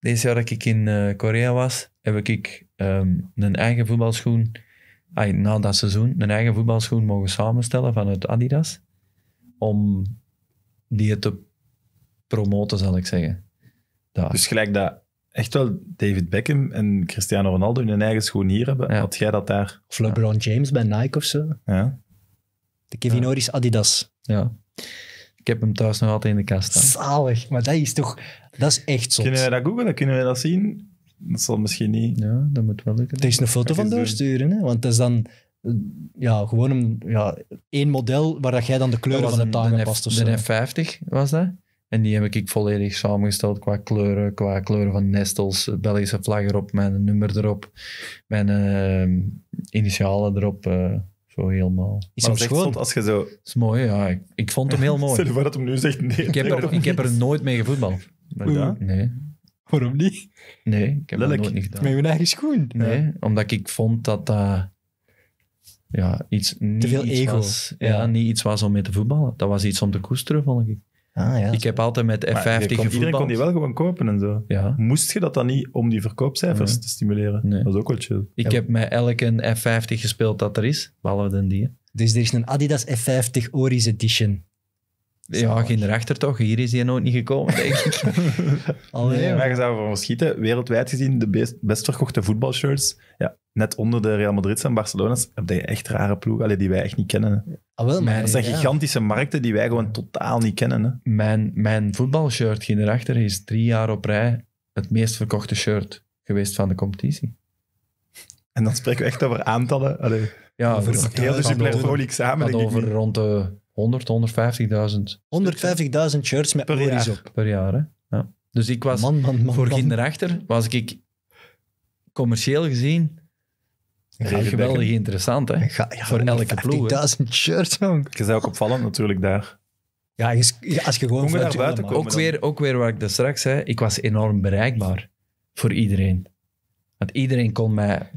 deze eh, jaar dat ik in eh, Korea was, heb ik um, een eigen voetbalschoen, na dat seizoen, een eigen voetbalschoen mogen samenstellen vanuit Adidas om die te promoten, zal ik zeggen. Dus gelijk dat echt wel David Beckham en Cristiano Ronaldo hun eigen schoen hier hebben, ja. had jij dat daar? Of LeBron James bij Nike of zo. Ja. De Kevin ja. Adidas. Ja. Ik heb hem thuis nog altijd in de kast staan. Zalig, maar dat is toch... Dat is echt zot. Kunnen wij dat googlen? Kunnen wij dat zien? Dat zal misschien niet... Ja, dat moet wel lukken. Er is een foto van doorsturen, hè? want dat is dan ja, gewoon een, ja, één model waar dat jij dan de kleuren van hebt aangepast. Of zo. De F50 was dat. En die heb ik volledig samengesteld qua kleuren, qua kleuren van nestels, Belgische vlag erop, mijn nummer erop, mijn eh, initialen erop. Eh, zo helemaal. Is hem als je zo... is mooi, ja. Ik, ik vond hem heel mooi. Stel dat nu zegt nee. Ik heb er, ik heb er nooit mee gevoetbald. Maar Nee. Waarom niet? Nee, ik heb er nooit niet gedaan. Met mijn eigen schoen? Nee, omdat ik vond dat dat ja, iets, niet te veel egels, ja, niet iets was om mee te voetballen. Dat was iets om te koesteren, vond ik. Ah, ja, ik heb altijd met F50 gevoetbald. Iedereen kon die wel gewoon kopen en zo. Moest je dat dan niet om die verkoopcijfers te stimuleren? Dat is ook wel chill. Ik heb met elke F50 gespeeld dat er is, behalve dan die. Dus er is een Adidas F50 Oris Edition. Ja, geen rechter toch? Hier is hij nooit niet gekomen, denk ik. Allee, nee, ervan schieten. Wereldwijd gezien de best, best verkochte voetbalshirts. Ja, net onder de Real Madrid's en Barcelona's heb je echt rare ploegen die wij echt niet kennen. Ah, wel, dat zijn gigantische markten die wij gewoon totaal niet kennen. Hè. Mijn, mijn voetbalshirt, geen rechter, is drie jaar op rij het meest verkochte shirt geweest van de competitie. En dan spreken we echt over aantallen. Allee, ja, over, heel de Super samen. over rond de 100, 150.000. 150.000 shirts met per jaar. Per jaar, hè? Ja. Dus ik was, voor man, man, voor kinderachter, was ik commercieel gezien ja, eh, geweldig interessant, hè? voor elke ploeg. 50.000 shirts, man. Je zou ook opvallend natuurlijk daar. Ja, als je gewoon voor buiten komt. ook, weer, ook weer wat ik daar straks zei, ik was enorm bereikbaar voor iedereen. Want iedereen kon mij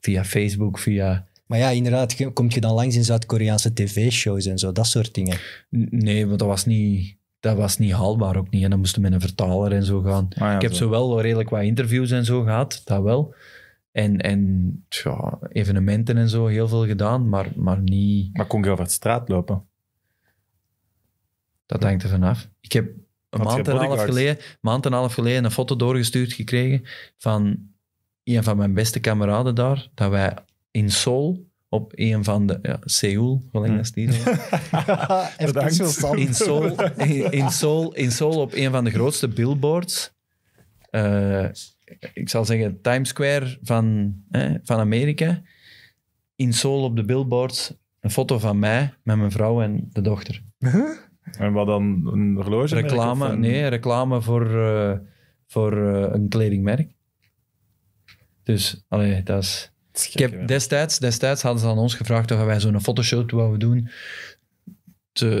via Facebook, via maar ja, inderdaad, kom je dan langs in Zuid-Koreaanse tv-shows en zo, dat soort dingen. Nee, want dat was niet, dat was niet haalbaar ook niet. En dan moesten we met een vertaler en zo gaan. Ah, ik heb zo. zowel redelijk wat interviews en zo gehad, dat wel. En, en tja, evenementen en zo, heel veel gedaan, maar, maar niet... Maar kon je over de straat lopen? Dat hangt er vanaf. Ik heb een maand en, half geleden, maand en een half geleden een foto doorgestuurd gekregen van een van mijn beste kameraden daar, dat wij in Seoul op een van de... Ja, Seoul, hoe lang dat die. Hmm. in, Seoul, in, Seoul, in Seoul op een van de grootste billboards. Eh, ik zal zeggen Times Square van, van Amerika. In Seoul op de billboards een foto van mij met mijn vrouw en de dochter. En wat dan? Een horloge? Reclame, een... nee, reclame voor, eh, voor eh, een kledingmerk. Dus, allee, dat is... Ik heb destijds, destijds hadden ze aan ons gevraagd of wij zo'n fotoshoot wouden doen.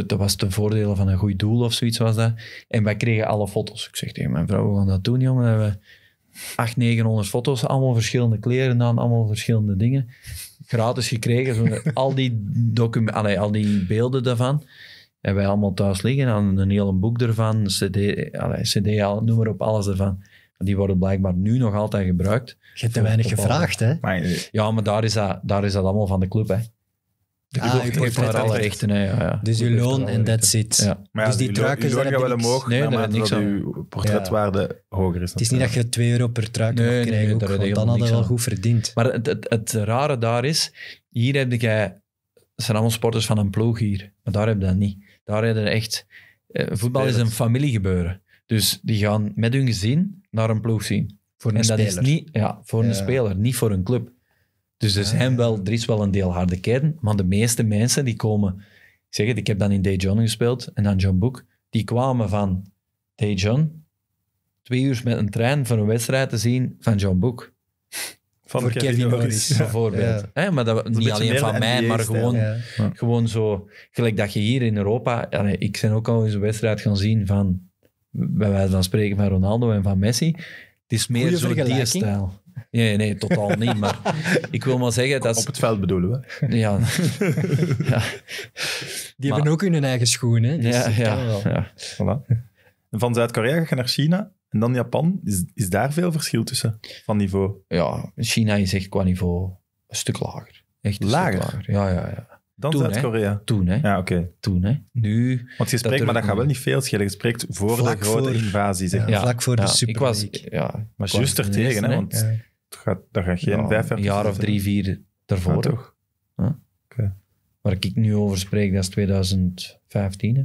dat was ten voordele van een goed doel of zoiets was dat. En wij kregen alle foto's. Ik zeg tegen mijn vrouw, we gaan dat doen, jongen. we hebben we 800, 900 foto's, allemaal verschillende kleren aan, allemaal verschillende dingen. Gratis gekregen, zo, al, die al die beelden daarvan. En wij allemaal thuis liggen aan een heel boek ervan, cd, allee, cd, noem maar op, alles ervan. Die worden blijkbaar nu nog altijd gebruikt. Je hebt te weinig gevraagd, hè? Eh, ja, maar daar is, dat, daar is dat allemaal van de club, hè? De ah, club heeft, daar alle rechten, Ja, ja. Dus je loon en that's it. Ja. dus die truikers, daar je omhoog, nee, dat niks aan. je portretwaarde hoger is. Het is niet dat je 2 euro per truik nee, mag krijgen, nee, dan hadden wel goed verdiend. Maar het, het, rare daar is, hier heb jij... Het zijn allemaal sporters van een ploeg hier, maar daar heb je dat niet. Daar heb je echt... Eh, voetbal is een familiegebeuren. Dus die gaan met hun gezin naar een ploeg zien. Voor een en dat Is niet, ja, voor een speler, niet voor een club. Dus er, zijn ah, wel, er is wel een deel harde kern, maar de meeste mensen die komen... Zeg het, ik heb dan in Daejeon gespeeld en dan John Boek. Die kwamen van Daejeon twee uur met een trein voor een wedstrijd te zien van John Boek. Van voor Kevin bijvoorbeeld. Ja. maar dat, niet alleen van mij, maar gewoon, gewoon zo... Gelijk dat je hier in Europa... ik ben ook al eens een wedstrijd gaan zien van bij wijze van spreken van Ronaldo en van Messi. Het is meer zo die stijl. Nee, nee, totaal niet. Maar ik wil maar zeggen dat... Op het veld bedoelen we. Ja. ja. Die hebben ook hun eigen schoenen. Dus ja, ja, ja. van Zuid-Korea ga je naar China en dan Japan. Is, is daar veel verschil tussen van niveau? Ja, China is echt qua niveau een stuk lager. Echt lager. Ja, ja, ja. Dan Zuid-Korea. Toen, hè. Ja, oké. Toen, hè. Nu... Want je spreekt, maar dat gaat wel niet veel schelen. Je spreekt voor de grote invasie, zeg Ja, vlak voor de Super ik was, ja, Maar juist er tegen, hè, want Ja. gaat, dat gaat geen Ja, jaar... een jaar of drie, vier ervoor Ja, toch? Waar ik nu over spreek, dat is 2015. hè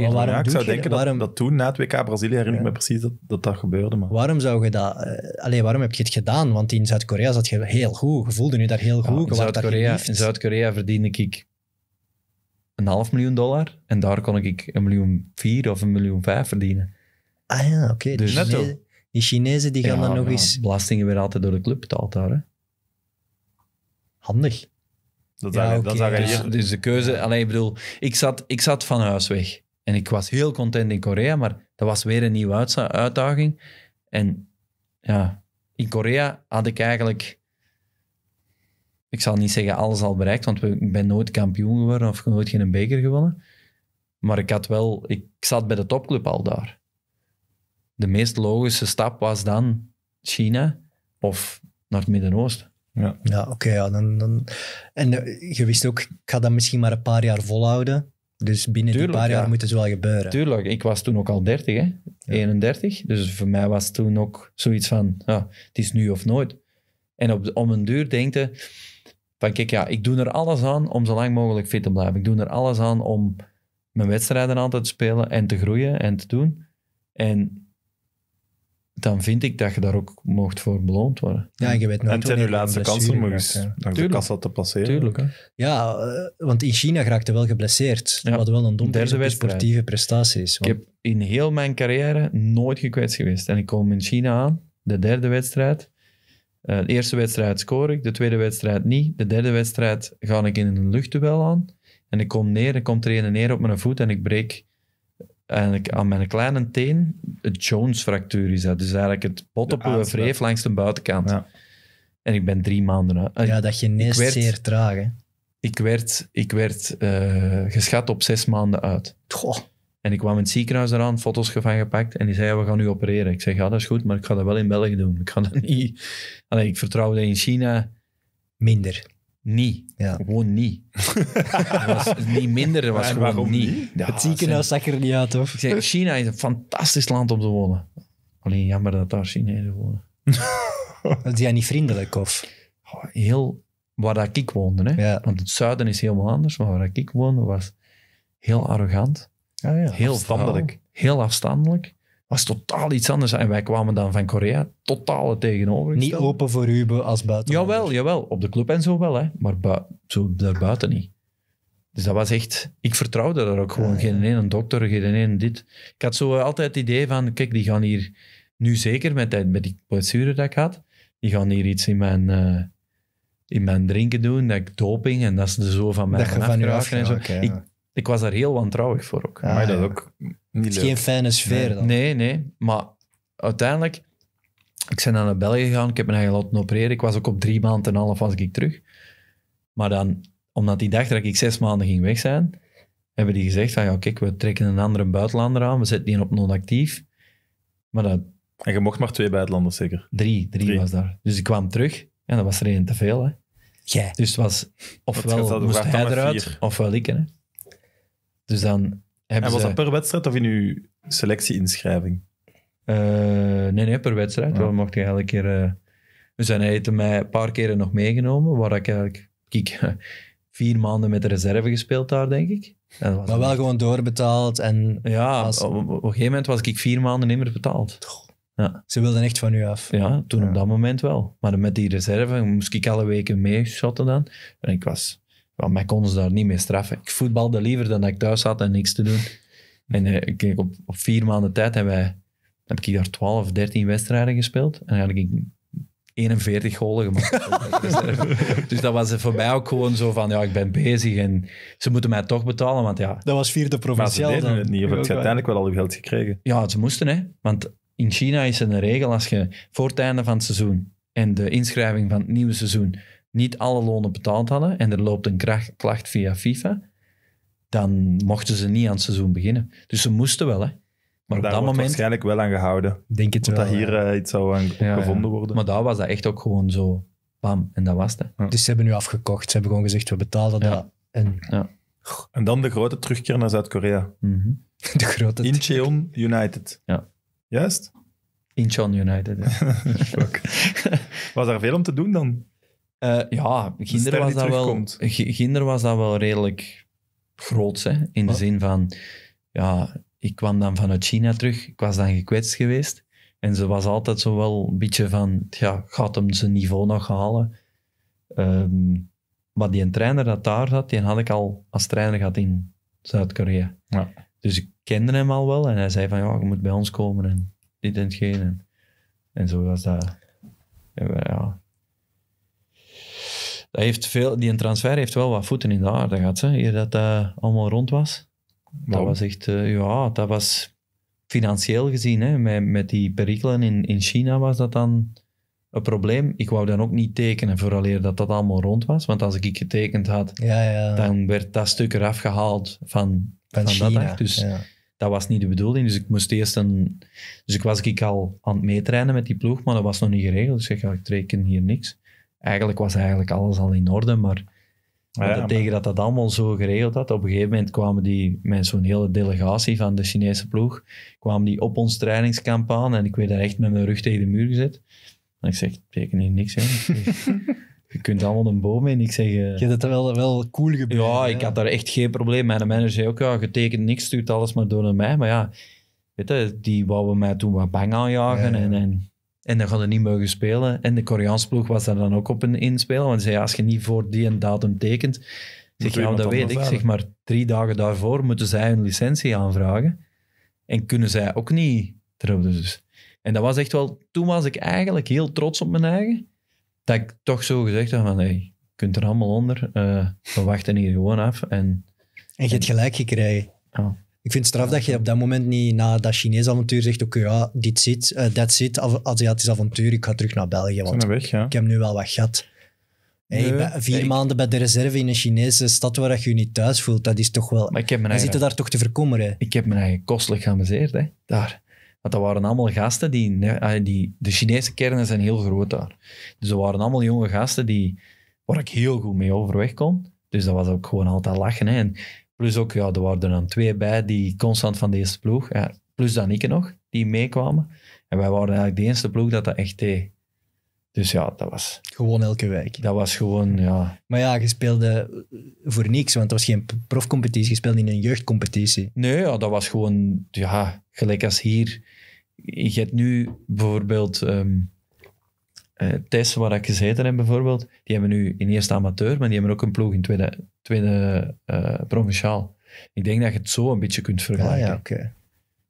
waarom ja, ik zou denken dat, toen, na het WK Brazilië, herinner ik ja. me precies dat, dat, dat gebeurde. Maar. Waarom zou je dat... Uh, waarom heb je het gedaan? Want in Zuid-Korea zat je heel goed. Je voelde je daar heel goed. Ja, in Zuid-Korea Zuid verdiende ik een half miljoen dollar. En daar kon ik een miljoen vier of een miljoen vijf verdienen. Ah ja, oké. Okay. Dus, die, Chinezen die gaan dan nog eens... Belastingen weer altijd door de club betaald daar. Hè? Handig. Dat ja, zag, okay. dat dus, dus, de keuze, alleen ik bedoel, ik zat, ik zat van huis weg. En ik was heel content in Korea, maar dat was weer een nieuwe uitdaging. En ja, in Korea had ik eigenlijk, ik zal niet zeggen alles al bereikt, want ik ben nooit kampioen geworden of nooit geen beker gewonnen. Maar ik had wel, ik zat bij de topclub al daar. De meest logische stap was dan China of naar het Midden-Oosten. Ja, ja oké. ja, dan, dan... En eh, je wist ook, ik ga dat misschien maar een paar jaar volhouden. Dus binnen een paar jaar moet het wel gebeuren. Tuurlijk, ik was toen ook al 30, hè? 31. Dus voor mij was toen ook zoiets van: ja, het is nu of nooit. En op, om een duur denken je: van kijk, ja, ik doe er alles aan om zo lang mogelijk fit te blijven. Ik doe er alles aan om mijn wedstrijden aan te spelen en te groeien en te doen. En dan vind ik dat je daar ook mocht voor beloond worden. Ja, je weet nooit en ten uw laatste kans om de kassa te passeren. Tuurlijk. Ja, eh, want in China raakte wel geblesseerd. Ja. Wat wel een domme dus sportieve prestatie is. Ik heb in heel mijn carrière nooit gekwetst geweest. En ik kom in China aan, de derde wedstrijd. Eh, de eerste wedstrijd scoor ik, de tweede wedstrijd niet. De derde wedstrijd ga ik in een luchtduel aan. En ik kom neer, ik kom trainen neer op mijn voet en ik breek en aan mijn kleine teen, het Jones-fractuur is dat. Dus eigenlijk het pot op uw wreef langs de buitenkant. Ja. En ik ben drie maanden uit. ja, dat geneest werd, zeer traag. Hè? Ik werd, ik werd eh, geschat op zes maanden uit. Goh. En ik kwam in het ziekenhuis eraan, foto's van gepakt. En die zei, we gaan nu opereren. Ik zeg, ja, dat is goed, maar ik ga dat wel in België doen. Ik ga dat niet... ik vertrouwde in China... Minder niet. Gewoon niet. was niet minder, het was gewoon niet. het ziekenhuis zag er niet uit, hoor. Ik China is een fantastisch land om te wonen. Alleen jammer dat daar Chinezen wonen. Zijn die niet vriendelijk, of? heel... Waar dat ik woonde, hè. Ja. Want het zuiden is helemaal anders. Maar waar ik woonde was heel arrogant. Ah heel afstandelijk. heel afstandelijk was totaal iets anders. En wij kwamen dan van Korea totaal het Niet open voor Ruben als buiten. Jawel, jawel. Op de club en zo wel, hè. maar zo daarbuiten niet. Dus dat was echt... Ik vertrouwde daar ook gewoon. Ja, ja. Geen ene dokter, geen ene dit. Ik had zo eh, altijd het idee van, kijk, die gaan hier... Nu zeker, met, die, met die blessure dat ik had, die gaan hier iets in mijn... Eh, in mijn drinken doen, dat ik doping en dat is zo van mij dat ik, was daar heel wantrouwig voor ook. Ah, ja, maar dat ook niet het leuk. geen fijne sfeer nee. dan. Nee, nee. Maar uiteindelijk, ik ben naar België gegaan, ik heb mijn eigen laten opereren. Ik was ook op drie maanden en een half was ik terug. Maar dan, omdat die dacht dat ik zes maanden ging weg zijn, hebben die gezegd van, ja kijk, we trekken een andere buitenlander aan, we zetten die op non-actief. Maar dat... En je mocht maar twee buitenlanders zeker? Drie, drie, was daar. Dus ik kwam terug en dat was er één te veel. Hè. Jij. Dus het was ofwel moest hij eruit, ofwel ik. Hè. Dus dan en was dat per wedstrijd of in uw selectie-inschrijving? Eh, nee, nee, per wedstrijd. We mochten eigenlijk keer... Eh, we zijn hij mij een paar keren nog meegenomen, waar ik eigenlijk... vier maanden met de reserve gespeeld daar, denk ik. En maar wel gewoon doorbetaald en... Ja, op, een gegeven moment was ik vier maanden niet meer betaald. Ja. Ze wilden echt van u af. Ja, toen op dat moment wel. Maar met die reserve moest ik alle weken meeshotten dan. En ik was want mij konden ze daar niet mee straffen. Ik voetbalde liever dan dat ik thuis zat en niks te doen. En eh, ik, op, op, vier maanden tijd hebben wij, heb ik daar 12, 13 wedstrijden gespeeld. En dan had ik 41 golen gemaakt. dus dat was eh, voor mij ook gewoon zo van, ja, ik ben bezig en ze moeten mij toch betalen, want ja... Dat was vierde provinciaal maar ze deden het niet, of heb je uiteindelijk wel al uw geld gekregen? Ja, ze moesten, hè. Want in China is een regel, als je voor het einde van het seizoen en de inschrijving van het nieuwe seizoen niet alle lonen betaald hadden en er loopt een kracht, klacht via FIFA, dan mochten ze niet aan het seizoen beginnen. Dus ze moesten wel, hè. Maar, op dat moment... waarschijnlijk wel aan gehouden. Denk het wel, dat hier eh, iets zou gevonden worden. Maar daar was dat echt ook gewoon zo, bam, en dat was het. Dus ze hebben nu afgekocht. Ze hebben gewoon gezegd, we betalen dat. En... en dan de grote terugkeer naar Zuid-Korea. Mm De grote... Incheon United. Ja. Juist? Incheon United, Was daar veel om te doen dan? Eh, ja, Ginder was, dat wel, Ginder was dat wel redelijk groot. Hè? In de zin van, ja, ik kwam dan vanuit China terug. Ik was dan gekwetst geweest. En ze was altijd zo wel een beetje van, ja, gaat hem zijn niveau nog halen? Um, maar die trainer dat daar zat, die had ik al als trainer gehad in Zuid-Korea. Ja. Dus ik kende hem al wel en hij zei van, ja, je moet bij ons komen en dit en hetgeen. En, en zo was dat. Eh, ja, dat heeft veel, die transfer heeft wel wat voeten in de aarde gehad. Hè? Eer dat dat allemaal rond was. Dat was echt, eh, ja, dat was financieel gezien, hè, met, met die perikelen in, in China was dat dan een probleem. Ik wou dan ook niet tekenen vooraleer dat dat allemaal rond was. Want als ik getekend had, dan werd dat stuk eraf gehaald van, van, China, dag. Dus dat was niet de bedoeling. Dus ik moest eerst een... Dus ik was ik al aan het meetrainen met die ploeg, maar dat was nog niet geregeld. Dus ik zeg, ik teken hier niks eigenlijk was eigenlijk alles al in orde, maar, ja, tegen dat dat allemaal zo geregeld had, op een gegeven moment kwamen die met zo'n hele delegatie van de Chinese ploeg, kwamen die op ons trainingskamp aan en ik werd daar echt met mijn rug tegen de muur gezet. En ik zeg, teken hier niks, je kunt allemaal een boom in. Ik zeg... Eh, je hebt het wel, wel cool gebeurd. Ja, ik had daar echt geen probleem. Mijn manager zei ook, ja, je tekent niks, stuurt alles maar door naar mij. Maar ja, weet je, die wouden mij toen wat bang aanjagen. En, en en dan hadden niet mogen spelen. En de Koreaanse ploeg was daar dan ook op een inspelen. Want zei, als je niet voor die en datum tekent... Zeg, ja, dat weet ik. Zeg maar, drie dagen daarvoor moeten zij hun licentie aanvragen. En kunnen zij ook niet erop. Dus. En dat was echt wel... Toen was ik eigenlijk heel trots op mijn eigen. Dat ik toch zo gezegd had van... Hey, je kunt er allemaal onder. Eh, we wachten hier gewoon af. En, en je hebt gelijk gekregen. Oh. Ik vind het straf dat je op dat moment niet na dat Chinees avontuur zegt, oké, ja, dit zit, dat eh, zit, Aziatisch avontuur, ik ga terug naar België, want ik heb nu wel wat gat. Hey, vier maanden bij de reserve in een Chinese stad waar je je niet thuis voelt, dat is toch wel... Maar ik heb eigen, zitten daar toch te verkommeren. Ik heb mijn eigen kostelijk geamuseerd, hè, daar. Want dat waren allemaal gasten die, ah, die... De Chinese kernen zijn heel groot daar. Dus dat waren allemaal jonge gasten die, waar ik heel goed mee overweg kon. Dus dat was ook gewoon altijd lachen. Hè. Plus ook, ja, er waren er dan twee bij die constant van deze ploeg, ja, plus dan ik nog, die meekwamen. En wij waren eigenlijk de eerste ploeg dat dat echt deed. Dus ja, dat was... Gewoon elke week. Dat was gewoon, ja... Maar ja, je speelde voor niks, want het was geen profcompetitie. Je speelde in een jeugdcompetitie. Nee, ja, dat was gewoon... Ja, gelijk als hier. Je hebt nu bijvoorbeeld... Ehm, eh, Tessen waar ik gezeten heb bijvoorbeeld, die hebben nu in eerste amateur, maar die hebben ook een ploeg in tweede, tweede eh, provinciaal. Ik denk dat je het zo een beetje kunt vergelijken. Ah,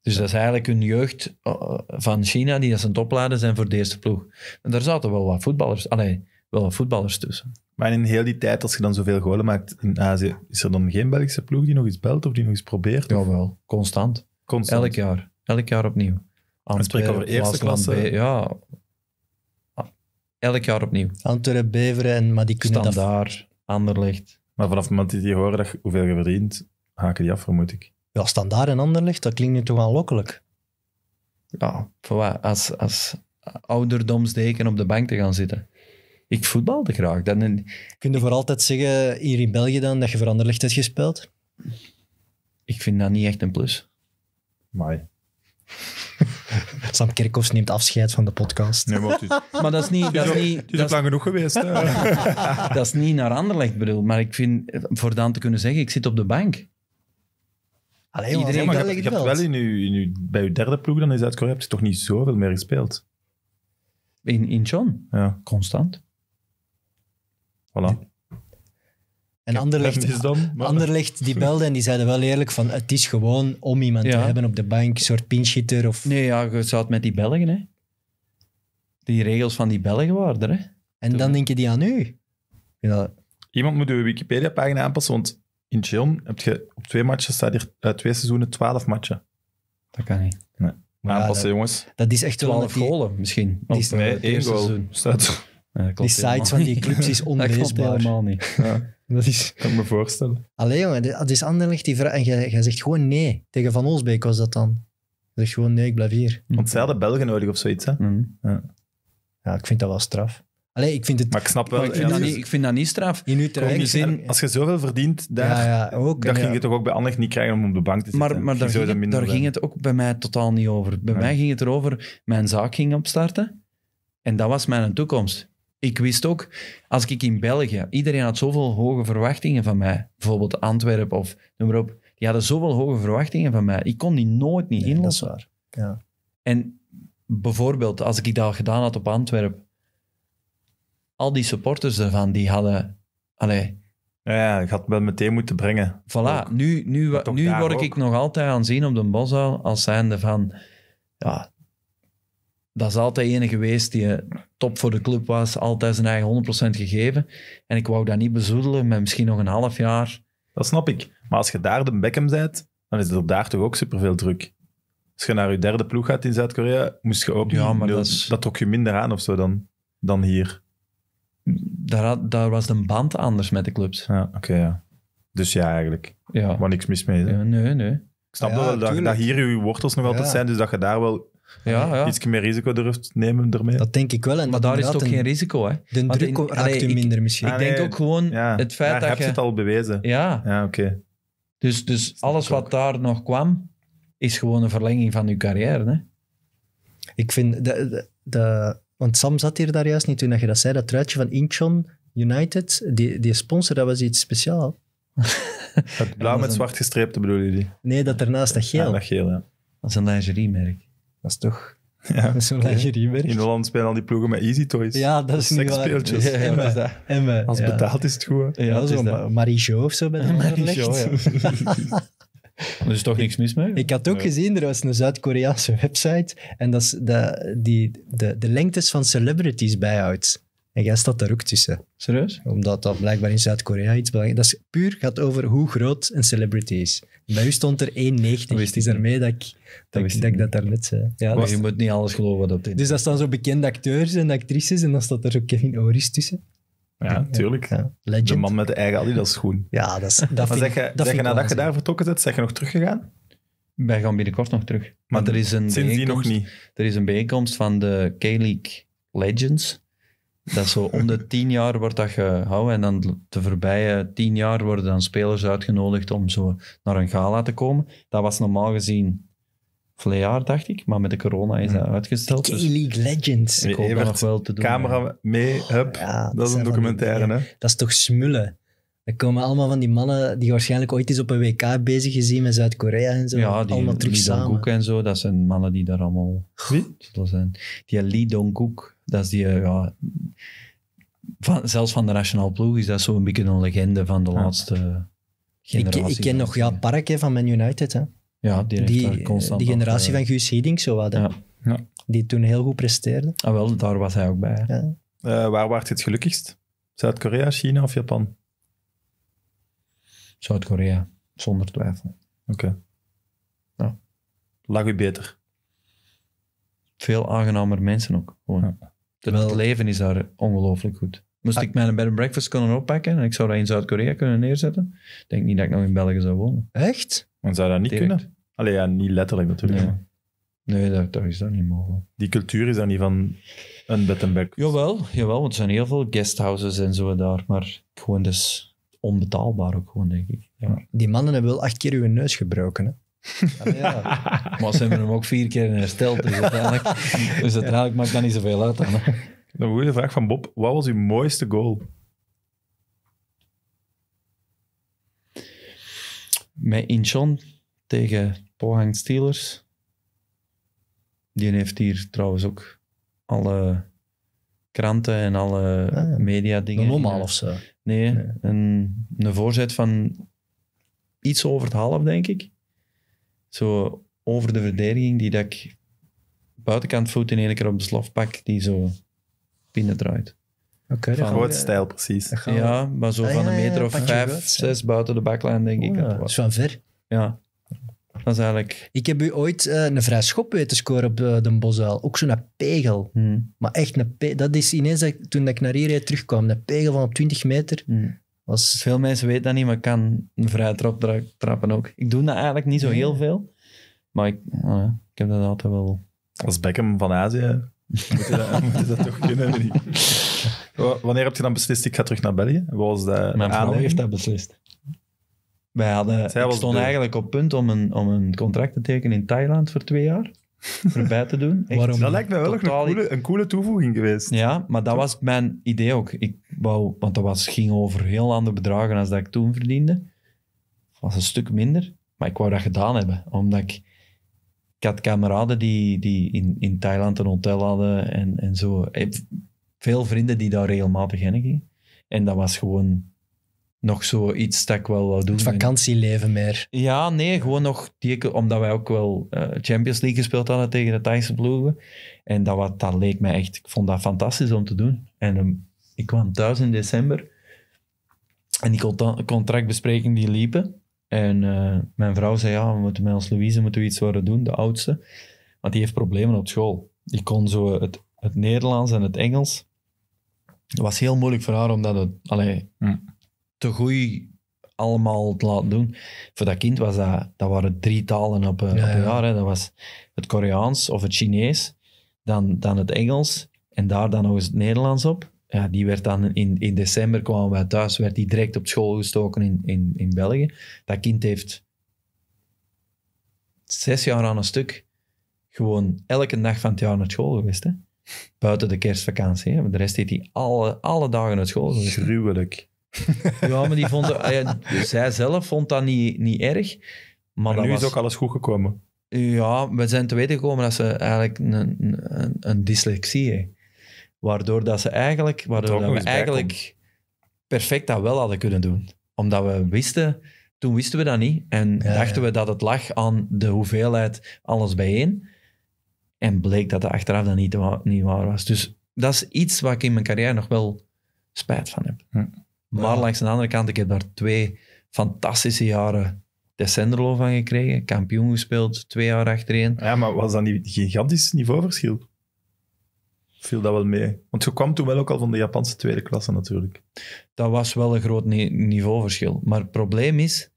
dus dat is eigenlijk een jeugd eh, van China die als een opladen zijn voor de eerste ploeg. En daar zaten wel wat voetballers, allee, wel wat voetballers tussen. Maar in heel die tijd, als je dan zoveel golen maakt in Azië, is er dan geen Belgische ploeg die nog eens belt of die nog eens probeert? Jawel, constant. constant. Elk jaar. Elk jaar opnieuw. Antwerp, over eerste klasse. ja, Elk jaar opnieuw. Antwerpen, Beveren, en, maar die kunnen Standaard, dat... Maar vanaf moment dat die horen dat hoeveel je verdient, haken die af, vermoed ik. Ja, Standaard en Anderlecht, dat klinkt nu toch aanlokkelijk. Ja, voor wat? Als, als ouderdomsdeken op de bank te gaan zitten. Ik voetbalde graag. Dan Kun je voor altijd zeggen, hier in België dan, dat je voor Anderlecht hebt gespeeld? Ik vind dat niet echt een plus. Maar. Sam Kerkhoffs neemt afscheid van de podcast. Nee, maar, maar, dat is niet... Dat is, niet, het is dat is lang genoeg geweest. dat is niet naar Anderlecht bedoel. maar ik vind, voor dan te kunnen zeggen, ik zit op de bank. Allee, Iedereen, maar je, hebt, wel in uw, bij uw derde ploeg dan in Zuid-Korea toch niet zoveel meer gespeeld? In, in John? Ja. Constant. Voilà. En Anderlecht, dan, die belden en die zeiden wel eerlijk van het is gewoon om iemand te hebben op de bank, een soort pinschitter of... Nee, ja, je zou het met die Belgen, hè. Die regels van die Belgen waren hè. En dan denk je die aan u. Ja. Iemand moet uw Wikipedia-pagina aanpassen, want in Chill heb je op twee matchen staat hier, eh, twee seizoenen twaalf matchen. Dat kan niet. Nee. aanpassen, dat, jongens. Dat is echt wel... Twaalf golen, misschien. Die nee, één goal seizoen. staat die sites van die clubs is onleesbaar. dat helemaal niet. dat is... kan ik me voorstellen. Allee jongen, het is Anderlecht die vraag... En jij, zegt gewoon nee. Tegen Van Olsbeek was dat dan. Je zegt gewoon nee, ik blijf hier. Mm. Want zij hadden Belgen nodig of zoiets, hè? Mm. Ja. ja, ik vind dat wel straf. Allee, ik vind het... Maar ik snap wel... Ik vind, dat, niet, straf. In Utrecht... zin, als je zoveel verdient, daar, ja, ja, ook, ging je toch ook bij Ander niet krijgen om op de bank te zitten. Maar, maar daar, ging het, daar ging het, ook bij mij totaal niet over. Bij mij ging het erover, mijn zaak ging opstarten. En dat was mijn toekomst ik wist ook, als ik in België, iedereen had zoveel hoge verwachtingen van mij. Bijvoorbeeld Antwerpen of noem maar op. Die hadden zoveel hoge verwachtingen van mij. Ik kon die nooit niet nee, inlossen. Dat is waar. Ja. En bijvoorbeeld, als ik dat gedaan had op Antwerpen, al die supporters ervan die hadden... Allee, ja, ik had wel meteen moeten brengen. Voilà, nu, nu, nu word ik nog altijd aanzien op de boshaal als zijnde van... Ja, dat is altijd enige geweest die eh, top voor de club was, altijd zijn eigen 100% gegeven. En ik wou dat niet bezoedelen met misschien nog een half jaar. Dat snap ik. Maar als je daar de Beckham bent, dan is het op daar toch ook superveel druk. Als je naar je derde ploeg gaat in Zuid-Korea, moest je ook ja, maar dat, dat, trok je minder aan of zo dan, dan hier. Daar, daar was de band anders met de clubs. Ja, oké, ja. Dus ja, eigenlijk. Ja. niks mis mee. Ja, nee, nee. Ik snap wel dat, dat, hier je wortels nog altijd zijn, dus dat je daar wel ja, ja. iets meer risico durft nemen ermee. Dat denk ik wel. En maar daar is toch geen risico, hè? De druk in, raakt u minder misschien. ik denk ook gewoon het feit dat je... hebt het al bewezen. Ja. Ja, oké. Dus, dus alles wat daar nog kwam, is gewoon een verlenging van uw carrière, hè? Ik vind... De, de, want Sam zat hier daar juist niet toen je dat zei. Dat truitje van Incheon United, die, die sponsor, dat was iets speciaals. Het blauw met zwart gestreepte bedoel je die? Nee, dat daarnaast dat geel. dat geel, ja. Dat is een lingeriemerk. Dat is toch... Ja. Zo'n leg In Holland spelen al die ploegen met Easy Toys. Ja, dat is nu wel... Speeltjes. Ja, dat Als betaald is het goed. Ja, ja Marie Jo of zo bij de Marie Jo, ja. Er is toch niks mis mee? Ik had ook gezien, er was een Zuid-Koreaanse website en dat is de, die, de, de lengtes van celebrities bijhoudt. En jij staat daar ook tussen. Serieus? Omdat dat blijkbaar in Zuid-Korea iets belangrijks Dat is puur gaat over hoe groot een celebrity is. Bij u stond er 1,90. Het is ermee dat ik dat, ik, dat, dat daarnet zei. Ja, maar je moet niet alles geloven dat dit Dus dat staan zo bekende acteurs en actrices en dan staat er ook Kevin Oris tussen. Ja, tuurlijk. Legend. De man met de eigen Adidas schoen. Ja, dat is... Dat zeg je, dat je nadat je daar vertrokken bent, zeg je nog teruggegaan? Wij gaan binnenkort nog terug. Maar er is een die nog niet. Er is een bijeenkomst van de K-League Legends. Dat zo om de tien jaar wordt dat gehouden. En dan de voorbije tien jaar worden dan spelers uitgenodigd om zo naar een gala te komen. Dat was normaal gezien verleden jaar, dacht ik. Maar met de corona is dat uitgesteld. Dus K-League Legends. Ik hoop nog wel te doen. Camera mee, hup. dat, is een documentaire, hè? Dat is toch smullen? Er komen allemaal van die mannen die waarschijnlijk ooit eens op een WK bezig gezien met Zuid-Korea en zo. Ja, allemaal terug Lee Dong-kook en zo, dat zijn mannen die daar allemaal... zullen zijn. Die Lee Dong-kook, dat is die... Eh, ja, van, zelfs van de nationale ploeg is dat zo'n beetje een legende van de laatste generatie. Ik, ken nog ja, Park hè, van Man United. Hè. Ja, die, die, constant die generatie eh, van Guus Hiddink, zo wat. Ja. Ja. Die toen heel goed presteerde. Ah wel, daar was hij ook bij. Ja. Eh, waar waart je het gelukkigst? Zuid-Korea, China of Japan? Zuid-Korea, zonder twijfel. Oké. Okay. Nou. Lag u beter? Veel aangenamer mensen ook. Gewoon. Terwijl... Het leven is daar ongelooflijk goed. Moest ah. ik mijn bed en breakfast kunnen oppakken en ik zou dat in Zuid-Korea kunnen neerzetten, ik denk niet dat ik nog in België zou wonen. Echt? Dan zou dat niet kunnen. Allee, ja, niet letterlijk natuurlijk. Nee, dat, is dat niet mogelijk. Die cultuur is dan niet van een bed and breakfast? Jawel, jawel want er zijn heel veel guesthouses en zo daar, maar gewoon dus onbetaalbaar ook gewoon, denk ik. Ja. Die mannen hebben wel acht keer uw neus gebroken, hè? Ja, maar ze hebben hem ook vier keer hersteld. Dus uiteindelijk, dus maakt dat niet zoveel uit. Dan, hè? Een goede vraag van Bob. Wat was uw mooiste goal? Met inchon tegen Pohang Steelers. Die heeft hier trouwens ook alle kranten en alle ah, media dingen. Een ofzo of zo? Nee, Een, een voorzet van iets over het half, denk ik. Zo over de verdediging die dat ik buitenkant voet in één keer op de slof pak, die zo binnendraait. Oké, okay, groot stijl, precies. Ja, maar zo ah, van een meter of vijf, zes buiten de backline, denk ik. Oh, dat was. Dus van ver? Ja eigenlijk... Ik heb u ooit eh, een vrij schop weten scoren op eh, de Bosuil. Ook zo'n pegel. Hmm. Maar echt, een dat is ineens dat toen ik naar hier terugkwam. Een pegel van op 20 meter. Hmm. Was... Veel mensen weten dat niet, maar ik kan een vrij trap trappen ook. Ik doe dat eigenlijk niet zo heel veel. Maar ik, eh, ik heb dat altijd wel... Als Beckham van Azië moet je dat, moet je dat toch kunnen. Wanneer heb je dan beslist, ik ga terug naar België? was dat Mijn vrouw heeft dat beslist. Wij hadden, ik stond eigenlijk op punt om een, om een contract te tekenen in Thailand voor twee jaar. Voorbij te doen. Echt, Dat lijkt me wel Totaal... een, coole, een coole toevoeging geweest. Ja, maar dat was mijn idee ook. Ik wou, want dat was, ging over heel andere bedragen dan dat ik toen verdiende. Dat was een stuk minder. Maar ik wou dat gedaan hebben, omdat ik... had kameraden die, die in, in Thailand een hotel hadden en, en zo. Ik, eh, veel vrienden die daar regelmatig heen gingen. En dat was gewoon nog zoiets dat ik wel wil doen. Het vakantieleven meer. Ja, nee, gewoon nog die, omdat wij ook wel eh, Champions League gespeeld hadden tegen de Thaise ploegen. En dat, wat, dat leek mij echt, ik vond dat fantastisch om te doen. En ehm, ik kwam thuis in december en die contractbesprekingen die liepen. En eh, mijn vrouw zei, ja, we moeten met ons Louise moeten iets worden doen, de oudste. Want die heeft problemen op school. Die kon zo het, het Nederlands en het Engels. Het was heel moeilijk voor haar, omdat het... Allee, hm te goed allemaal te laten doen. Voor dat kind was dat, dat waren drie talen op, eh, een, op jaar. Hè. Dat was het Koreaans of het Chinees, dan, dan het Engels en daar dan nog eens het Nederlands op. Ja, die werd dan in, in december kwamen wij thuis, werd die direct op school gestoken in, in, in België. Dat kind heeft zes jaar aan een stuk gewoon elke dag van het jaar naar school geweest. Hè? Buiten de kerstvakantie. Hè? De rest heeft hij alle, alle dagen naar school geweest. Gruwelijk. ja, maar die vonden, zij ah dus zelf vond dat niet, niet erg. Maar nu is ook alles goed gekomen. Ja, we zijn te weten gekomen dat ze eigenlijk een, een, een dyslexie heeft. Waardoor dat ze eigenlijk, waardoor we eigenlijk perfect dat wel hadden kunnen doen. Omdat we wisten, toen wisten we dat niet. En dachten we dat het lag aan de hoeveelheid alles bijeen. En bleek dat dat achteraf dan niet, niet waar was. Dus dat is iets waar ik in mijn carrière nog wel spijt van heb. Hm. Maar langs de andere kant, ik heb daar twee fantastische jaren Tessenderlo van gekregen. Kampioen gespeeld, twee jaar achtereen. Ja, maar was dat niet gigantisch niveauverschil? Viel dat wel mee? Want je kwam toen wel ook al van de Japanse tweede klasse natuurlijk. Dat was wel een groot niveauverschil. Maar het probleem is,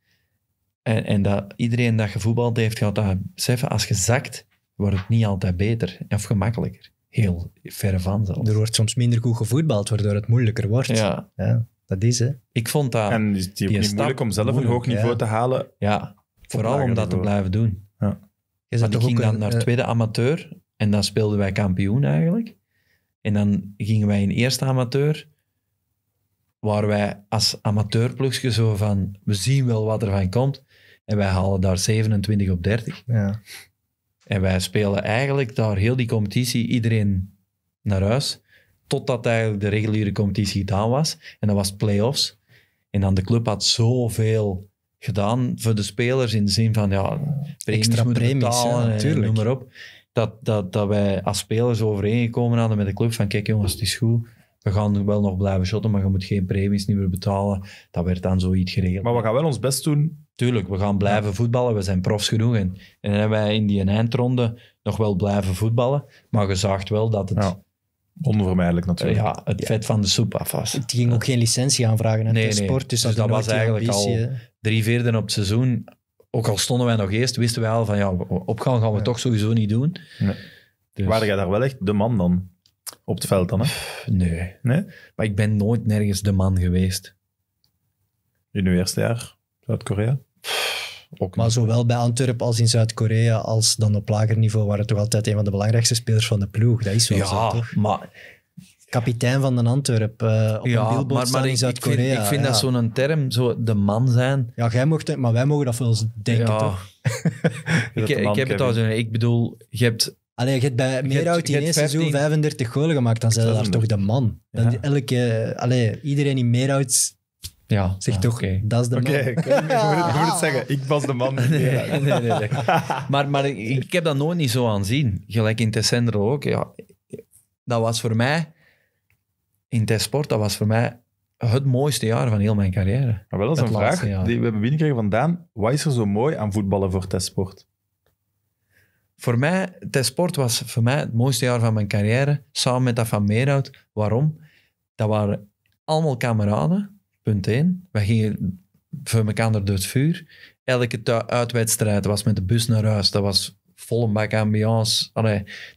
en, en dat iedereen dat gevoetbald heeft, gaat dat beseffen, als je zakt, wordt het niet altijd beter of gemakkelijker. Heel ver van Er wordt soms minder goed gevoetbald, waardoor het moeilijker wordt. ja. Dat is hè. Ik vond dat... En die, is niet moeilijk om zelf een hoog niveau te halen. Ja, vooral om dat te blijven doen. Ja. Je zat, ik ging dan naar eh, tweede amateur en dan speelden wij kampioen eigenlijk. En dan gingen wij in eerste amateur, waar wij als amateurploegje zo van, we zien wel wat er van komt. En wij halen daar 27 op 30. Ja. En wij spelen eigenlijk daar heel die competitie iedereen naar huis totdat eigenlijk de reguliere competitie gedaan was. En dat was play-offs. En dan de club had zoveel gedaan voor de spelers in de zin van ja, Extra premies, en, noem maar op. Dat, dat, dat wij als spelers overeengekomen hadden met de club van kijk jongens, het is goed. We gaan wel nog blijven shotten, maar je moet geen premies niet meer betalen. Dat werd dan zoiets geregeld. Maar we gaan wel ons best doen. Tuurlijk, we gaan blijven voetballen. We zijn profs genoeg. En, en hebben wij in die eindronde nog wel blijven voetballen. Maar je wel dat het Onvermijdelijk natuurlijk. ja, het vet van de soep af was. Die ging ook geen licentie aanvragen aan nee, de sport, dus, dus dat was eigenlijk al drie vierden op het seizoen. Ook al stonden wij nog eerst, wisten wij al van ja, opgaan gaan we toch sowieso niet doen. Nee. Dus. Waar jij daar wel echt de man dan? Op het veld dan, hè? Nee. nee. Maar ik ben nooit nergens de man geweest. In uw eerste jaar, Zuid-Korea? Ook maar zowel bij Antwerpen als in Zuid-Korea, als dan op lager niveau, waren toch altijd een van de belangrijkste spelers van de ploeg. Dat is wel ja, zo, toch? maar... Kapitein van de Antwerpen eh, op ja, een maar, maar in Zuid-Korea. Ik vind, ik vind dat zo'n term, zo de man zijn. Ja, jij mocht het, maar wij mogen dat wel eens denken, toch? ik, ik heb het al ik bedoel, je hebt Alleen je hebt bij Meerhout in één seizoen 35 golen gemaakt, dan zijn daar toch de man. Dan elke, allee, iedereen in Meerhout ja, zeg ah, toch, dat is de man. Oké, ik moet het zeggen, ik was de man. nee, nee, nee, Maar, maar ik, heb dat nooit niet zo aanzien. Gelijk in Tessendro ook. Ja. Dat was voor mij, in Tessport, dat was voor mij het mooiste jaar van heel mijn carrière. Maar wel, een vraag die we hebben binnengekregen van Daan. Wat is er zo mooi aan voetballen voor Testsport? Voor mij, Tessport was voor mij het mooiste jaar van mijn carrière, samen met dat van Meerhout. Waarom? Dat waren allemaal kameraden Punt 1. Wij gingen voor elkaar door het vuur. Elke uitwedstrijd was met de bus naar huis. Dat was volle bak ambiance.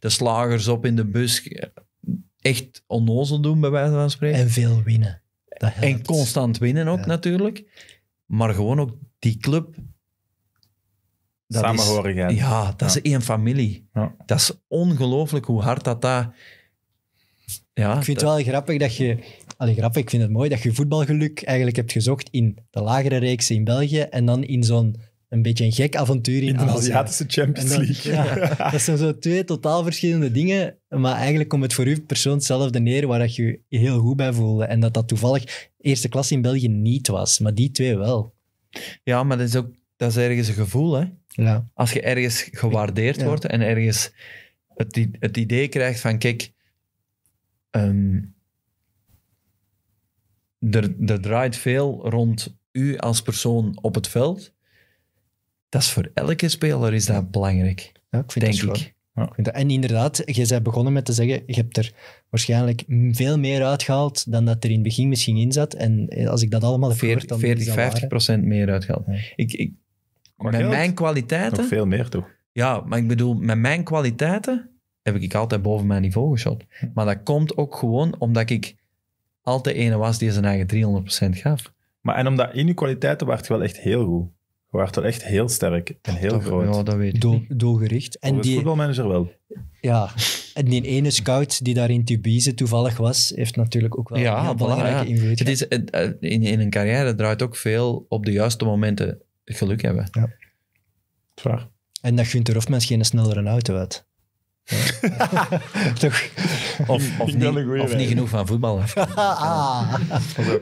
de slagers op in de bus. Echt onnozel doen, bij wijze van spreken. En veel winnen. Dat en constant winnen ook, natuurlijk. Maar gewoon ook die club... Dat Samenhorigheid. ja, dat is één familie. Dat is ongelooflijk hoe hard dat... daar ja, ik vind het wel grappig dat je allee, grappig, ik vind het mooi dat je voetbalgeluk eigenlijk hebt gezocht in de lagere reeksen in België en dan in zo'n een beetje een gek avontuur in, de Aziatische Champions League. dat zijn zo twee totaal verschillende dingen, maar eigenlijk komt het voor u persoon hetzelfde neer waar dat je je heel goed bij voelde en dat dat toevallig eerste klas in België niet was, maar die twee wel. Ja, maar dat is ook dat is ergens een gevoel, hè? Ja. Als je ergens gewaardeerd wordt en ergens het, het idee krijgt van, kijk, um, er, draait veel rond u als persoon op het veld. Dat is voor elke speler is dat belangrijk, ja, ik denk ik. Ja. En inderdaad, je bent begonnen met te zeggen, je hebt er waarschijnlijk veel meer uitgehaald dan dat er in het begin misschien in zat. En eh, als ik dat allemaal heb dan 40, 50 procent meer uitgehaald. Ik, ik, met mijn kwaliteiten... Nog veel meer, toch? Ja, maar ik bedoel, met mijn kwaliteiten heb ik altijd boven mijn niveau geschot. Hm. Maar dat komt ook gewoon omdat ik altijd de ene was die zijn eigen 300% gaf. Maar en omdat in je kwaliteiten waart je wel echt heel goed. Je waart wel echt heel sterk en heel groot. dat weet ik. doelgericht. En die, voetbalmanager wel. Ja, en die ene scout die daar in Tubize toevallig was, heeft natuurlijk ook wel een heel belangrijke invloed. Het is, in, in een carrière draait ook veel op de juiste momenten geluk hebben. Ja. Vraag. En dat Gunther Hofmans geen snellere auto had. Of, of, niet, genoeg van voetbal. ah,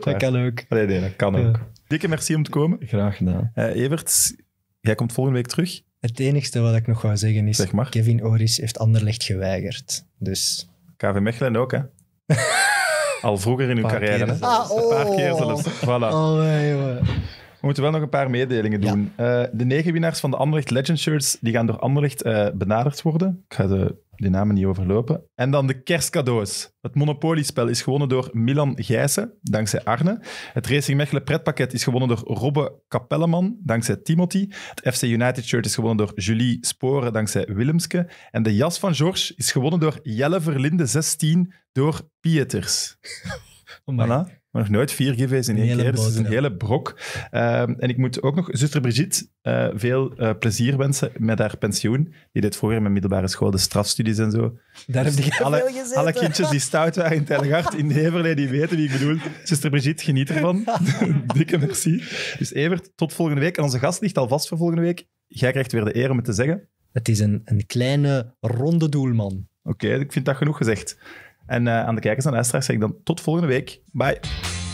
dat, kan ook. Nee, nee, dat kan ook. Dikke merci om te komen. Graag gedaan. Eh, Evert, jij komt volgende week terug. Het enige wat ik nog wou zeggen is: Kevin Oris heeft Anderlecht geweigerd. Dus. KV Mechelen ook, hè? Al vroeger in uw carrière. Een paar keer ah, oh. zelfs. Voilà. Oh, we moeten wel nog een paar mededelingen doen. Eh, de negen winnaars van de Anderlecht Legend Shirts die gaan door Anderlecht eh, benaderd worden. Ik ga de, die namen niet overlopen. En dan de kerstcadeaus. Het Monopoliespel is gewonnen door Milan Gijssen, dankzij Arne. Het Racing Mechelen pretpakket is gewonnen door Robbe Kapelleman, dankzij Timothy. Het FC United shirt is gewonnen door Julie Sporen, dankzij Willemske. En de jas van George is gewonnen door Jelle Verlinde 16, door Pieters. Voilà nog nooit vier giveaways in één keer. dus is een hele brok. Ehm, en ik moet ook nog zuster Brigitte eh, veel eh, plezier wensen met haar pensioen. Die deed vroeger in mijn middelbare school de strafstudies en zo. Daar heb je dus alle, alle kindjes die stout waren in Telgaard, in Heverlee, die weten wie ik bedoel. Zuster Brigitte, geniet ervan. Dikke merci. Dus Evert, tot volgende week. En onze gast ligt alvast voor volgende week. Jij krijgt weer de eer om het te zeggen. Het is een, een kleine ronde doelman. Oké, ik vind dat genoeg gezegd. En eh, aan de kijkers en luisteraars zeg ik dan tot volgende week. Bye.